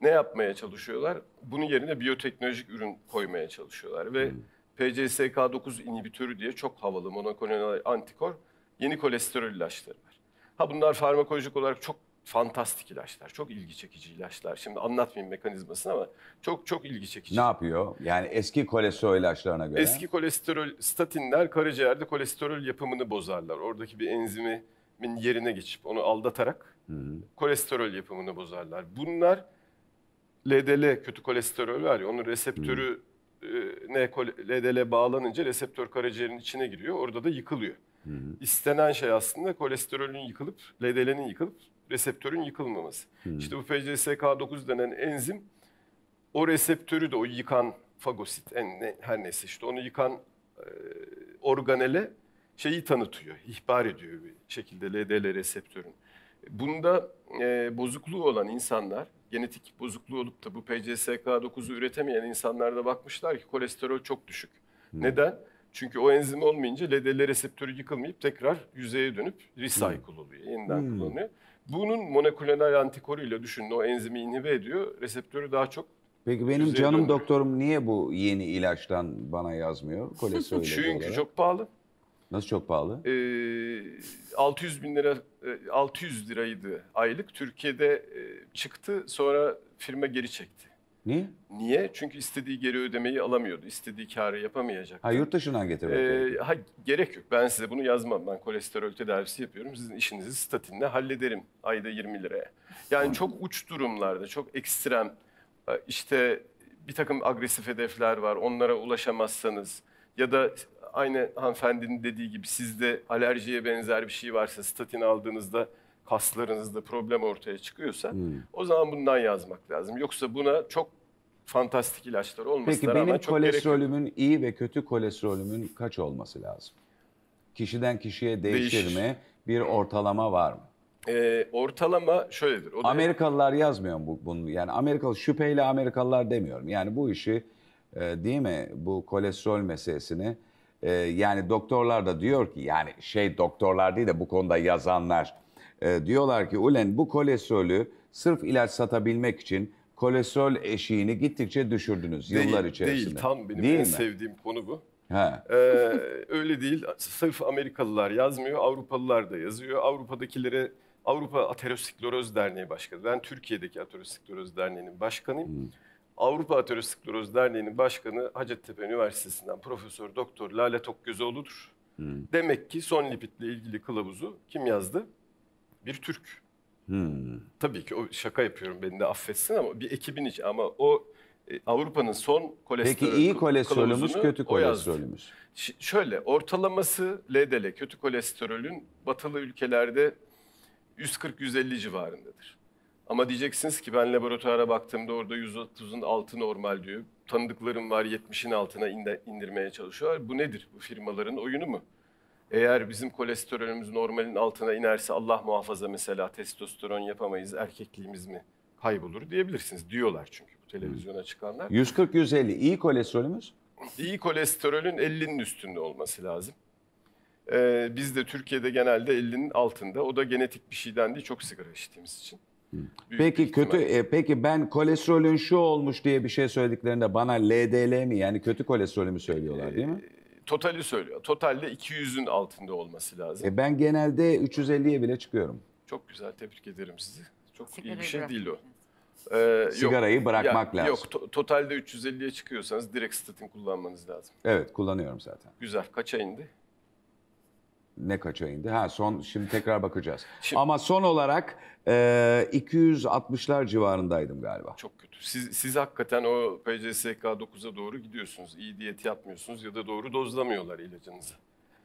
Ne yapmaya çalışıyorlar? Bunun yerine biyoteknolojik ürün koymaya çalışıyorlar ve PCSK9 inhibitörü diye çok havalı monoklonal antikor yeni kolesterol ilaçları var. Ha bunlar farmakolojik olarak çok fantastik ilaçlar. Çok ilgi çekici ilaçlar. Şimdi anlatmayayım mekanizmasını ama çok çok ilgi çekici. Ne yapıyor? Yani eski kolesterol ilaçlarına göre. Eski kolesterol, statinler karaciğerde kolesterol yapımını bozarlar. Oradaki bir enzimin yerine geçip onu aldatarak Hı kolesterol yapımını bozarlar. Bunlar LDL, kötü kolesterol var ya onun reseptörü Hı e, ne LDL bağlanınca reseptör karaciğerin içine giriyor. Orada da yıkılıyor. Hı hı. İstenen şey aslında kolesterolün yıkılıp, LDL'nin yıkılıp reseptörün yıkılmaması. Hmm. İşte bu PCSK9 denen enzim o reseptörü de o yıkan fagosit en, ne, her neyse işte onu yıkan e, organele şeyi tanıtıyor, ihbar ediyor bir şekilde LDL reseptörün. Bunda e, bozukluğu olan insanlar, genetik bozukluğu olup da bu PCSK9'u üretemeyen insanlarda bakmışlar ki kolesterol çok düşük. Hmm. Neden? Çünkü o enzim olmayınca LDL reseptörü yıkılmayıp tekrar yüzeye dönüp recycle hmm. oluyor, yeniden hmm. kullanıyor. Bunun monoklonal antikoruyla düşünün o enzimi inhibe ediyor. Reseptörü daha çok Peki benim canım dönüyor. doktorum niye bu yeni ilaçtan bana yazmıyor? Kolesterol Çünkü olarak. çok pahalı. Nasıl çok pahalı? Ee, 600 bin lira, 600 e, liraydı aylık. Türkiye'de e, çıktı sonra firma geri çekti. Niye? Niye? Çünkü istediği geri ödemeyi alamıyordu. İstediği karı yapamayacak. Ha yurt dışından getirmek. Ee, ha, gerek yok. Ben size bunu yazmam. Ben kolesterol tedavisi yapıyorum. Sizin işinizi statinle hallederim. Ayda 20 liraya. Yani çok uç durumlarda, çok ekstrem. E, işte bir takım agresif hedefler var. Onlara ulaşamazsanız ya da aynı hanımefendinin dediği gibi sizde alerjiye benzer bir şey varsa statin aldığınızda kaslarınızda problem ortaya çıkıyorsa hmm. o zaman bundan yazmak lazım. Yoksa buna çok fantastik ilaçlar olmasına Peki benim çok kolesterolümün gerek... iyi ve kötü kolesterolümün kaç olması lazım? Kişiden kişiye değişir, mi? Bir ortalama var mı? E, ortalama şöyledir. O da... Amerikalılar yazmıyor bu, bunu. Yani Amerikalı şüpheyle Amerikalılar demiyorum. Yani bu işi e, değil mi bu kolesterol meselesini e, yani doktorlar da diyor ki yani şey doktorlar değil de bu konuda yazanlar e, diyorlar ki ulen bu kolesterolü sırf ilaç satabilmek için kolesterol eşiğini gittikçe düşürdünüz değil, yıllar içerisinde. Değil, tam benim değil en mi? sevdiğim konu bu. Ha. Ee, öyle değil. Sırf Amerikalılar yazmıyor, Avrupalılar da yazıyor. Avrupa'dakilere Avrupa Ateroskleroz Derneği Başkanı. Ben Türkiye'deki Ateroskleroz Derneği'nin başkanıyım. Hmm. Avrupa Ateroskleroz Derneği'nin başkanı Hacettepe Üniversitesi'nden Profesör Doktor Lale Tokgözoğlu'dur. Hmm. Demek ki son lipitle ilgili kılavuzu kim yazdı? Bir Türk. Hmm. Tabii ki o şaka yapıyorum beni de affetsin ama bir ekibin içi ama o e, Avrupa'nın son kolesterolü. Peki iyi kolesterolümüz kötü kolesterolümüz. Ş- şöyle ortalaması LDL kötü kolesterolün batılı ülkelerde 140-150 civarındadır. Ama diyeceksiniz ki ben laboratuvara baktığımda orada 130'un altı normal diyor. Tanıdıklarım var 70'in altına indirmeye çalışıyorlar. Bu nedir? Bu firmaların oyunu mu? Eğer bizim kolesterolümüz normalin altına inerse Allah muhafaza mesela testosteron yapamayız, erkekliğimiz mi kaybolur diyebilirsiniz. Diyorlar çünkü bu televizyona hmm. çıkanlar. 140-150 iyi kolesterolümüz? İyi kolesterolün 50'nin üstünde olması lazım. Ee, biz de Türkiye'de genelde 50'nin altında. O da genetik bir şeyden değil çok sigara içtiğimiz için. Hmm. Büyük peki kötü e, peki ben kolesterolün şu olmuş diye bir şey söylediklerinde bana LDL mi yani kötü kolesterolü mü söylüyorlar ee, değil mi? totali söylüyor. Totalde 200'ün altında olması lazım. E ben genelde 350'ye bile çıkıyorum. Çok güzel tebrik ederim sizi. Çok Sigarayı iyi bir şey değil o. Ee, Sigarayı yok, bırakmak ya, lazım. Yok to totalde 350'ye çıkıyorsanız direkt statin kullanmanız lazım. Evet kullanıyorum zaten. Güzel. Kaça indi? ne kaça indi? Ha son şimdi tekrar bakacağız. Şimdi, Ama son olarak e, 260'lar civarındaydım galiba. Çok kötü. Siz, siz hakikaten o PCSK 9'a doğru gidiyorsunuz. İyi diyet yapmıyorsunuz ya da doğru dozlamıyorlar ilacınızı.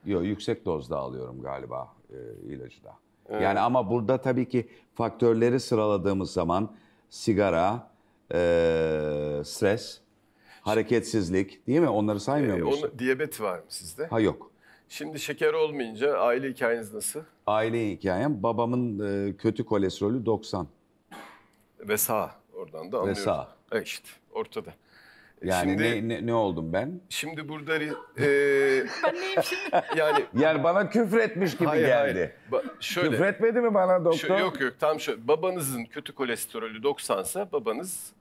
Yok yüksek dozda alıyorum galiba e, ilacı da. Yani ama burada tabii ki faktörleri sıraladığımız zaman sigara, e, stres, hareketsizlik değil mi? Onları saymıyor ee, muyuz? Diyabet var mı sizde? Ha yok. Şimdi şeker olmayınca aile hikayeniz nasıl? Aile hikayem babamın e, kötü kolesterolü 90. Ve sağ oradan da anlıyoruz. Ve sağ. E işte ortada. E, yani şimdi, ne, ne, ne oldum ben? Şimdi burada... E, ben neyim şimdi? Yani, yani bana küfür etmiş gibi hayır, geldi. Hayır. Ba- şöyle, küfür etmedi mi bana doktor? Şöyle, yok yok tam şöyle. Babanızın kötü kolesterolü 90 ise babanız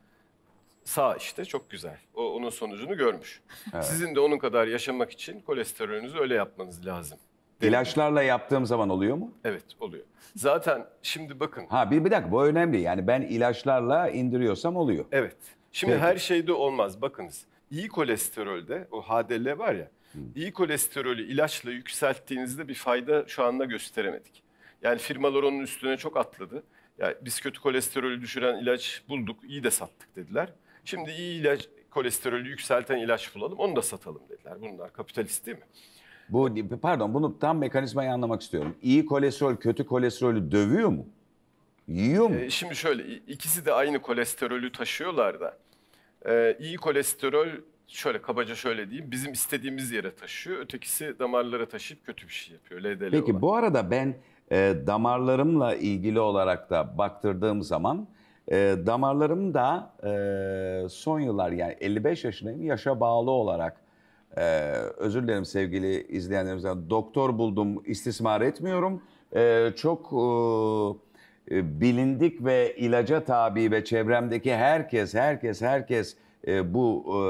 sağ işte çok güzel. O onun sonucunu görmüş. Evet. Sizin de onun kadar yaşamak için kolesterolünüzü öyle yapmanız lazım. İlaçlarla yaptığım zaman oluyor mu? Evet oluyor. Zaten şimdi bakın. Ha bir, bir dakika bu önemli. Yani ben ilaçlarla indiriyorsam oluyor. Evet. Şimdi Peki. her şeyde olmaz. Bakınız iyi kolesterolde o HDL var ya. Hı. İyi kolesterolü ilaçla yükselttiğinizde bir fayda şu anda gösteremedik. Yani firmalar onun üstüne çok atladı. Yani biz kötü kolesterolü düşüren ilaç bulduk, iyi de sattık dediler. Şimdi iyi ilaç, kolesterolü yükselten ilaç bulalım onu da satalım dediler. Bunlar kapitalist değil mi? Bu pardon bunu tam mekanizmayı anlamak istiyorum. İyi kolesterol kötü kolesterolü dövüyor mu? Yiyor mu? Ee, şimdi şöyle ikisi de aynı kolesterolü taşıyorlar da. Ee, iyi kolesterol şöyle kabaca şöyle diyeyim bizim istediğimiz yere taşıyor. Ötekisi damarlara taşıyıp kötü bir şey yapıyor. LDL Peki olan. bu arada ben e, damarlarımla ilgili olarak da baktırdığım zaman e, damarlarım da e, son yıllar yani 55 yaşındayım yaşa bağlı olarak e, özür dilerim sevgili izleyenlerimizden doktor buldum istismar etmiyorum. E, çok e, e, bilindik ve ilaca tabi ve çevremdeki herkes herkes herkes e, bu e,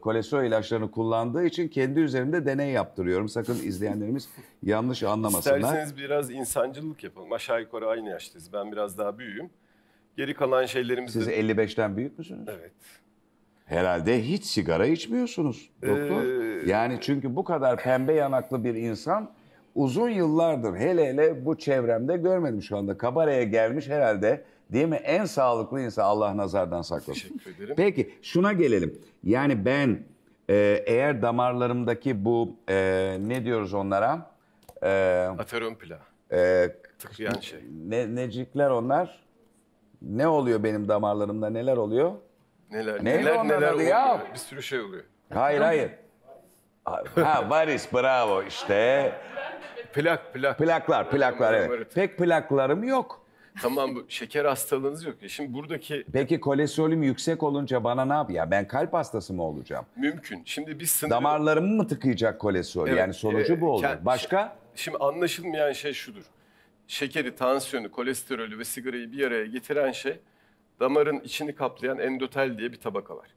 kolesterol ilaçlarını kullandığı için kendi üzerimde deney yaptırıyorum. Sakın izleyenlerimiz yanlış anlamasınlar. İsterseniz biraz insancılık yapalım. Aşağı yukarı aynı yaştayız. Ben biraz daha büyüğüm. Geri kalan şeylerimizde... Siz 55'ten büyük müsünüz? Evet. Herhalde hiç sigara içmiyorsunuz doktor. Ee... Yani çünkü bu kadar pembe yanaklı bir insan uzun yıllardır hele hele bu çevremde görmedim şu anda. Kabareye gelmiş herhalde değil mi? En sağlıklı insan Allah nazardan saklasın. Teşekkür ederim. Peki şuna gelelim. Yani ben e, eğer damarlarımdaki bu e, ne diyoruz onlara? E, Aterompla. E, Tıklayan şey. Ne, necikler onlar? ne oluyor benim damarlarımda neler oluyor? Neler Neydi neler neler oluyor. Ya? Bir sürü şey oluyor. Hayır hayır. ha varis bravo işte. Plak plak. Plaklar plaklar evet. Pek plaklarım yok. Tamam bu şeker hastalığınız yok e, Şimdi buradaki... Peki kolesterolüm yüksek olunca bana ne yap? Ya ben kalp hastası mı olacağım? Mümkün. Şimdi biz sınırlı... Damarlarımı mı tıkayacak kolesterol? Evet, yani sonucu e, bu e, olur. Başka? Şimdi anlaşılmayan şey şudur şekeri, tansiyonu, kolesterolü ve sigarayı bir araya getiren şey damarın içini kaplayan endotel diye bir tabaka var.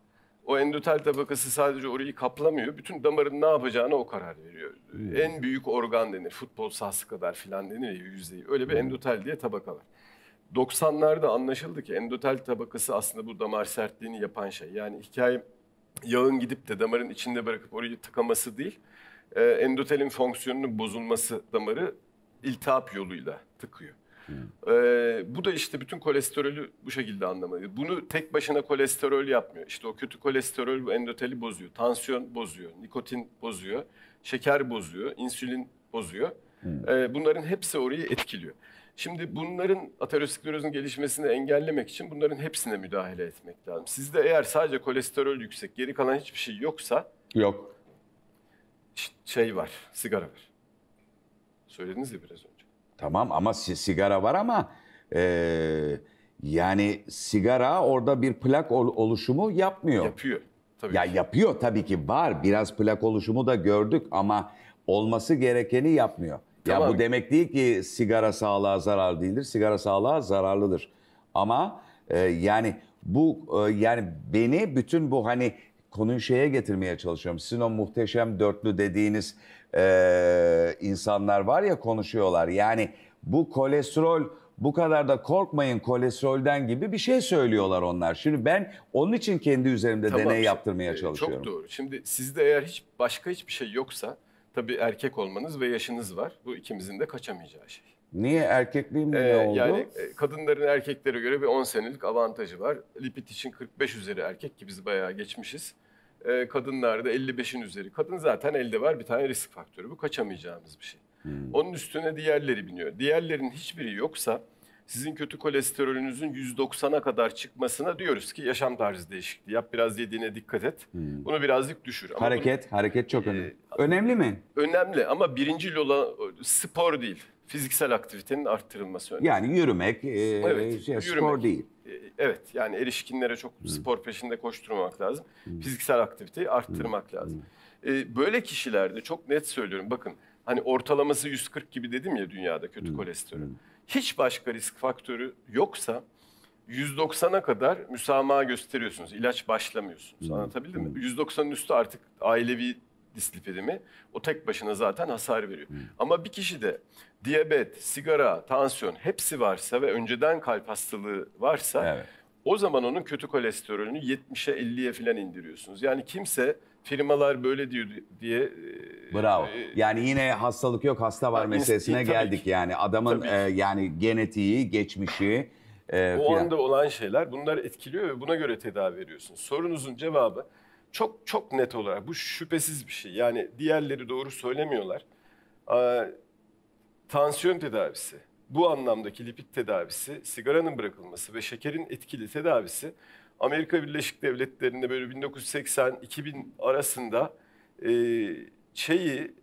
O endotel tabakası sadece orayı kaplamıyor. Bütün damarın ne yapacağına o karar veriyor. Hmm. En büyük organ denir. Futbol sahası kadar filan denir ya yüzdeyi. Öyle bir hmm. endotel diye tabaka var. 90'larda anlaşıldı ki endotel tabakası aslında bu damar sertliğini yapan şey. Yani hikaye yağın gidip de damarın içinde bırakıp orayı tıkaması değil. E, endotelin fonksiyonunun bozulması damarı iltihap yoluyla tıkıyor. Hmm. Ee, bu da işte bütün kolesterolü bu şekilde anlamalı. Bunu tek başına kolesterol yapmıyor. İşte o kötü kolesterol endoteli bozuyor, tansiyon bozuyor, nikotin bozuyor, şeker bozuyor, insülin bozuyor. Hmm. Ee, bunların hepsi orayı etkiliyor. Şimdi bunların aterosklerozun gelişmesini engellemek için bunların hepsine müdahale etmek lazım. Sizde eğer sadece kolesterol yüksek, geri kalan hiçbir şey yoksa... Yok. Şey var, sigara var. Söylediniz ya biraz önce. Tamam ama sigara var ama e, yani sigara orada bir plak ol, oluşumu yapmıyor. Yapıyor. Tabii ya ki. yapıyor tabii ki var. Biraz plak oluşumu da gördük ama olması gerekeni yapmıyor. Tamam. Ya bu demek değil ki sigara sağlığa zarar değildir. Sigara sağlığa zararlıdır. Ama e, yani bu e, yani beni bütün bu hani konuyu şeye getirmeye çalışıyorum. Sizin o muhteşem dörtlü dediğiniz e, insanlar var ya konuşuyorlar. Yani bu kolesterol bu kadar da korkmayın kolesterolden gibi bir şey söylüyorlar onlar. Şimdi ben onun için kendi üzerimde tamam, deney yaptırmaya e, çalışıyorum. Çok doğru. Şimdi sizde eğer hiç başka hiçbir şey yoksa tabii erkek olmanız ve yaşınız var. Bu ikimizin de kaçamayacağı şey. Niye erkekliğin ee, ne oldu? Yani e, kadınların erkeklere göre bir 10 senelik avantajı var. Lipid için 45 üzeri erkek ki biz bayağı geçmişiz. Ee, kadınlarda 55'in üzeri. Kadın zaten elde var bir tane risk faktörü. Bu kaçamayacağımız bir şey. Hmm. Onun üstüne diğerleri biniyor. Diğerlerin hiçbiri yoksa sizin kötü kolesterolünüzün 190'a kadar çıkmasına diyoruz ki yaşam tarzı değişikliği yap biraz yediğine dikkat et. Hmm. Bunu birazcık düşür. Ama hareket, bunu, hareket çok ee, önemli. E, önemli mi? Önemli ama birinci olan spor değil fiziksel aktivitenin arttırılması önemli. Yani yürümek, e, evet, şey, yürümek, spor değil. E, evet, yani erişkinlere çok Hı. spor peşinde koşturmamak lazım. Hı. Fiziksel aktiviteyi arttırmak Hı. lazım. E, böyle kişilerde çok net söylüyorum, bakın hani ortalaması 140 gibi dedim ya dünyada kötü Hı. kolesterolü. Hı. Hiç başka risk faktörü yoksa 190'a kadar müsamaha gösteriyorsunuz. İlaç başlamıyorsunuz. Anlatabildim mi? 190'ın üstü artık ailevi dislipidemi o tek başına zaten hasar veriyor. Hı. Hmm. Ama bir kişi de diyabet, sigara, tansiyon hepsi varsa ve önceden kalp hastalığı varsa evet. o zaman onun kötü kolesterolünü 70'e 50'ye falan indiriyorsunuz. Yani kimse firmalar böyle diyor diye e, Bravo. E, yani yine hastalık yok hasta var yani meselesine geldik ki. yani. Adamın e, yani genetiği, geçmişi e, o filan. anda olan şeyler bunlar etkiliyor ve buna göre tedavi veriyorsunuz. Sorunuzun cevabı çok çok net olarak bu şüphesiz bir şey. Yani diğerleri doğru söylemiyorlar. Ee, tansiyon tedavisi, bu anlamdaki lipid tedavisi, sigaranın bırakılması ve şekerin etkili tedavisi Amerika Birleşik Devletleri'nde böyle 1980-2000 arasında e, şeyi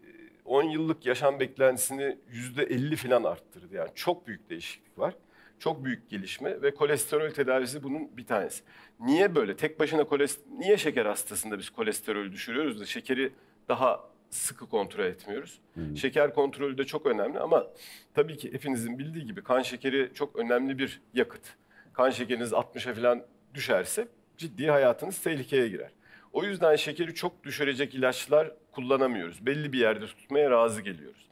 10 yıllık yaşam beklentisini %50 falan arttırdı. Yani çok büyük değişiklik var. Çok büyük gelişme ve kolesterol tedavisi bunun bir tanesi. Niye böyle? Tek başına kolesterol, niye şeker hastasında biz kolesterol düşürüyoruz da şekeri daha sıkı kontrol etmiyoruz. Hmm. Şeker kontrolü de çok önemli ama tabii ki hepinizin bildiği gibi kan şekeri çok önemli bir yakıt. Kan şekeriniz 60'a falan düşerse ciddi hayatınız tehlikeye girer. O yüzden şekeri çok düşürecek ilaçlar kullanamıyoruz. Belli bir yerde tutmaya razı geliyoruz.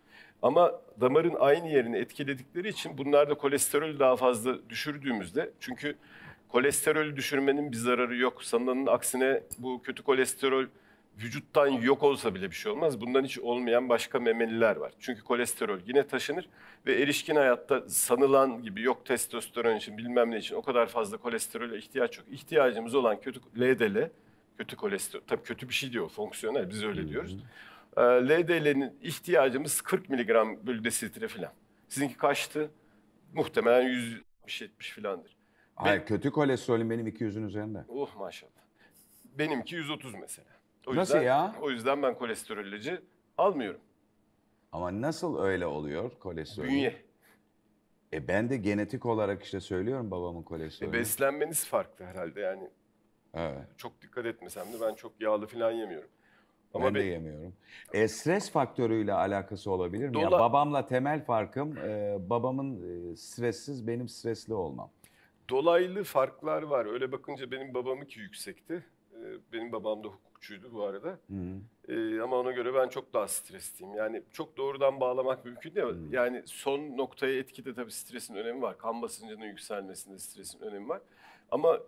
Ama damarın aynı yerini etkiledikleri için bunlarda kolesterolü daha fazla düşürdüğümüzde çünkü kolesterolü düşürmenin bir zararı yok. Sanılanın aksine bu kötü kolesterol vücuttan yok olsa bile bir şey olmaz. Bundan hiç olmayan başka memeliler var. Çünkü kolesterol yine taşınır ve erişkin hayatta sanılan gibi yok testosteron için bilmem ne için o kadar fazla kolesterole ihtiyaç yok. İhtiyacımız olan kötü LDL, kötü kolesterol, tabii kötü bir şey diyor fonksiyonel biz öyle diyoruz. Hı hı. Ee, LDL'nin ihtiyacımız 40 miligram bölü desilitre falan. Sizinki kaçtı? Muhtemelen 170-70 filandır. Hayır ben, kötü kolesterolüm benim 200'ün üzerinde. Oh maşallah. Benimki 130 mesela. O nasıl yüzden, ya? O yüzden ben kolesterolacı almıyorum. Ama nasıl öyle oluyor kolesterol? Bünye. E ben de genetik olarak işte söylüyorum babamın kolesterolü. E beslenmeniz farklı herhalde yani. Evet. Çok dikkat etmesem de ben çok yağlı falan yemiyorum. Ama ben de yemiyorum. E, stres faktörüyle alakası olabilir mi? Dola... Ya babamla temel farkım e, babamın e, stressiz benim stresli olmam. Dolaylı farklar var. Öyle bakınca benim babamı ki yüksekti. E, benim babam da hukukçuydu bu arada. Hı E, ama ona göre ben çok daha stresliyim. Yani çok doğrudan bağlamak mümkün değil. Hı Yani son noktaya etkide tabii stresin önemi var. Kan basıncının yükselmesinde stresin önemi var. Ama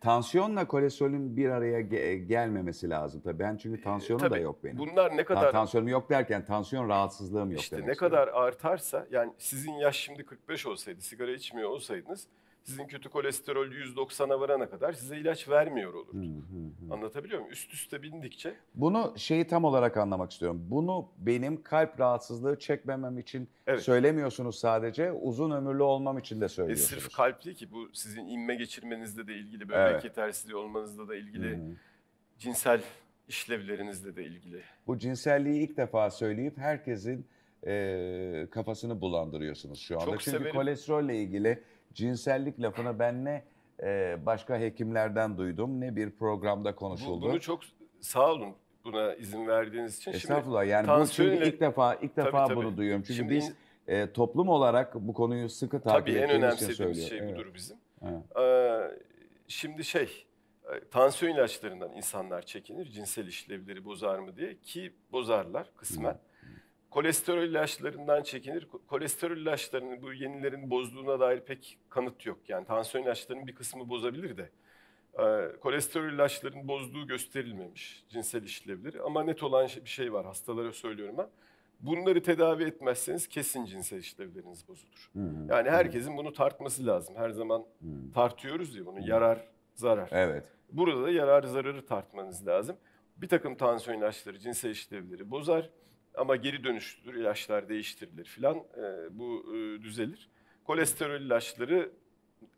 Tansiyonla kolesterolün bir araya ge- e, gelmemesi lazım tabii. Ben çünkü ee, tansiyonum Tabii, da yok benim. Bunlar ne kadar Ta- tansiyonum yok derken tansiyon rahatsızlığım yok. işte demek ne istiyorum. kadar artarsa yani sizin yaş şimdi 45 olsaydı sigara içmiyor olsaydınız sizin kötü kolesterol 190'a varana kadar size ilaç vermiyor olurdu. Anlatabiliyor muyum? Üst üste bindikçe. Bunu şeyi tam olarak anlamak istiyorum. Bunu benim kalp rahatsızlığı çekmemem için evet. söylemiyorsunuz sadece. Uzun ömürlü olmam için de e, söylüyorsunuz. E sırf kalp değil ki bu sizin inme geçirmenizle de ilgili, böbrek evet. yetersizliği olmanızla da ilgili, hı hı. cinsel işlevlerinizle de ilgili. Bu cinselliği ilk defa söyleyip herkesin e, kafasını bulandırıyorsunuz şu anda. Çok Çünkü severim. kolesterolle ilgili cinsellik lafını ben ne e, başka hekimlerden duydum ne bir programda konuşuldu. Bu, bunu çok sağ olun buna izin verdiğiniz için. Estağfurullah şimdi, yani tansiyonla... bu çünkü ilk defa ilk defa tabii, tabii. bunu duyuyorum. Çünkü şimdi, biz e, toplum olarak bu konuyu sıkı takip tabii, ettiğimiz en önemsediğimiz için söylüyor. şey evet. budur bizim. Evet. Ee, şimdi şey e, tansiyon ilaçlarından insanlar çekinir cinsel işlevleri bozar mı diye ki bozarlar kısmen. Hı kolesterol ilaçlarından çekinir. Kolesterol ilaçlarının bu yenilerin bozduğuna dair pek kanıt yok. Yani tansiyon ilaçlarının bir kısmı bozabilir de kolesterol ilaçlarının bozduğu gösterilmemiş cinsel işlevleri. Ama net olan şey, bir şey var hastalara söylüyorum ben. Bunları tedavi etmezseniz kesin cinsel işlevleriniz bozulur. Hı hı. Yani herkesin bunu tartması lazım. Her zaman hı. tartıyoruz ya bunu yarar, zarar. Evet. Burada da yarar zararı tartmanız lazım. Bir takım tansiyon ilaçları cinsel işlevleri bozar. Ama geri dönüştür, ilaçlar değiştirilir filan. E, bu e, düzelir. Kolesterol ilaçları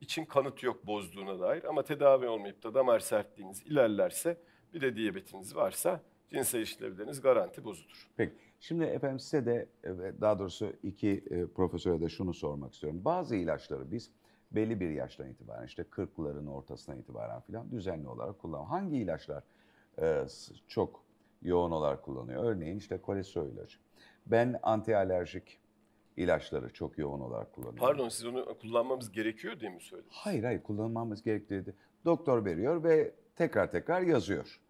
için kanıt yok bozduğuna dair ama tedavi olmayıp da damar sertliğiniz ilerlerse bir de diyabetiniz varsa cinsel işlevleriniz garanti bozulur. Peki. Şimdi efendim size de e, daha doğrusu iki e, profesöre de şunu sormak istiyorum. Bazı ilaçları biz belli bir yaştan itibaren işte 40'ların ortasına itibaren filan düzenli olarak kullanıyoruz. Hangi ilaçlar e, çok yoğun olarak kullanıyor. Örneğin işte kolesterol ilacı. Ben antialerjik ilaçları çok yoğun olarak kullanıyorum. Pardon siz onu kullanmamız gerekiyor diye mi söylediniz? Hayır hayır kullanmamız gerektiği doktor veriyor ve tekrar tekrar yazıyor.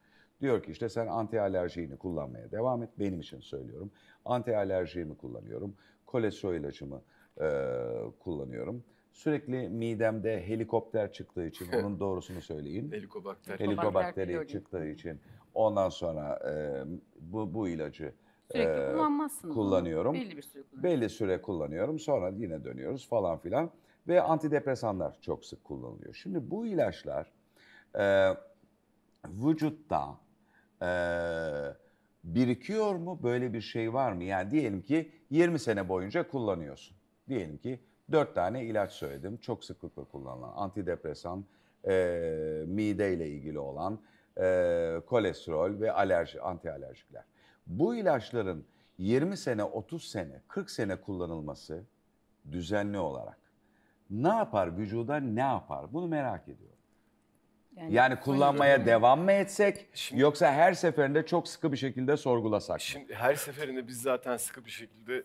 Diyor ki işte sen antialerjini kullanmaya devam et. Benim için söylüyorum. Antialerjimi kullanıyorum. Kolesterol ilacımı e, kullanıyorum. Sürekli midemde helikopter çıktığı için, onun doğrusunu söyleyeyim. Helikobakter. Helikobakteri çıktığı için Ondan sonra e, bu, bu ilacı e, Kullanıyorum. Belli bir süre kullanıyorum. Belli süre kullanıyorum. Sonra yine dönüyoruz falan filan. Ve antidepresanlar çok sık kullanılıyor. Şimdi bu ilaçlar e, vücutta e, birikiyor mu? Böyle bir şey var mı? Yani diyelim ki 20 sene boyunca kullanıyorsun. Diyelim ki 4 tane ilaç söyledim. Çok sıklıkla kullanılan antidepresan, e, mideyle ilgili olan, e, kolesterol ve alerji, anti alerjikler. Bu ilaçların 20 sene, 30 sene, 40 sene kullanılması düzenli olarak ne yapar vücuda ne yapar? Bunu merak ediyorum. Yani, yani kullanmaya öyle. devam mı etsek şimdi, yoksa her seferinde çok sıkı bir şekilde sorgulasak? Şimdi her seferinde biz zaten sıkı bir şekilde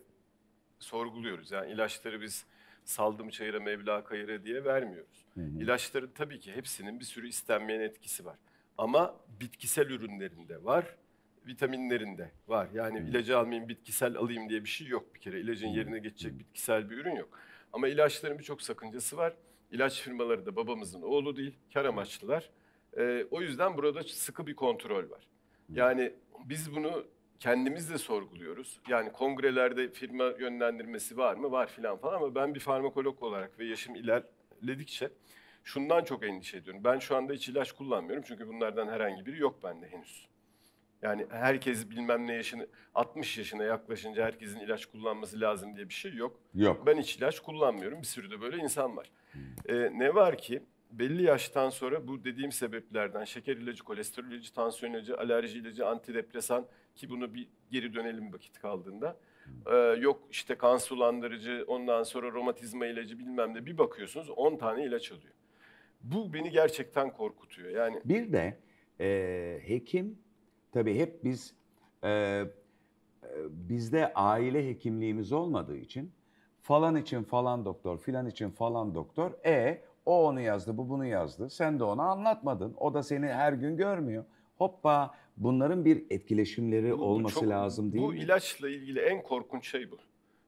sorguluyoruz. Yani ilaçları biz saldım çayıra mevla kayıra diye vermiyoruz. Hı hı. İlaçların tabii ki hepsinin bir sürü istenmeyen etkisi var. Ama bitkisel ürünlerinde var, vitaminlerinde var. Yani hmm. ilacı almayayım, bitkisel alayım diye bir şey yok bir kere. İlacın hmm. yerine geçecek hmm. bitkisel bir ürün yok. Ama ilaçların birçok sakıncası var. İlaç firmaları da babamızın oğlu değil, kar hmm. amaçlılar. Ee, o yüzden burada sıkı bir kontrol var. Yani biz bunu kendimiz de sorguluyoruz. Yani kongrelerde firma yönlendirmesi var mı? Var filan falan ama ben bir farmakolog olarak ve yaşım ilerledikçe şundan çok endişe ediyorum. Ben şu anda hiç ilaç kullanmıyorum çünkü bunlardan herhangi biri yok bende henüz. Yani herkes bilmem ne yaşını 60 yaşına yaklaşınca herkesin ilaç kullanması lazım diye bir şey yok. Yok. Ben hiç ilaç kullanmıyorum. Bir sürü de böyle insan var. Hmm. Ee, ne var ki belli yaştan sonra bu dediğim sebeplerden şeker ilacı, kolesterol ilacı, tansiyon ilacı, alerji ilacı, antidepresan ki bunu bir geri dönelim vakit kaldığında. Hmm. Ee, yok işte kan sulandırıcı, ondan sonra romatizma ilacı bilmem ne bir bakıyorsunuz 10 tane ilaç alıyor. Bu beni gerçekten korkutuyor. Yani bir de e, hekim tabii hep biz e, e, bizde aile hekimliğimiz olmadığı için falan için falan doktor, filan için falan doktor. E o onu yazdı, bu bunu yazdı. Sen de ona anlatmadın. O da seni her gün görmüyor. Hoppa bunların bir etkileşimleri bu, bu olması çok, lazım değil bu mi? Bu ilaçla ilgili en korkunç şey bu.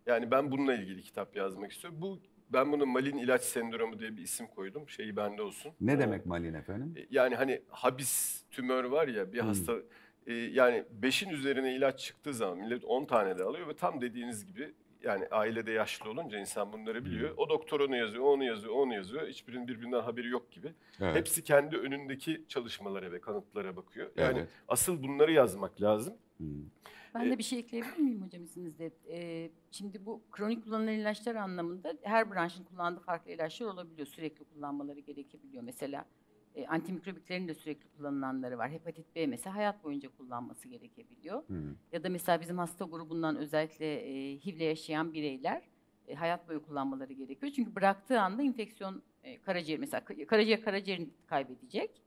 Yani ben bununla ilgili kitap yazmak istiyorum. Bu ben bunu malin ilaç sendromu diye bir isim koydum. Şeyi bende olsun. Ne ee, demek malin efendim? E, yani hani habis tümör var ya bir hmm. hasta e, yani 5'in üzerine ilaç çıktığı zaman millet 10 tane de alıyor ve tam dediğiniz gibi yani ailede yaşlı olunca insan bunları biliyor. Hmm. O doktor onu yazıyor, onu yazıyor, onu yazıyor. Hiçbirinin birbirinden haberi yok gibi. Evet. Hepsi kendi önündeki çalışmalara ve kanıtlara bakıyor. Yani evet. asıl bunları yazmak lazım. Hmm. Ben de e, bir şey ekleyebilir miyim hocam izninizle? Ee, şimdi bu kronik kullanılan ilaçlar anlamında her branşın kullandığı farklı ilaçlar olabiliyor. Sürekli kullanmaları gerekebiliyor. Mesela e, antimikrobiklerin de sürekli kullanılanları var. Hepatit B mesela hayat boyunca kullanması gerekebiliyor. Hı Ya da mesela bizim hasta grubundan özellikle e, HIV'le yaşayan bireyler e, hayat boyu kullanmaları gerekiyor. Çünkü bıraktığı anda infeksiyon e, karaciğer mesela karaciğer karaciğerini kaybedecek.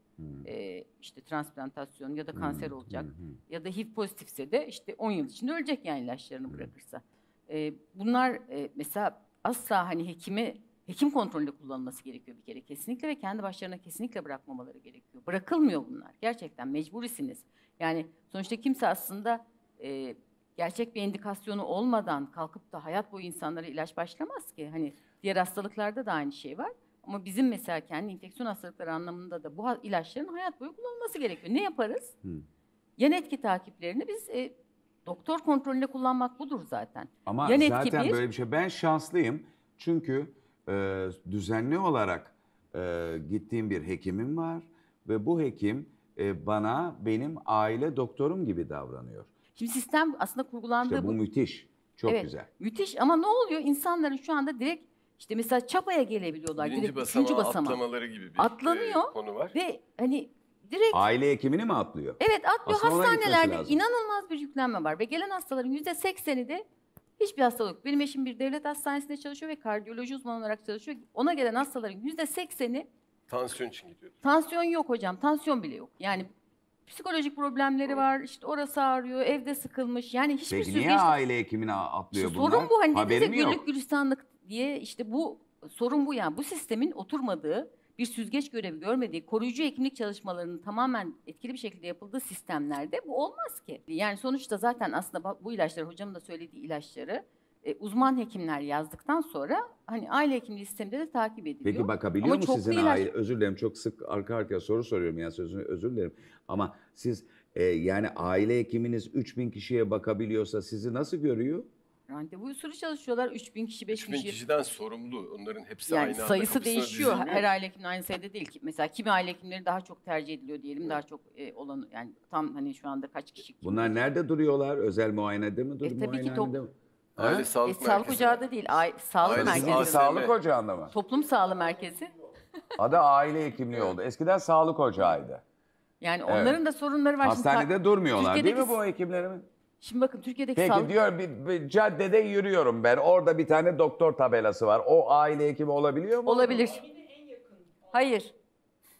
E, işte transplantasyon ya da hmm. kanser olacak hmm, ya da HIV pozitifse de işte 10 yıl içinde ölecek yani ilaçlarını bırakırsa. E, bunlar e, mesela asla hani hekime hekim kontrolünde kullanılması gerekiyor bir kere kesinlikle ve kendi başlarına kesinlikle bırakmamaları gerekiyor. Bırakılmıyor bunlar. Gerçekten mecburisiniz. Yani sonuçta kimse aslında e, gerçek bir indikasyonu olmadan kalkıp da hayat boyu insanlara ilaç başlamaz ki. Hani diğer hastalıklarda da aynı şey var. Ama bizim mesela kendi infeksiyon hastalıkları anlamında da bu ilaçların hayat boyu kullanılması gerekiyor. Ne yaparız? Hı. Yan etki takiplerini biz e, doktor kontrolünde kullanmak budur zaten. Ama Yan zaten bir... böyle bir şey. Ben şanslıyım çünkü e, düzenli olarak e, gittiğim bir hekimim var ve bu hekim e, bana benim aile doktorum gibi davranıyor. Şimdi sistem aslında kurgulandığı... İşte bu, bu... müthiş. Çok evet, güzel. Müthiş ama ne oluyor? İnsanların şu anda direkt işte mesela Çapa'ya gelebiliyorlar. Birinci direkt basamağa üçüncü basamağa. atlamaları gibi bir e, Atlanıyor e, konu var. ve hani direkt... Aile hekimini mi atlıyor? Evet atlıyor. Aslında Hastanelerde inanılmaz bir yüklenme var. Ve gelen hastaların yüzde sekseni de hiçbir hastalık. Benim eşim bir devlet hastanesinde çalışıyor ve kardiyoloji uzmanı olarak çalışıyor. Ona gelen hastaların yüzde sekseni Tansiyon için gidiyor. tansiyon yok hocam. Tansiyon bile yok. Yani psikolojik problemleri var. işte orası ağrıyor. Evde sıkılmış. Yani hiçbir Peki niye süzgeç... aile hekimine atlıyor bunlar? Sorun bu hani dediğinize günlük gülistanlık diye işte bu sorun bu yani bu sistemin oturmadığı bir süzgeç görevi görmediği koruyucu hekimlik çalışmalarının tamamen etkili bir şekilde yapıldığı sistemlerde bu olmaz ki. Yani sonuçta zaten aslında bu ilaçları hocamın da söylediği ilaçları e, uzman hekimler yazdıktan sonra hani aile hekimliği sisteminde de takip ediliyor. Peki bakabiliyor Ama mu sizin ilaç... aile? Özür dilerim çok sık arka arkaya soru soruyorum ya sözünü özür dilerim. Ama siz e, yani aile hekiminiz 3000 kişiye bakabiliyorsa sizi nasıl görüyor? Randevu usulü çalışıyorlar. 3000 kişi, 5000 kişi. kişiden sorumlu. Onların hepsi yani aynı anda sayısı değişiyor. Dizilmiyor. Her aile hekiminin aynı sayıda değil ki. Mesela kimi aile hekimleri daha çok tercih ediliyor diyelim. Daha çok e, olan yani tam hani şu anda kaç kişi. Bunlar nerede duruyorlar? Özel muayenede mi duruyorlar? E, tabii ki top, Aile sağlık, e, sağlık ocağı da değil. Ay, sağlık aile merkezi. Aa, sağlık ocağında mı? Toplum sağlığı merkezi. Adı aile hekimliği oldu. Eskiden sağlık ocağıydı. Yani evet. onların da sorunları var. Hastanede Şimdi, durmuyorlar Türkiye'deki... değil mi bu hekimlerimiz? Şimdi bakın Türkiye'deki Peki sağlık... diyor bir, bir caddede yürüyorum ben. Orada bir tane doktor tabelası var. O aile hekimi olabiliyor mu? Olabilir. Hayır.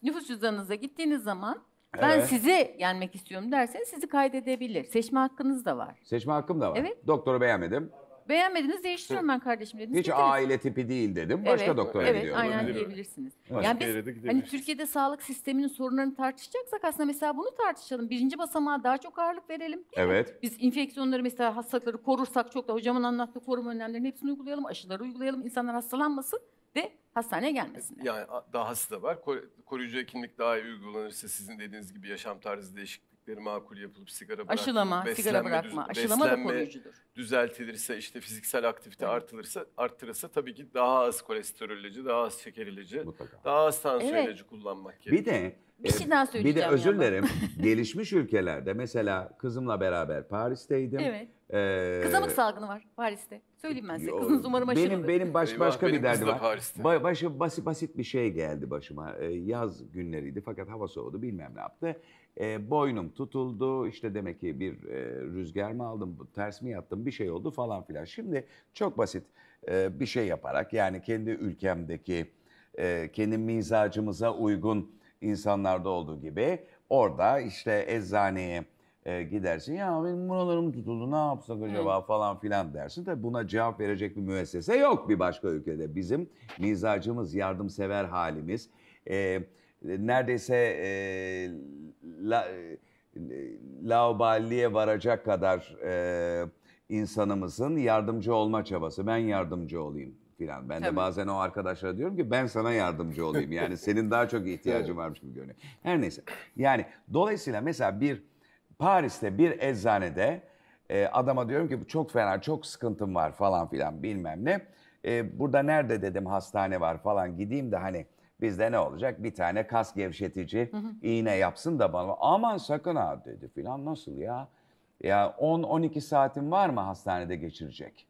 Nüfus cüzdanınıza gittiğiniz zaman ben Evet. sizi yenmek istiyorum derseniz sizi kaydedebilir. Seçme hakkınız da var. Seçme hakkım da var. Evet. Doktoru beğenmedim. Beğenmediniz değiştiriyorum ben kardeşim dediniz. Hiç gittiniz. aile tipi değil dedim. Başka Evet, doktora evet, gidiyorum. aynen diyebilirsiniz. Başka yani biz hani Türkiye'de sağlık sisteminin sorunlarını tartışacaksak aslında mesela bunu tartışalım. Birinci basamağa daha çok ağırlık verelim. Evet. Biz infeksiyonları mesela hastalıkları korursak çok da hocamın anlattığı koruma önlemlerini hepsini uygulayalım. Aşıları uygulayalım. insanlar hastalanmasın ve hastaneye gelmesin. Yani a- dahası da var. Koruyucu hekimlik daha iyi uygulanırsa sizin dediğiniz gibi yaşam tarzı değişik yiyecekleri makul yapılıp sigara bırakma, aşılama, sigara bırakma, düz, aşılama beslenme, da koruyucudur. düzeltilirse işte fiziksel aktivite evet. artılırsa arttırırsa tabii ki daha az kolesterolücü, daha az şeker ilacı, Mutlaka. daha az tansiyon evet. ilacı kullanmak gerekiyor. Bir de e, bir şey daha söyleyeceğim. Bir de özür dilerim. gelişmiş ülkelerde mesela kızımla beraber Paris'teydim. Evet. Ee, Kızamık salgını var Paris'te. Söyleyeyim ben size. Kızınız umarım aşırı. Benim, benim baş, başka benim bir derdi var. Ba, başı, basit, basit bir şey geldi başıma. Ee, yaz günleriydi fakat hava soğudu bilmem ne yaptı. E, boynum tutuldu işte demek ki bir e, rüzgar mı aldım ters mi yattım bir şey oldu falan filan. Şimdi çok basit e, bir şey yaparak yani kendi ülkemdeki e, kendi mizacımıza uygun insanlarda olduğu gibi orada işte eczaneye e, gidersin ya benim buralarım tutuldu ne yapsak acaba Hı. falan filan dersin de buna cevap verecek bir müessese yok bir başka ülkede. Bizim mizacımız, yardımsever halimiz, e, neredeyse e, la, e, laubaliye varacak kadar e, insanımızın yardımcı olma çabası. Ben yardımcı olayım filan. Ben Tabii. de bazen o arkadaşlara diyorum ki ben sana yardımcı olayım. Yani senin daha çok ihtiyacın varmış gibi görünüyor. Her neyse. Yani dolayısıyla mesela bir Paris'te bir eczanede e, adama diyorum ki çok fena, çok sıkıntım var falan filan bilmem ne. E, burada nerede dedim hastane var falan gideyim de hani Bizde ne olacak? Bir tane kas gevşetici hı hı. iğne yapsın da bana aman sakın ha dedi filan nasıl ya? Ya 10-12 saatin var mı hastanede geçirecek?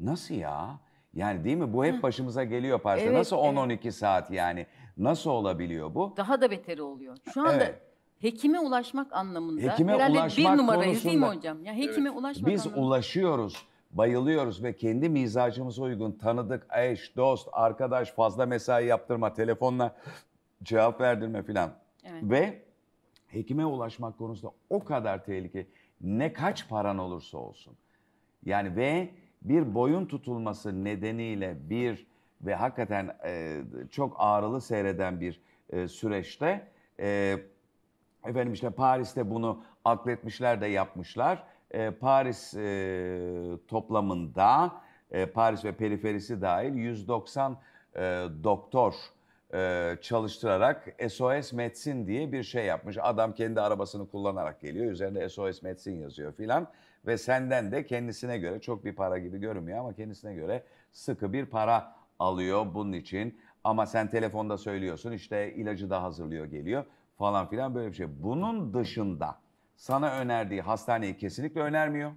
Nasıl ya? Yani değil mi? Bu hep başımıza geliyor parça. Evet, nasıl 10-12 evet. saat yani? Nasıl olabiliyor bu? Daha da beteri oluyor. Şu anda evet. hekime ulaşmak anlamında. Hekime ulaşmak bir numarayız konusunda. değil mi hocam? Ya hekime evet. ulaşmak Biz anlamında. ulaşıyoruz bayılıyoruz ve kendi mizacımıza uygun tanıdık eş, dost, arkadaş fazla mesai yaptırma, telefonla cevap verdirme filan. Evet. Ve hekime ulaşmak konusunda o kadar tehlike ne kaç paran olursa olsun. Yani ve bir boyun tutulması nedeniyle bir ve hakikaten e, çok ağrılı seyreden bir e, süreçte e, efendim işte Paris'te bunu akletmişler de yapmışlar e, Paris e, toplamında e, Paris ve periferisi dahil 190 e, doktor e, çalıştırarak SOS Metsin diye bir şey yapmış. Adam kendi arabasını kullanarak geliyor. Üzerinde SOS Metsin yazıyor filan. Ve senden de kendisine göre çok bir para gibi görünmüyor ama kendisine göre sıkı bir para alıyor bunun için. Ama sen telefonda söylüyorsun işte ilacı da hazırlıyor geliyor falan filan böyle bir şey. Bunun dışında sana önerdiği hastaneyi kesinlikle önermiyor.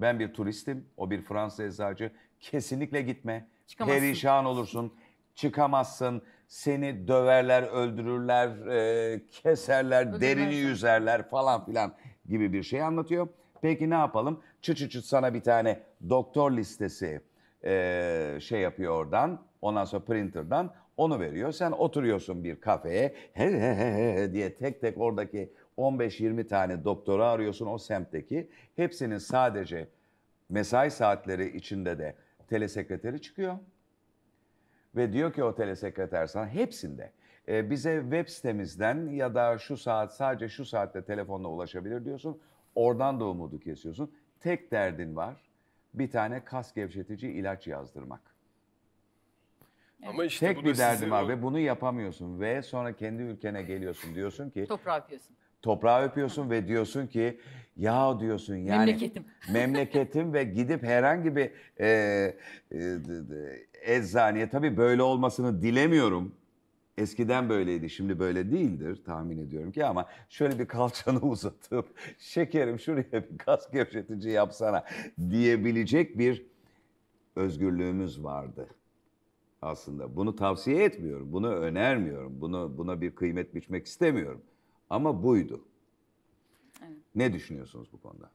Ben bir turistim, o bir Fransız eczacı. Kesinlikle gitme. Perişan olursun. Çıkamazsın. Seni döverler, öldürürler, e, keserler, Ödemez. derini yüzerler falan filan gibi bir şey anlatıyor. Peki ne yapalım? Çı çı çı sana bir tane doktor listesi e, şey yapıyor oradan. Ondan sonra printer'dan onu veriyor. Sen oturuyorsun bir kafeye he he he diye tek tek oradaki 15-20 tane doktora arıyorsun o semtteki. Hepsinin sadece mesai saatleri içinde de telesekreteri çıkıyor. Ve diyor ki o telesekreter sana hepsinde e, bize web sitemizden ya da şu saat sadece şu saatte telefonla ulaşabilir diyorsun. Oradan da umudu kesiyorsun. Tek derdin var bir tane kas gevşetici ilaç yazdırmak. Ama işte Tek bir derdim sizin... var ve bunu yapamıyorsun ve sonra kendi ülkene geliyorsun diyorsun ki Toprağa yapıyorsun toprağı öpüyorsun ve diyorsun ki ya diyorsun yani memleketim, memleketim ve gidip herhangi bir e, e, eczaneye tabii böyle olmasını dilemiyorum. Eskiden böyleydi, şimdi böyle değildir tahmin ediyorum ki ama şöyle bir kalçanı uzatıp şekerim şuraya bir kas gevşetici yapsana diyebilecek bir özgürlüğümüz vardı aslında. Bunu tavsiye etmiyorum, bunu önermiyorum, bunu buna bir kıymet biçmek istemiyorum. Ama buydu. Evet. Ne düşünüyorsunuz bu konuda?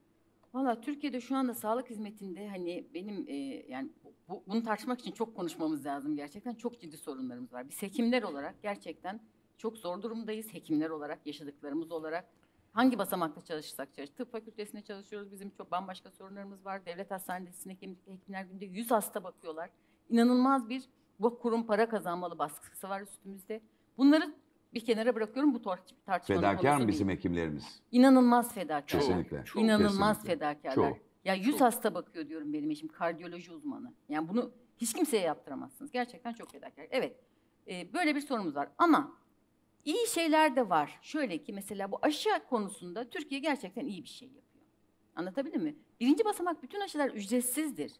Valla Türkiye'de şu anda sağlık hizmetinde hani benim e, yani bu, bunu tartışmak için çok konuşmamız lazım gerçekten. Çok ciddi sorunlarımız var. Biz hekimler olarak gerçekten çok zor durumdayız. Hekimler olarak, yaşadıklarımız olarak hangi basamakta çalışırsak çalış. Tıp fakültesinde çalışıyoruz. Bizim çok bambaşka sorunlarımız var. Devlet hastanesinde hekimler günde 100 hasta bakıyorlar. İnanılmaz bir bu kurum para kazanmalı baskısı var üstümüzde. Bunları bir kenara bırakıyorum bu tar tartışmanın Fedakar mı bizim değil. hekimlerimiz? İnanılmaz fedakar. Kesinlikle. Çok, İnanılmaz kesinlikle. fedakarlar. Ya 100 çok. hasta bakıyor diyorum benim eşim kardiyoloji uzmanı. Yani bunu hiç kimseye yaptıramazsınız. Gerçekten çok fedakar. Evet. E, böyle bir sorumuz var ama iyi şeyler de var. Şöyle ki mesela bu aşı konusunda Türkiye gerçekten iyi bir şey yapıyor. Anlatabildim mi? Birinci basamak bütün aşılar ücretsizdir.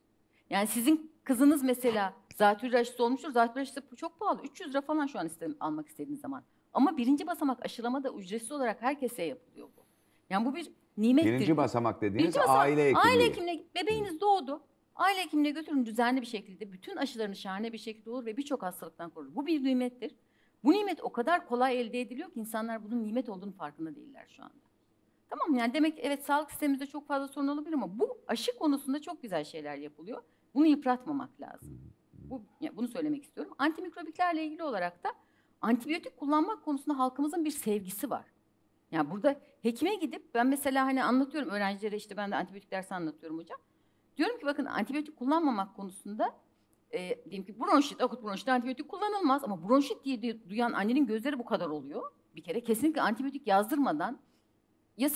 Yani sizin kızınız mesela zatürre aşısı olmuştur. Zatürre aşısı çok pahalı. 300 lira falan şu an istedim, almak istediğiniz zaman. Ama birinci basamak aşılama da ücretsiz olarak herkese yapılıyor bu. Yani bu bir nimettir. Birinci basamak dediğiniz birinci basamak, aile hekimliği. Aile hekimliği. Bebeğiniz doğdu. Aile hekimliğe götürün düzenli bir şekilde. Bütün aşılarını şahane bir şekilde olur ve birçok hastalıktan korur. Bu bir nimettir. Bu nimet o kadar kolay elde ediliyor ki insanlar bunun nimet olduğunu farkında değiller şu anda. Tamam yani demek evet sağlık sistemimizde çok fazla sorun olabilir ama bu aşı konusunda çok güzel şeyler yapılıyor. Bunu yıpratmamak lazım. Bu, yani bunu söylemek istiyorum. Antimikrobiklerle ilgili olarak da antibiyotik kullanmak konusunda halkımızın bir sevgisi var. Yani burada hekime gidip ben mesela hani anlatıyorum öğrencilere işte ben de antibiyotik dersi anlatıyorum hocam. Diyorum ki bakın antibiyotik kullanmamak konusunda e, diyelim ki bronşit, akut bronşit antibiyotik kullanılmaz ama bronşit diye duyan annenin gözleri bu kadar oluyor. Bir kere kesinlikle antibiyotik yazdırmadan ya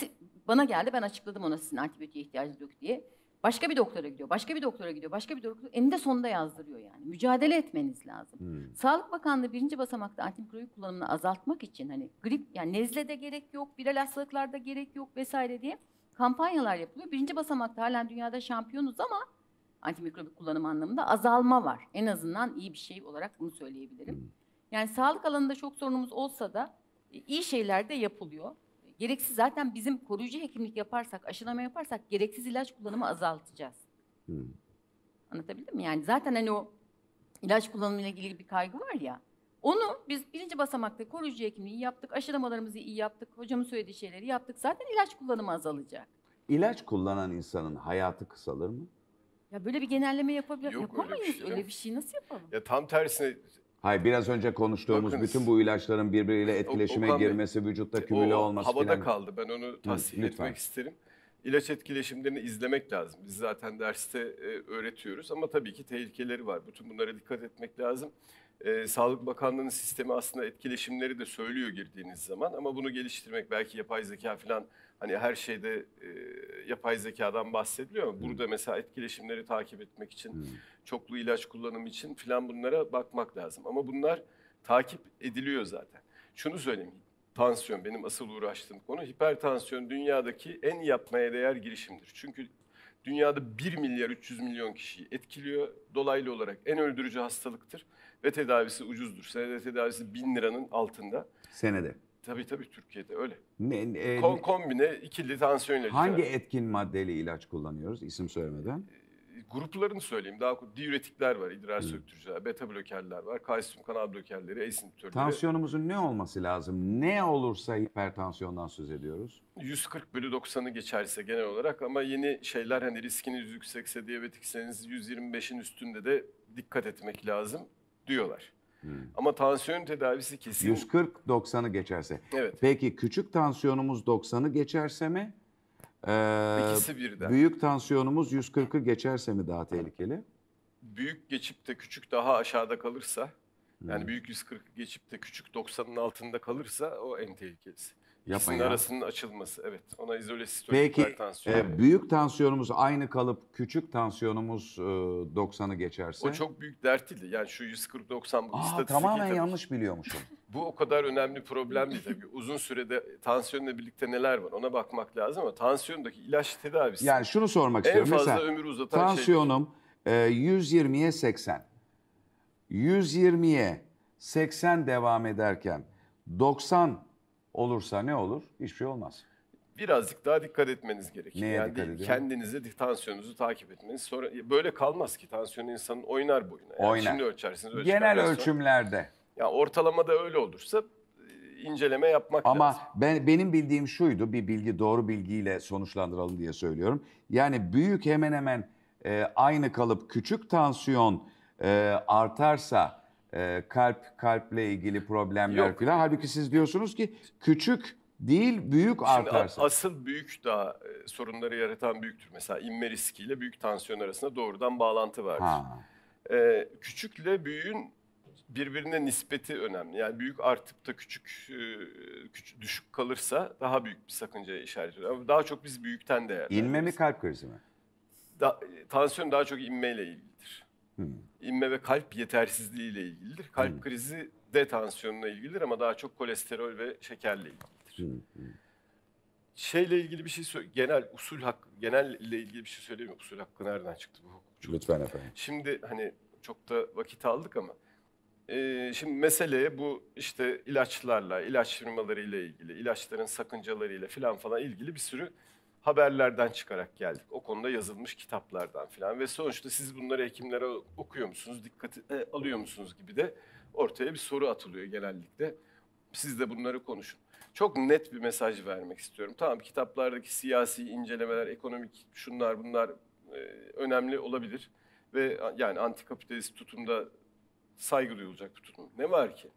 bana geldi ben açıkladım ona sizin antibiyotiğe ihtiyacınız yok diye. Başka bir doktora gidiyor, başka bir doktora gidiyor, başka bir doktora eninde sonunda yazdırıyor yani. Mücadele etmeniz lazım. Hmm. Sağlık Bakanlığı birinci basamakta antimikrobil kullanımını azaltmak için hani grip yani nezle de gerek yok, viral hastalıklarda gerek yok vesaire diye kampanyalar yapılıyor. Birinci basamakta halen dünyada şampiyonuz ama antimikrobik kullanım anlamında azalma var. En azından iyi bir şey olarak bunu söyleyebilirim. Hmm. Yani sağlık alanında çok sorunumuz olsa da e, iyi şeyler de yapılıyor. Gereksiz zaten bizim koruyucu hekimlik yaparsak, aşılama yaparsak gereksiz ilaç kullanımı azaltacağız. Hmm. Anlatabildim mi? Yani zaten hani o ilaç kullanımıyla ilgili bir kaygı var ya. Onu biz birinci basamakta koruyucu hekimliği yaptık, aşılamalarımızı iyi yaptık, hocamın söylediği şeyleri yaptık. Zaten ilaç kullanımı azalacak. İlaç kullanan insanın hayatı kısalır mı? Ya böyle bir genelleme yapabilir, yapamayız öyle bir, şey. öyle bir şey nasıl yapalım? Ya tam tersine Hayır biraz önce konuştuğumuz Bakınız, bütün bu ilaçların birbiriyle etkileşime o, o, girmesi, vücutta e, kümüle o, o, olması havada falan. kaldı. Ben onu tahsil Hı, etmek isterim. İlaç etkileşimlerini izlemek lazım. Biz zaten derste e, öğretiyoruz ama tabii ki tehlikeleri var. Bütün bunlara dikkat etmek lazım. E, Sağlık Bakanlığı'nın sistemi aslında etkileşimleri de söylüyor girdiğiniz zaman ama bunu geliştirmek belki yapay zeka falan Hani her şeyde e, yapay zekadan bahsediliyor ama burada mesela etkileşimleri takip etmek için, hmm. çoklu ilaç kullanımı için filan bunlara bakmak lazım. Ama bunlar takip ediliyor zaten. Şunu söyleyeyim, tansiyon benim asıl uğraştığım konu. Hipertansiyon dünyadaki en yapmaya değer girişimdir. Çünkü dünyada 1 milyar 300 milyon kişiyi etkiliyor. Dolaylı olarak en öldürücü hastalıktır ve tedavisi ucuzdur. Senede tedavisi 1000 liranın altında. Senede. Tabii tabii Türkiye'de öyle. Ne, e, Kon, kombine ikili tansiyon ilacı. Hangi etkin maddeli ilaç kullanıyoruz isim söylemeden? Ee, gruplarını söyleyeyim. Daha diüretikler var, idrar söktürücüler, beta blokerler var, kalsiyum kanal blokerleri, ACE Tansiyonumuzun ne olması lazım? Ne olursa hipertansiyondan söz ediyoruz? 140 bölü 90'ı geçerse genel olarak ama yeni şeyler hani riskiniz yüksekse, diyabetikseniz 125'in üstünde de dikkat etmek lazım diyorlar. Hmm. Ama tansiyon tedavisi kesin. 140 90'ı geçerse. Evet. Peki küçük tansiyonumuz 90'ı geçerse mi? Ee, İkisi birden. Büyük tansiyonumuz 140'ı geçerse mi daha tehlikeli? Büyük geçip de küçük daha aşağıda kalırsa, yani hmm. büyük 140 geçip de küçük 90'ın altında kalırsa o en tehlikelisi. Yapma ya. arasının açılması. Evet. Ona izole sistolik Peki hipertansiyon. e, büyük tansiyonumuz aynı kalıp küçük tansiyonumuz e, 90'ı geçerse. O çok büyük dert değil. Yani şu 140-90 bu Aa, istatistik. tamamen tabii. yanlış biliyormuşum. Bu o kadar önemli problem değil tabii. Uzun sürede tansiyonla birlikte neler var ona bakmak lazım ama tansiyondaki ilaç tedavisi Yani şunu sormak istiyorum en fazla Mesela ömür uzatan şey. tansiyonum e, 120'ye 80. 120'ye 80 devam ederken 90 olursa ne olur? Hiçbir şey olmaz. Birazcık daha dikkat etmeniz gerekiyor. Neye yani dikkat edin? Kendinize tansiyonunuzu takip etmeniz. Sonra böyle kalmaz ki tansiyon insanın oynar boyuna. Yani oynar. Şimdi ölçersiniz. Ölçer Genel ölçümlerde. Ya yani ortalamada öyle olursa e, inceleme yapmak Ama lazım. Ama ben, benim bildiğim şuydu, bir bilgi doğru bilgiyle sonuçlandıralım diye söylüyorum. Yani büyük hemen hemen e, aynı kalıp küçük tansiyon e, artarsa e, kalp kalple ilgili problemler falan. Halbuki siz diyorsunuz ki küçük değil büyük artarsa. Asıl büyük daha e, sorunları yaratan büyüktür. Mesela inme riskiyle büyük tansiyon arasında doğrudan bağlantı vardır. Ha. E, küçükle büyüğün birbirine nispeti önemli. Yani büyük artıp da küçük, e, küçük düşük kalırsa daha büyük bir sakıncaya işaret ediyor. Ama daha çok biz büyükten değerlendiriyoruz. İnme mi kalp krizi mi? Da, e, tansiyon daha çok inmeyle ilgilidir. Hmm inme ve kalp yetersizliği ile ilgilidir. Kalp hmm. krizi de tansiyonla ilgilidir ama daha çok kolesterol ve şekerle ilgilidir. Hmm. hmm. Şeyle ilgili bir şey söyle, genel usul hakkı, genelle ilgili bir şey söyleyeyim Usul hakkı nereden çıktı bu hukukçu? Lütfen efendim. Şimdi hani çok da vakit aldık ama e, şimdi mesele bu işte ilaçlarla, ilaç firmaları ile ilgili, ilaçların sakıncaları ile filan falan ilgili bir sürü haberlerden çıkarak geldik. O konuda yazılmış kitaplardan filan ve sonuçta siz bunları hekimlere okuyor musunuz, dikkate alıyor musunuz gibi de ortaya bir soru atılıyor genellikle. Siz de bunları konuşun. Çok net bir mesaj vermek istiyorum. Tamam kitaplardaki siyasi incelemeler, ekonomik şunlar bunlar e, önemli olabilir ve yani antikapitalist tutumda saygı duyulacak bir tutum. Ne var ki?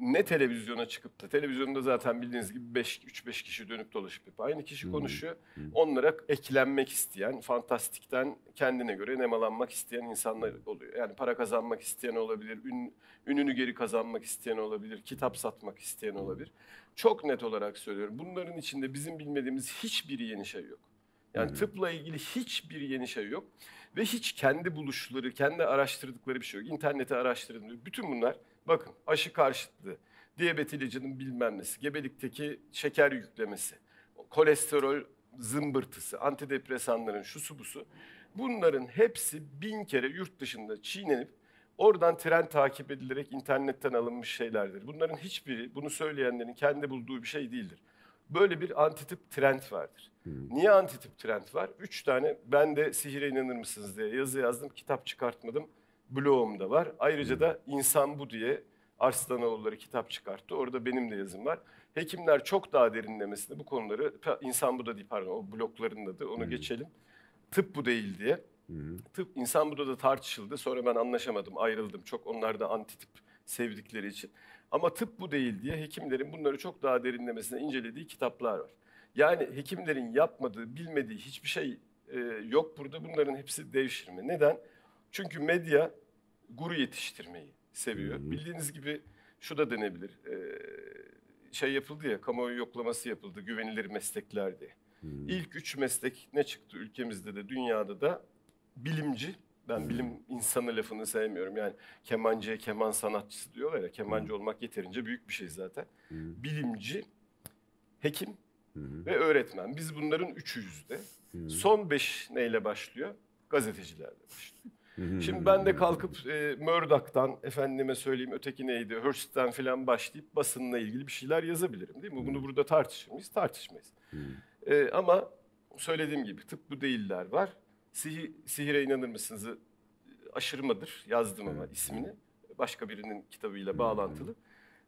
ne televizyona çıkıp da televizyonda zaten bildiğiniz gibi 5 3 5 kişi dönüp dolaşıp hep aynı kişi konuşuyor. Onlara eklenmek isteyen, fantastikten kendine göre nemalanmak isteyen insanlar oluyor. Yani para kazanmak isteyen olabilir, ün, ününü geri kazanmak isteyen olabilir, kitap satmak isteyen olabilir. Çok net olarak söylüyorum. Bunların içinde bizim bilmediğimiz hiçbir yeni şey yok. Yani hı tıpla ilgili hiçbir yeni şey yok ve hiç kendi buluşları, kendi araştırdıkları bir şey yok. İnterneti araştırdım. Bütün bunlar Bakın aşı karşıtlığı, diyabet ilacının bilmem gebelikteki şeker yüklemesi, kolesterol zımbırtısı, antidepresanların şu şusu busu. Bunların hepsi bin kere yurt dışında çiğnenip oradan tren takip edilerek internetten alınmış şeylerdir. Bunların hiçbiri bunu söyleyenlerin kendi bulduğu bir şey değildir. Böyle bir antitip trend vardır. Hmm. Niye antitip trend var? Üç tane ben de sihire inanır mısınız diye yazı yazdım, kitap çıkartmadım. Bloğumda var. Ayrıca hmm. da İnsan Bu diye Arslanoğulları kitap çıkarttı. Orada benim de yazım var. Hekimler çok daha derinlemesine bu konuları, İnsan Bu da değil pardon o blokların adı onu hmm. geçelim. Tıp Bu Değil diye. Hmm. Tıp İnsan Bu'da da tartışıldı. Sonra ben anlaşamadım, ayrıldım. Çok onlar da antitip sevdikleri için. Ama tıp bu değil diye hekimlerin bunları çok daha derinlemesine incelediği kitaplar var. Yani hekimlerin yapmadığı, bilmediği hiçbir şey e, yok burada. Bunların hepsi devşirme. Neden? Çünkü medya guru yetiştirmeyi seviyor. hı Bildiğiniz gibi şu da denebilir. Ee, şey yapıldı ya, kamuoyu yoklaması yapıldı güvenilir mesleklerdi. diye. İlk üç meslek ne çıktı ülkemizde de dünyada da bilimci. Ben bilim insanı lafını sevmiyorum. Yani kemancıya keman sanatçısı diyorlar ya. Kemancı olmak yeterince büyük bir şey zaten. Bilimci, hekim ve öğretmen. Biz bunların üçüyüz de. Son beş neyle başlıyor? Gazetecilerle başlıyor. Şimdi ben de kalkıp e, Murdoch'tan, efendime söyleyeyim öteki neydi, Hearst'ten falan başlayıp basınla ilgili bir şeyler yazabilirim değil mi? Bunu burada tartışır mıyız? Tartışmayız. E, ama söylediğim gibi tıp bu değiller var. Sihir, sihire inanır mısınız? E, aşırmadır yazdım ama ismini. Başka birinin kitabıyla bağlantılı.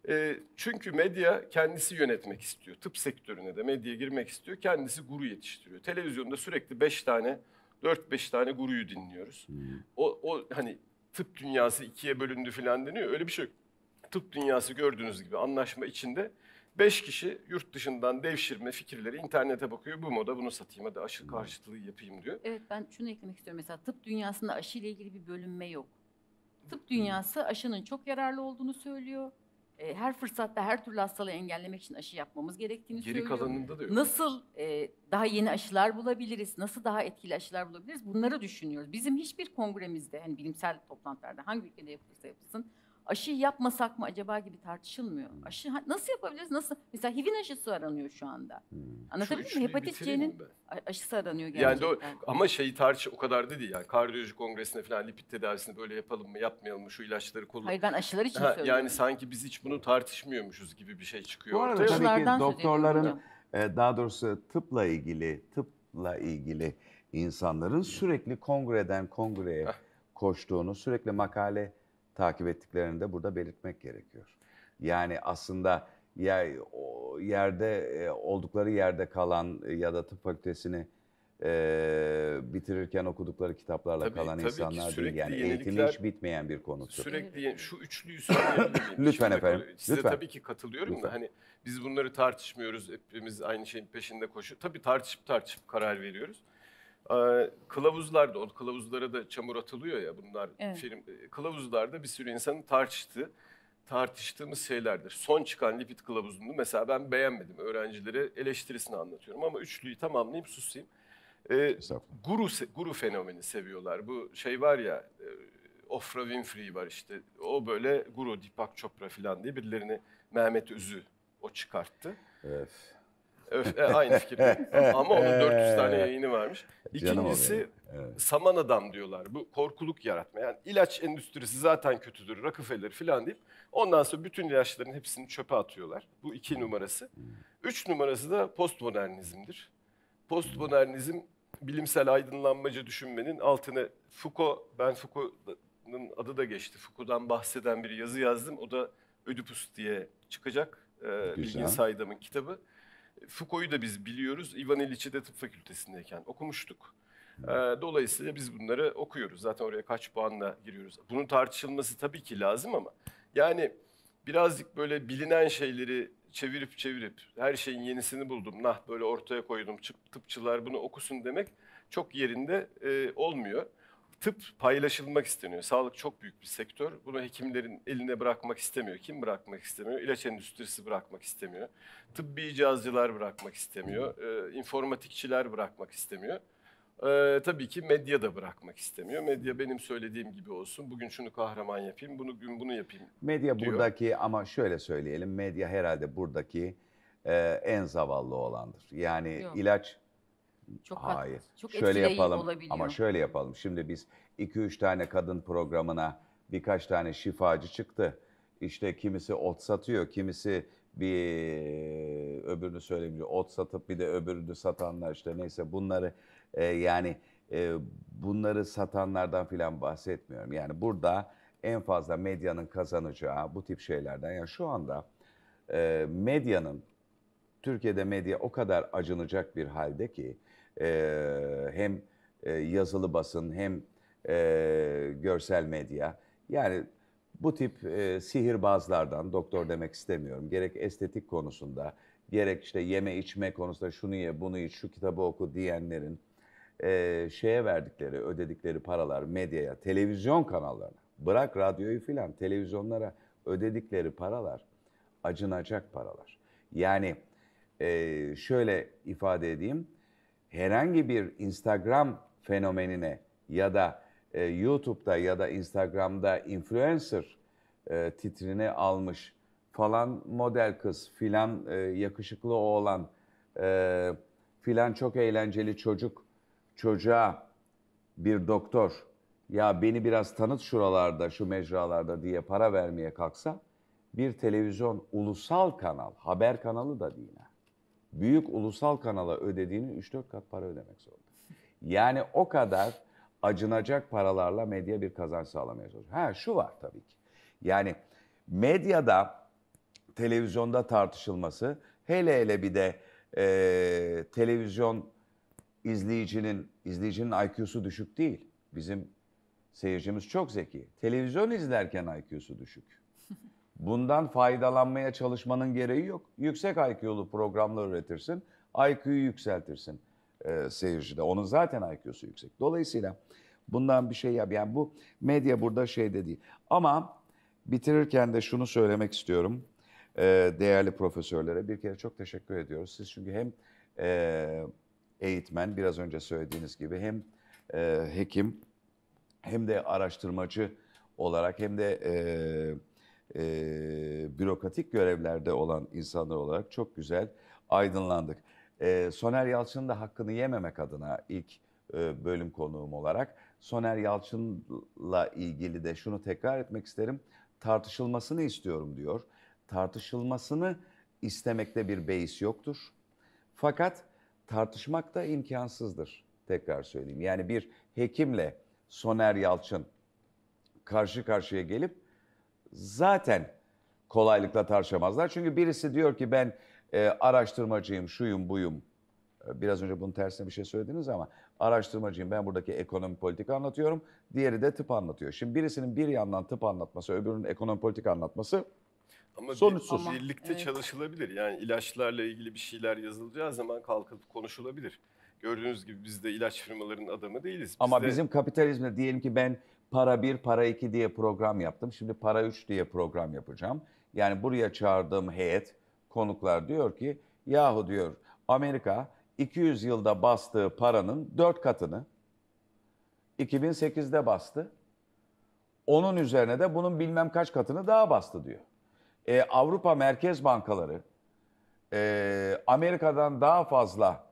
E, çünkü medya kendisi yönetmek istiyor. Tıp sektörüne de medya girmek istiyor. Kendisi guru yetiştiriyor. Televizyonda sürekli beş tane 4-5 tane guruyu dinliyoruz. O, o hani tıp dünyası ikiye bölündü falan deniyor. Öyle bir şey yok. Tıp dünyası gördüğünüz gibi anlaşma içinde beş kişi yurt dışından devşirme fikirleri internete bakıyor. Bu moda bunu satayım hadi aşı karşıtlığı yapayım diyor. Evet ben şunu eklemek istiyorum. Mesela tıp dünyasında aşı ile ilgili bir bölünme yok. Tıp dünyası aşının çok yararlı olduğunu söylüyor e, her fırsatta her türlü hastalığı engellemek için aşı yapmamız gerektiğini Geri söylüyor. kalanında da yok. Nasıl e, daha yeni aşılar bulabiliriz? Nasıl daha etkili aşılar bulabiliriz? Bunları düşünüyoruz. Bizim hiçbir kongremizde, hani bilimsel toplantılarda hangi ülkede yapılırsa yapılsın aşıyı yapmasak mı acaba gibi tartışılmıyor. Hmm. Aşı nasıl yapabiliriz? Nasıl? Mesela HIV'in aşısı aranıyor şu anda. Hmm. Anlatabildim mi? Hepatit C'nin aşısı aranıyor gerçekten. Yani o, ama şeyi tartış o kadar da değil yani. Kardiyoloji kongresine falan lipid tedavisini böyle yapalım mı yapmayalım mı şu ilaçları kullan. Hayır ben aşılar için ha, söylüyorum. Yani sanki biz hiç bunu tartışmıyormuşuz gibi bir şey çıkıyor. Bu arada tabii ki doktorların e, daha doğrusu tıpla ilgili tıpla ilgili insanların sürekli kongreden kongreye koştuğunu, sürekli makale takip ettiklerini de burada belirtmek gerekiyor. Yani aslında yer, yerde e, oldukları yerde kalan e, ya da tıp fakültesini e, bitirirken okudukları kitaplarla tabii, kalan tabii insanlar ki, değil. Yani eğitimi hiç bitmeyen bir konu. Sürekli şu üçlüyü söyleyebilir Lütfen Şimdi efendim. Size Lütfen. tabii ki katılıyorum Lütfen. da hani biz bunları tartışmıyoruz. Hepimiz aynı şeyin peşinde koşuyor. Tabii tartışıp tartışıp karar veriyoruz. Kılavuzlarda da, o kılavuzlara da çamur atılıyor ya bunlar evet. film e, kılavuzlarda bir sürü insanın tartıştığı tartıştığımız şeylerdir. Son çıkan lipid kılavuzunu mesela ben beğenmedim. Öğrencilere eleştirisini anlatıyorum ama üçlüyü tamamlayıp susayım. Ee, guru, guru fenomeni seviyorlar. Bu şey var ya e, Ofra Winfrey var işte. O böyle guru Deepak Chopra falan diye birilerini Mehmet Üzü o çıkarttı. Evet. Öf, e, aynı fikirde. Ama onun 400 tane ee, yayını varmış. İkincisi evet. saman adam diyorlar. Bu korkuluk yaratma. Yani ilaç endüstrisi zaten kötüdür, Rockefeller falan deyip ondan sonra bütün ilaçların hepsini çöpe atıyorlar. Bu iki numarası. Üç numarası da postmodernizmdir. Postmodernizm bilimsel aydınlanmacı düşünmenin altına Foucault, ben Foucault'un adı da geçti. Foucault'dan bahseden bir yazı yazdım. O da Ödipus diye çıkacak. Ee, Bilgin Saydam'ın kitabı. Foucault'u da biz biliyoruz. Ivan İliç'i de tıp fakültesindeyken okumuştuk. Ee, dolayısıyla biz bunları okuyoruz. Zaten oraya kaç puanla giriyoruz. Bunun tartışılması tabii ki lazım ama yani birazcık böyle bilinen şeyleri çevirip çevirip her şeyin yenisini buldum. Nah böyle ortaya koydum. Tıpçılar bunu okusun demek çok yerinde e, olmuyor tıp paylaşılmak isteniyor. Sağlık çok büyük bir sektör. Bunu hekimlerin eline bırakmak istemiyor. Kim bırakmak istemiyor? İlaç endüstrisi bırakmak istemiyor. Tıbbi cihazcılar bırakmak istemiyor. E, informatikçiler bırakmak istemiyor. E, tabii ki medya da bırakmak istemiyor. Medya benim söylediğim gibi olsun. Bugün şunu kahraman yapayım, bunu gün bunu yapayım Medya diyor. buradaki ama şöyle söyleyelim. Medya herhalde buradaki e, en zavallı olandır. Yani Yok. ilaç çok Hayır. Haklı. Çok şöyle yapalım olabiliyor. ama şöyle yapalım. Şimdi biz 2-3 tane kadın programına birkaç tane şifacı çıktı. İşte kimisi ot satıyor, kimisi bir öbürünü söyleyeyim ot satıp bir de öbürünü satanlar işte neyse bunları e, yani e, bunları satanlardan filan bahsetmiyorum. Yani burada en fazla medyanın kazanacağı bu tip şeylerden yani şu anda e, medyanın Türkiye'de medya o kadar acınacak bir halde ki ee, hem e, yazılı basın hem e, görsel medya. Yani bu tip e, sihirbazlardan doktor demek istemiyorum. Gerek estetik konusunda, gerek işte yeme içme konusunda şunu ye, bunu iç, şu kitabı oku diyenlerin e, şeye verdikleri, ödedikleri paralar medyaya, televizyon kanallarına, bırak radyoyu filan televizyonlara ödedikleri paralar acınacak paralar. Yani e, şöyle ifade edeyim herhangi bir Instagram fenomenine ya da e, YouTube'da ya da Instagram'da influencer e, titrini almış falan model kız filan e, yakışıklı oğlan e, filan çok eğlenceli çocuk çocuğa bir doktor ya beni biraz tanıt şuralarda şu mecralarda diye para vermeye kalksa bir televizyon ulusal kanal haber kanalı da değil ha büyük ulusal kanala ödediğini 3-4 kat para ödemek zorunda. Yani o kadar acınacak paralarla medya bir kazanç sağlamaya çalışıyor. Ha şu var tabii ki. Yani medyada, televizyonda tartışılması hele hele bir de e, televizyon izleyicinin, izleyicinin IQ'su düşük değil. Bizim seyircimiz çok zeki. Televizyon izlerken IQ'su düşük. Bundan faydalanmaya çalışmanın gereği yok. Yüksek IQ'lu programlar üretirsin, IQ'yu yükseltirsin e, seyircide. Onun zaten IQ'su yüksek. Dolayısıyla bundan bir şey yap. Yani bu medya burada şey dedi. Ama bitirirken de şunu söylemek istiyorum. E, değerli profesörlere bir kere çok teşekkür ediyoruz. Siz çünkü hem e, eğitmen, biraz önce söylediğiniz gibi hem e, hekim hem de araştırmacı olarak hem de... E, e, bürokratik görevlerde olan insanlar olarak çok güzel aydınlandık. E, Soner Yalçın'ın da hakkını yememek adına ilk e, bölüm konuğum olarak Soner Yalçın'la ilgili de şunu tekrar etmek isterim. Tartışılmasını istiyorum diyor. Tartışılmasını istemekte bir beis yoktur. Fakat tartışmak da imkansızdır. Tekrar söyleyeyim. Yani bir hekimle Soner Yalçın karşı karşıya gelip zaten kolaylıkla tartışamazlar. Çünkü birisi diyor ki ben e, araştırmacıyım, şuyum, buyum. E, biraz önce bunun tersine bir şey söylediniz ama araştırmacıyım ben buradaki ekonomi politika anlatıyorum. Diğeri de tıp anlatıyor. Şimdi birisinin bir yandan tıp anlatması, öbürünün ekonomi politika anlatması ama sonuçsuz. Bir, birlikte evet. çalışılabilir. Yani ilaçlarla ilgili bir şeyler yazılacağı zaman kalkıp konuşulabilir. Gördüğünüz gibi biz de ilaç firmalarının adamı değiliz. Biz Ama de... bizim kapitalizmde diyelim ki ben Para 1, para 2 diye program yaptım. Şimdi para 3 diye program yapacağım. Yani buraya çağırdığım heyet, konuklar diyor ki yahu diyor Amerika 200 yılda bastığı paranın 4 katını 2008'de bastı. Onun üzerine de bunun bilmem kaç katını daha bastı diyor. E, Avrupa Merkez Bankaları e, Amerika'dan daha fazla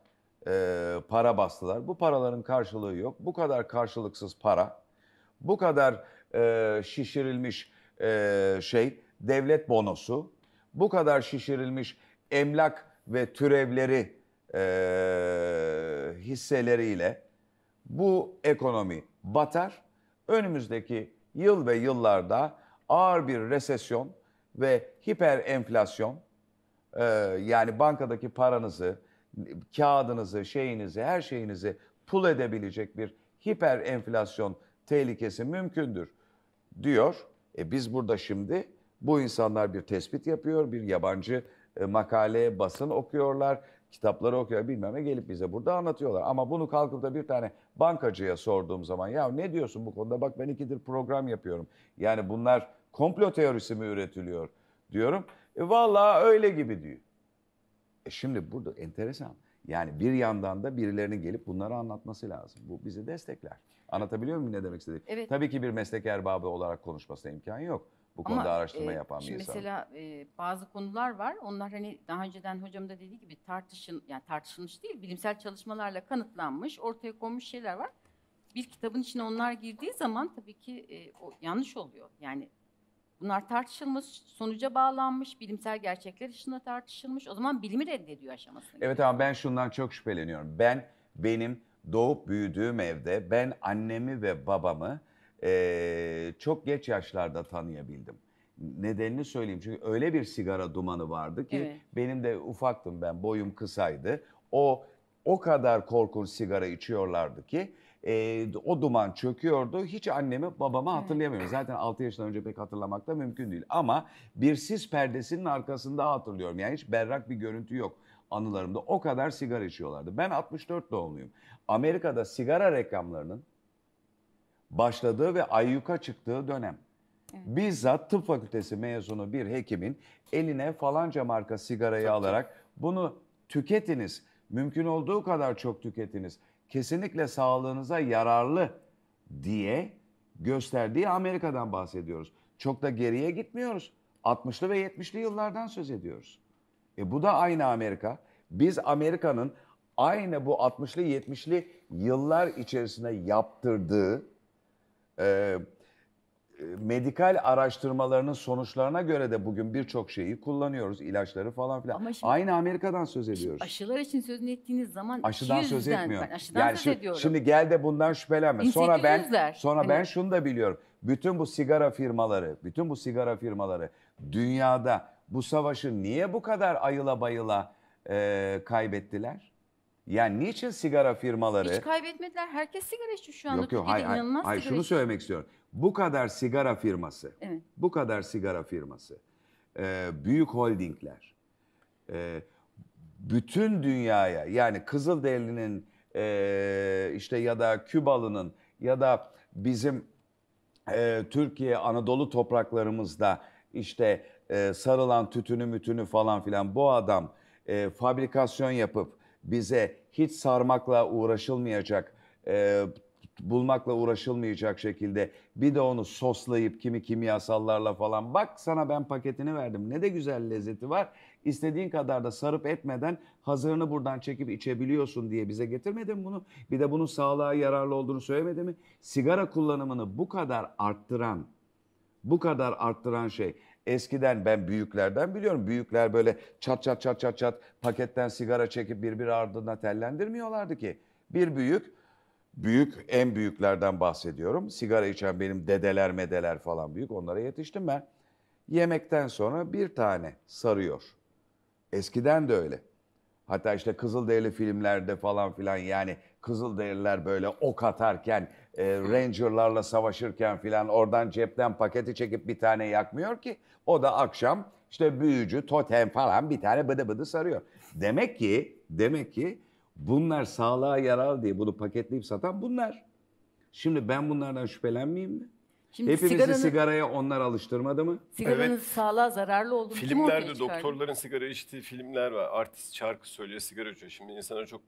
e, para bastılar. Bu paraların karşılığı yok. Bu kadar karşılıksız para bu kadar e, şişirilmiş e, şey devlet bonosu, bu kadar şişirilmiş emlak ve türevleri e, hisseleriyle bu ekonomi batar. Önümüzdeki yıl ve yıllarda ağır bir resesyon ve hiper enflasyon e, yani bankadaki paranızı, kağıdınızı, şeyinizi, her şeyinizi pul edebilecek bir hiper enflasyon tehlikesi mümkündür diyor. E biz burada şimdi bu insanlar bir tespit yapıyor, bir yabancı e, makale, basın okuyorlar, kitapları okuyor bilmem ne gelip bize burada anlatıyorlar. Ama bunu kalkıp da bir tane bankacıya sorduğum zaman ya ne diyorsun bu konuda bak ben ikidir program yapıyorum. Yani bunlar komplo teorisi mi üretiliyor diyorum. E vallahi öyle gibi diyor. E şimdi burada enteresan. Yani bir yandan da birilerinin gelip bunları anlatması lazım. Bu bizi destekler. Anlatabiliyor muyum ne demek istediğimi? Evet. Tabii ki bir meslek erbabı olarak konuşmasına imkan yok. Bu Ama, konuda araştırma e, yapan bir insan. Mesela e, bazı konular var. Onlar hani daha önceden hocam da dediği gibi tartışın yani tartışılmış değil, bilimsel çalışmalarla kanıtlanmış, ortaya konmuş şeyler var. Bir kitabın içine onlar girdiği zaman tabii ki e, o yanlış oluyor. Yani bunlar tartışılmış, sonuca bağlanmış, bilimsel gerçekler ışığında tartışılmış. O zaman bilimi reddediyor aşamasına. Evet ama ben şundan çok şüpheleniyorum. Ben benim doğup büyüdüğüm evde ben annemi ve babamı e, çok geç yaşlarda tanıyabildim. Nedenini söyleyeyim çünkü öyle bir sigara dumanı vardı ki evet. benim de ufaktım ben boyum kısaydı. O o kadar korkunç sigara içiyorlardı ki e, o duman çöküyordu. Hiç annemi babamı hatırlayamıyorum. Evet. Zaten 6 yaşından önce pek hatırlamak da mümkün değil. Ama bir sis perdesinin arkasında hatırlıyorum. Yani hiç berrak bir görüntü yok anılarımda o kadar sigara içiyorlardı. Ben 64 doğumluyum. Amerika'da sigara reklamlarının başladığı ve ayyuka çıktığı dönem. Evet. Bizzat tıp fakültesi mezunu bir hekimin eline falanca marka sigarayı Tabii. alarak bunu tüketiniz, mümkün olduğu kadar çok tüketiniz, kesinlikle sağlığınıza yararlı diye gösterdiği Amerika'dan bahsediyoruz. Çok da geriye gitmiyoruz. 60'lı ve 70'li yıllardan söz ediyoruz. E bu da aynı Amerika. Biz Amerika'nın aynı bu 60'lı 70'li yıllar içerisinde yaptırdığı e, e, medikal araştırmalarının sonuçlarına göre de bugün birçok şeyi kullanıyoruz. ilaçları falan filan. Ama şimdi, Aynı Amerika'dan söz ediyoruz. Aşılar için sözünü ettiğiniz zaman aşıdan söz etmiyor. Ben aşıdan yani söz şimdi, ediyorum. Şimdi gel de bundan şüphelenme. Sonra ben sonra hani... ben şunu da biliyorum. Bütün bu sigara firmaları, bütün bu sigara firmaları dünyada bu savaşı niye bu kadar ayıla bayıla e, kaybettiler? Yani niçin sigara firmaları... Hiç kaybetmediler. Herkes sigara içiyor şu anda. Yok yok hayır, hayır, hayır şunu içiyor. söylemek istiyorum. Bu kadar sigara firması, evet. bu kadar sigara firması, e, büyük holdingler, e, bütün dünyaya yani Kızılderili'nin e, işte ya da Kübalı'nın ya da bizim e, Türkiye Anadolu topraklarımızda işte e, sarılan tütünü mütünü falan filan bu adam e, fabrikasyon yapıp bize hiç sarmakla uğraşılmayacak, e, bulmakla uğraşılmayacak şekilde bir de onu soslayıp kimi kimyasallarla falan bak sana ben paketini verdim ne de güzel lezzeti var. istediğin kadar da sarıp etmeden hazırını buradan çekip içebiliyorsun diye bize getirmedin bunu. Bir de bunun sağlığa yararlı olduğunu söylemedi mi? Sigara kullanımını bu kadar arttıran, bu kadar arttıran şey Eskiden ben büyüklerden biliyorum. Büyükler böyle çat çat çat çat çat paketten sigara çekip birbiri ardına tellendirmiyorlardı ki. Bir büyük, büyük en büyüklerden bahsediyorum. Sigara içen benim dedeler medeler falan büyük onlara yetiştim ben. Yemekten sonra bir tane sarıyor. Eskiden de öyle. Hatta işte Kızılderili filmlerde falan filan yani Kızılderililer böyle ok atarken, e, Ranger'larla savaşırken filan oradan cepten paketi çekip bir tane yakmıyor ki. O da akşam işte büyücü, totem falan bir tane bıdı bıdı sarıyor. Demek ki, demek ki bunlar sağlığa yarar diye bunu paketleyip satan bunlar. Şimdi ben bunlardan şüphelenmeyeyim mi? Şimdi Hepimizi sigaranın- sigaraya onlar alıştırmadı mı? Sigaranın Evet. sağlığa zararlı olduğunu Filmlerde doktorların sigara içtiği filmler var. Artist şarkı söylüyor, sigara içiyor. Şimdi insanlar çok...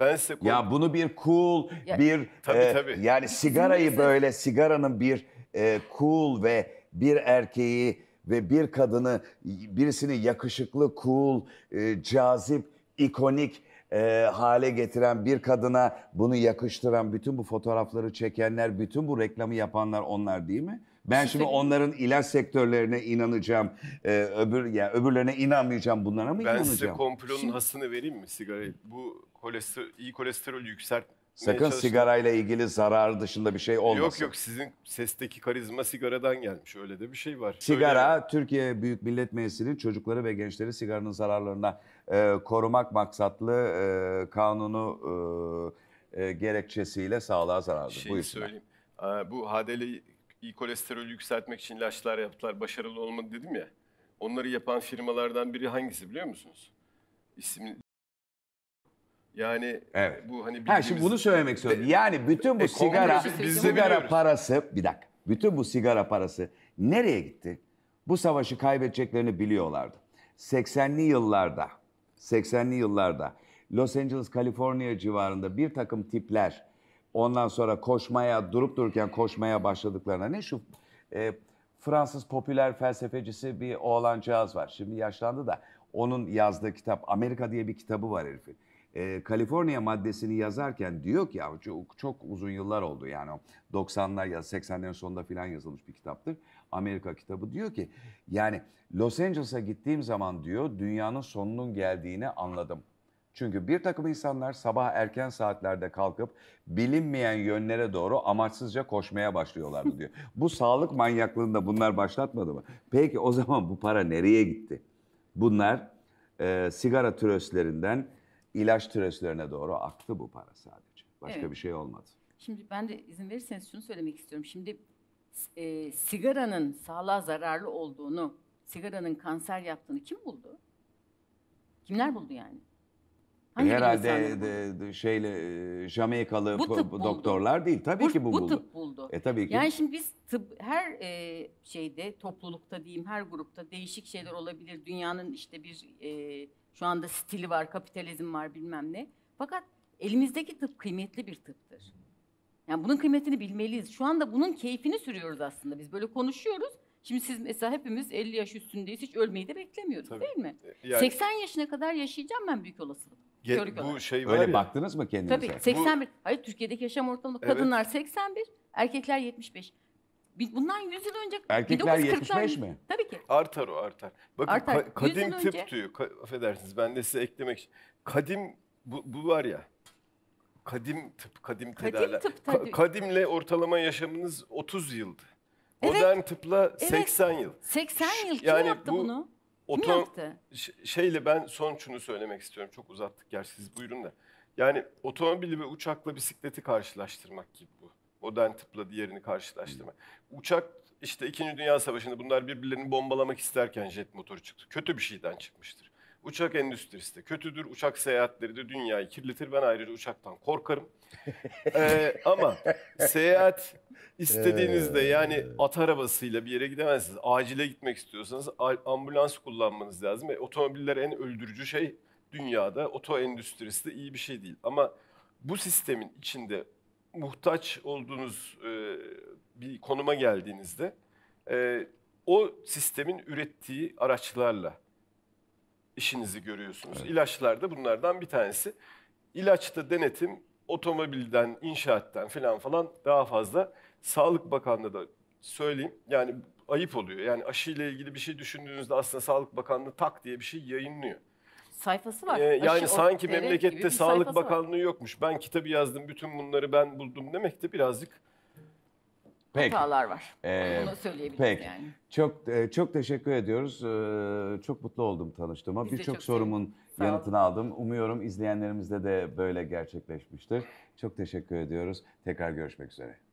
Ben size kork- Ya bunu bir cool, Ya- bir Tabii, e, tabii. yani sigarayı böyle sigaranın bir e, cool ve bir erkeği ve bir kadını birisini yakışıklı, cool, e, cazip, ikonik e, hale getiren bir kadına bunu yakıştıran bütün bu fotoğrafları çekenler, bütün bu reklamı yapanlar onlar değil mi? Ben şimdi onların ilaç sektörlerine inanacağım. Ee, öbür ya yani öbürlerine inanmayacağım. Bunlara mı Ben size inanacağım? komplonun hasını vereyim mi sigarayı? Bu kolesterol, iyi kolesterol yükseltmeye Sakın çalışan- sigarayla ilgili zarar dışında bir şey olmasın. Yok yok sizin sesteki karizma sigaradan gelmiş. Öyle de bir şey var. Sigara Söyle- Türkiye Büyük Millet Meclisi'nin çocukları ve gençleri sigaranın zararlarına e, korumak maksatlı e, kanunu e, e gerekçesiyle sağlığa zararlı. Şey Buyur söyleyeyim. Aa, bu HDL iyi kolesterolü yükseltmek için ilaçlar yaptılar. Başarılı olmadı dedim ya. Onları yapan firmalardan biri hangisi biliyor musunuz? İsmini yani evet. bu hani bildiğimiz... Ha şimdi bunu söylemek istiyorum. Yani bütün bu e, sigara sigara parası bir dakika. Bütün bu sigara parası nereye gitti? Bu savaşı kaybedeceklerini biliyorlardı. 80'li yıllarda 80'li yıllarda Los Angeles, Kaliforniya civarında bir takım tipler ondan sonra koşmaya, durup dururken koşmaya başladıklarına ne şu e, Fransız popüler felsefecisi bir oğlancağız var. Şimdi yaşlandı da onun yazdığı kitap Amerika diye bir kitabı var herifin. E, Kaliforniya maddesini yazarken diyor ki ya çok, çok uzun yıllar oldu yani 90'lar ya 80'lerin sonunda filan yazılmış bir kitaptır. Amerika kitabı diyor ki yani Los Angeles'a gittiğim zaman diyor dünyanın sonunun geldiğini anladım. Çünkü bir takım insanlar sabah erken saatlerde kalkıp bilinmeyen yönlere doğru amaçsızca koşmaya başlıyorlardı diyor. bu sağlık manyaklığında bunlar başlatmadı mı? Peki o zaman bu para nereye gitti? Bunlar e, sigara türöslerinden ilaç türeslerine doğru aktı bu para sadece. Başka evet. bir şey olmadı. Şimdi ben de izin verirseniz şunu söylemek istiyorum. Şimdi e, sigaranın sağlığa zararlı olduğunu, sigaranın kanser yaptığını kim buldu? Kimler buldu yani? E, Hangi Herhalde de, de, şeyle e, Jamaikalı bu doktorlar buldu. değil tabii bu, ki bu, bu buldu. tıp buldu. E tabii ki. Yani şimdi biz tıp her e, şeyde toplulukta diyeyim her grupta değişik şeyler olabilir. Dünyanın işte bir e, şu anda stili var, kapitalizm var bilmem ne. Fakat elimizdeki tıp kıymetli bir tıptır. Yani bunun kıymetini bilmeliyiz. Şu anda bunun keyfini sürüyoruz aslında. Biz böyle konuşuyoruz. Şimdi siz mesela hepimiz 50 yaş üstündeyiz. Hiç ölmeyi de beklemiyoruz Tabii. değil mi? E, yani, 80 yaşına kadar yaşayacağım ben büyük olasılık. Ge- Görük bu olarak. şey var Öyle ya. baktınız mı kendinize? Tabii 81. Bu... Hayır Türkiye'deki yaşam ortalama Evet. kadınlar 81, erkekler 75. Bundan 100 yıl önce Erkekler 1940'lar 75 mi? Tabii ki. Artar o artar. Bakın Artar. ka- Yüz yıl kadim tıp önce- diyor. Ka- affedersiniz ben de size eklemek için. Kadim bu, bu var ya kadim tıp, kadim, kadim Tıp, Ka- kadimle ortalama yaşamınız 30 yıldı. Evet. Modern tıpla evet. 80 yıl. 80 yıl kim yani yaptı bu, bunu? Otom- Kim yaptı? Şeyle ben son şunu söylemek istiyorum. Çok uzattık gerçi siz buyurun da. Yani otomobili ve uçakla bisikleti karşılaştırmak gibi bu. Modern tıpla diğerini karşılaştırmak. Hmm. Uçak işte 2. Dünya Savaşı'nda bunlar birbirlerini bombalamak isterken jet motoru çıktı. Kötü bir şeyden çıkmıştır. Uçak endüstrisi de kötüdür. Uçak seyahatleri de dünyayı kirletir. Ben ayrıca uçaktan korkarım. ee, ama seyahat istediğinizde ee. yani at arabasıyla bir yere gidemezsiniz. Acile gitmek istiyorsanız ambulans kullanmanız lazım. E, otomobiller en öldürücü şey dünyada. Oto endüstrisi de iyi bir şey değil. Ama bu sistemin içinde muhtaç olduğunuz e, bir konuma geldiğinizde e, o sistemin ürettiği araçlarla işinizi görüyorsunuz. Evet. İlaçlar da bunlardan bir tanesi. İlaçta denetim otomobilden, inşaattan falan falan daha fazla. Sağlık Bakanlığı da söyleyeyim yani ayıp oluyor. Yani aşıyla ilgili bir şey düşündüğünüzde aslında Sağlık Bakanlığı tak diye bir şey yayınlıyor sayfası var. Ee, yani Aşı, sanki memlekette Sağlık Bakanlığı var. yokmuş. Ben kitabı yazdım, bütün bunları ben buldum demek de birazcık Peki. hatalar var. Ee, Bunu söyleyebiliriz peki. yani. Çok e, çok teşekkür ediyoruz. Ee, çok mutlu oldum tanıştığıma. Birçok sorumun Sağ yanıtını aldım. Umuyorum izleyenlerimizde de böyle gerçekleşmiştir. Çok teşekkür ediyoruz. Tekrar görüşmek üzere.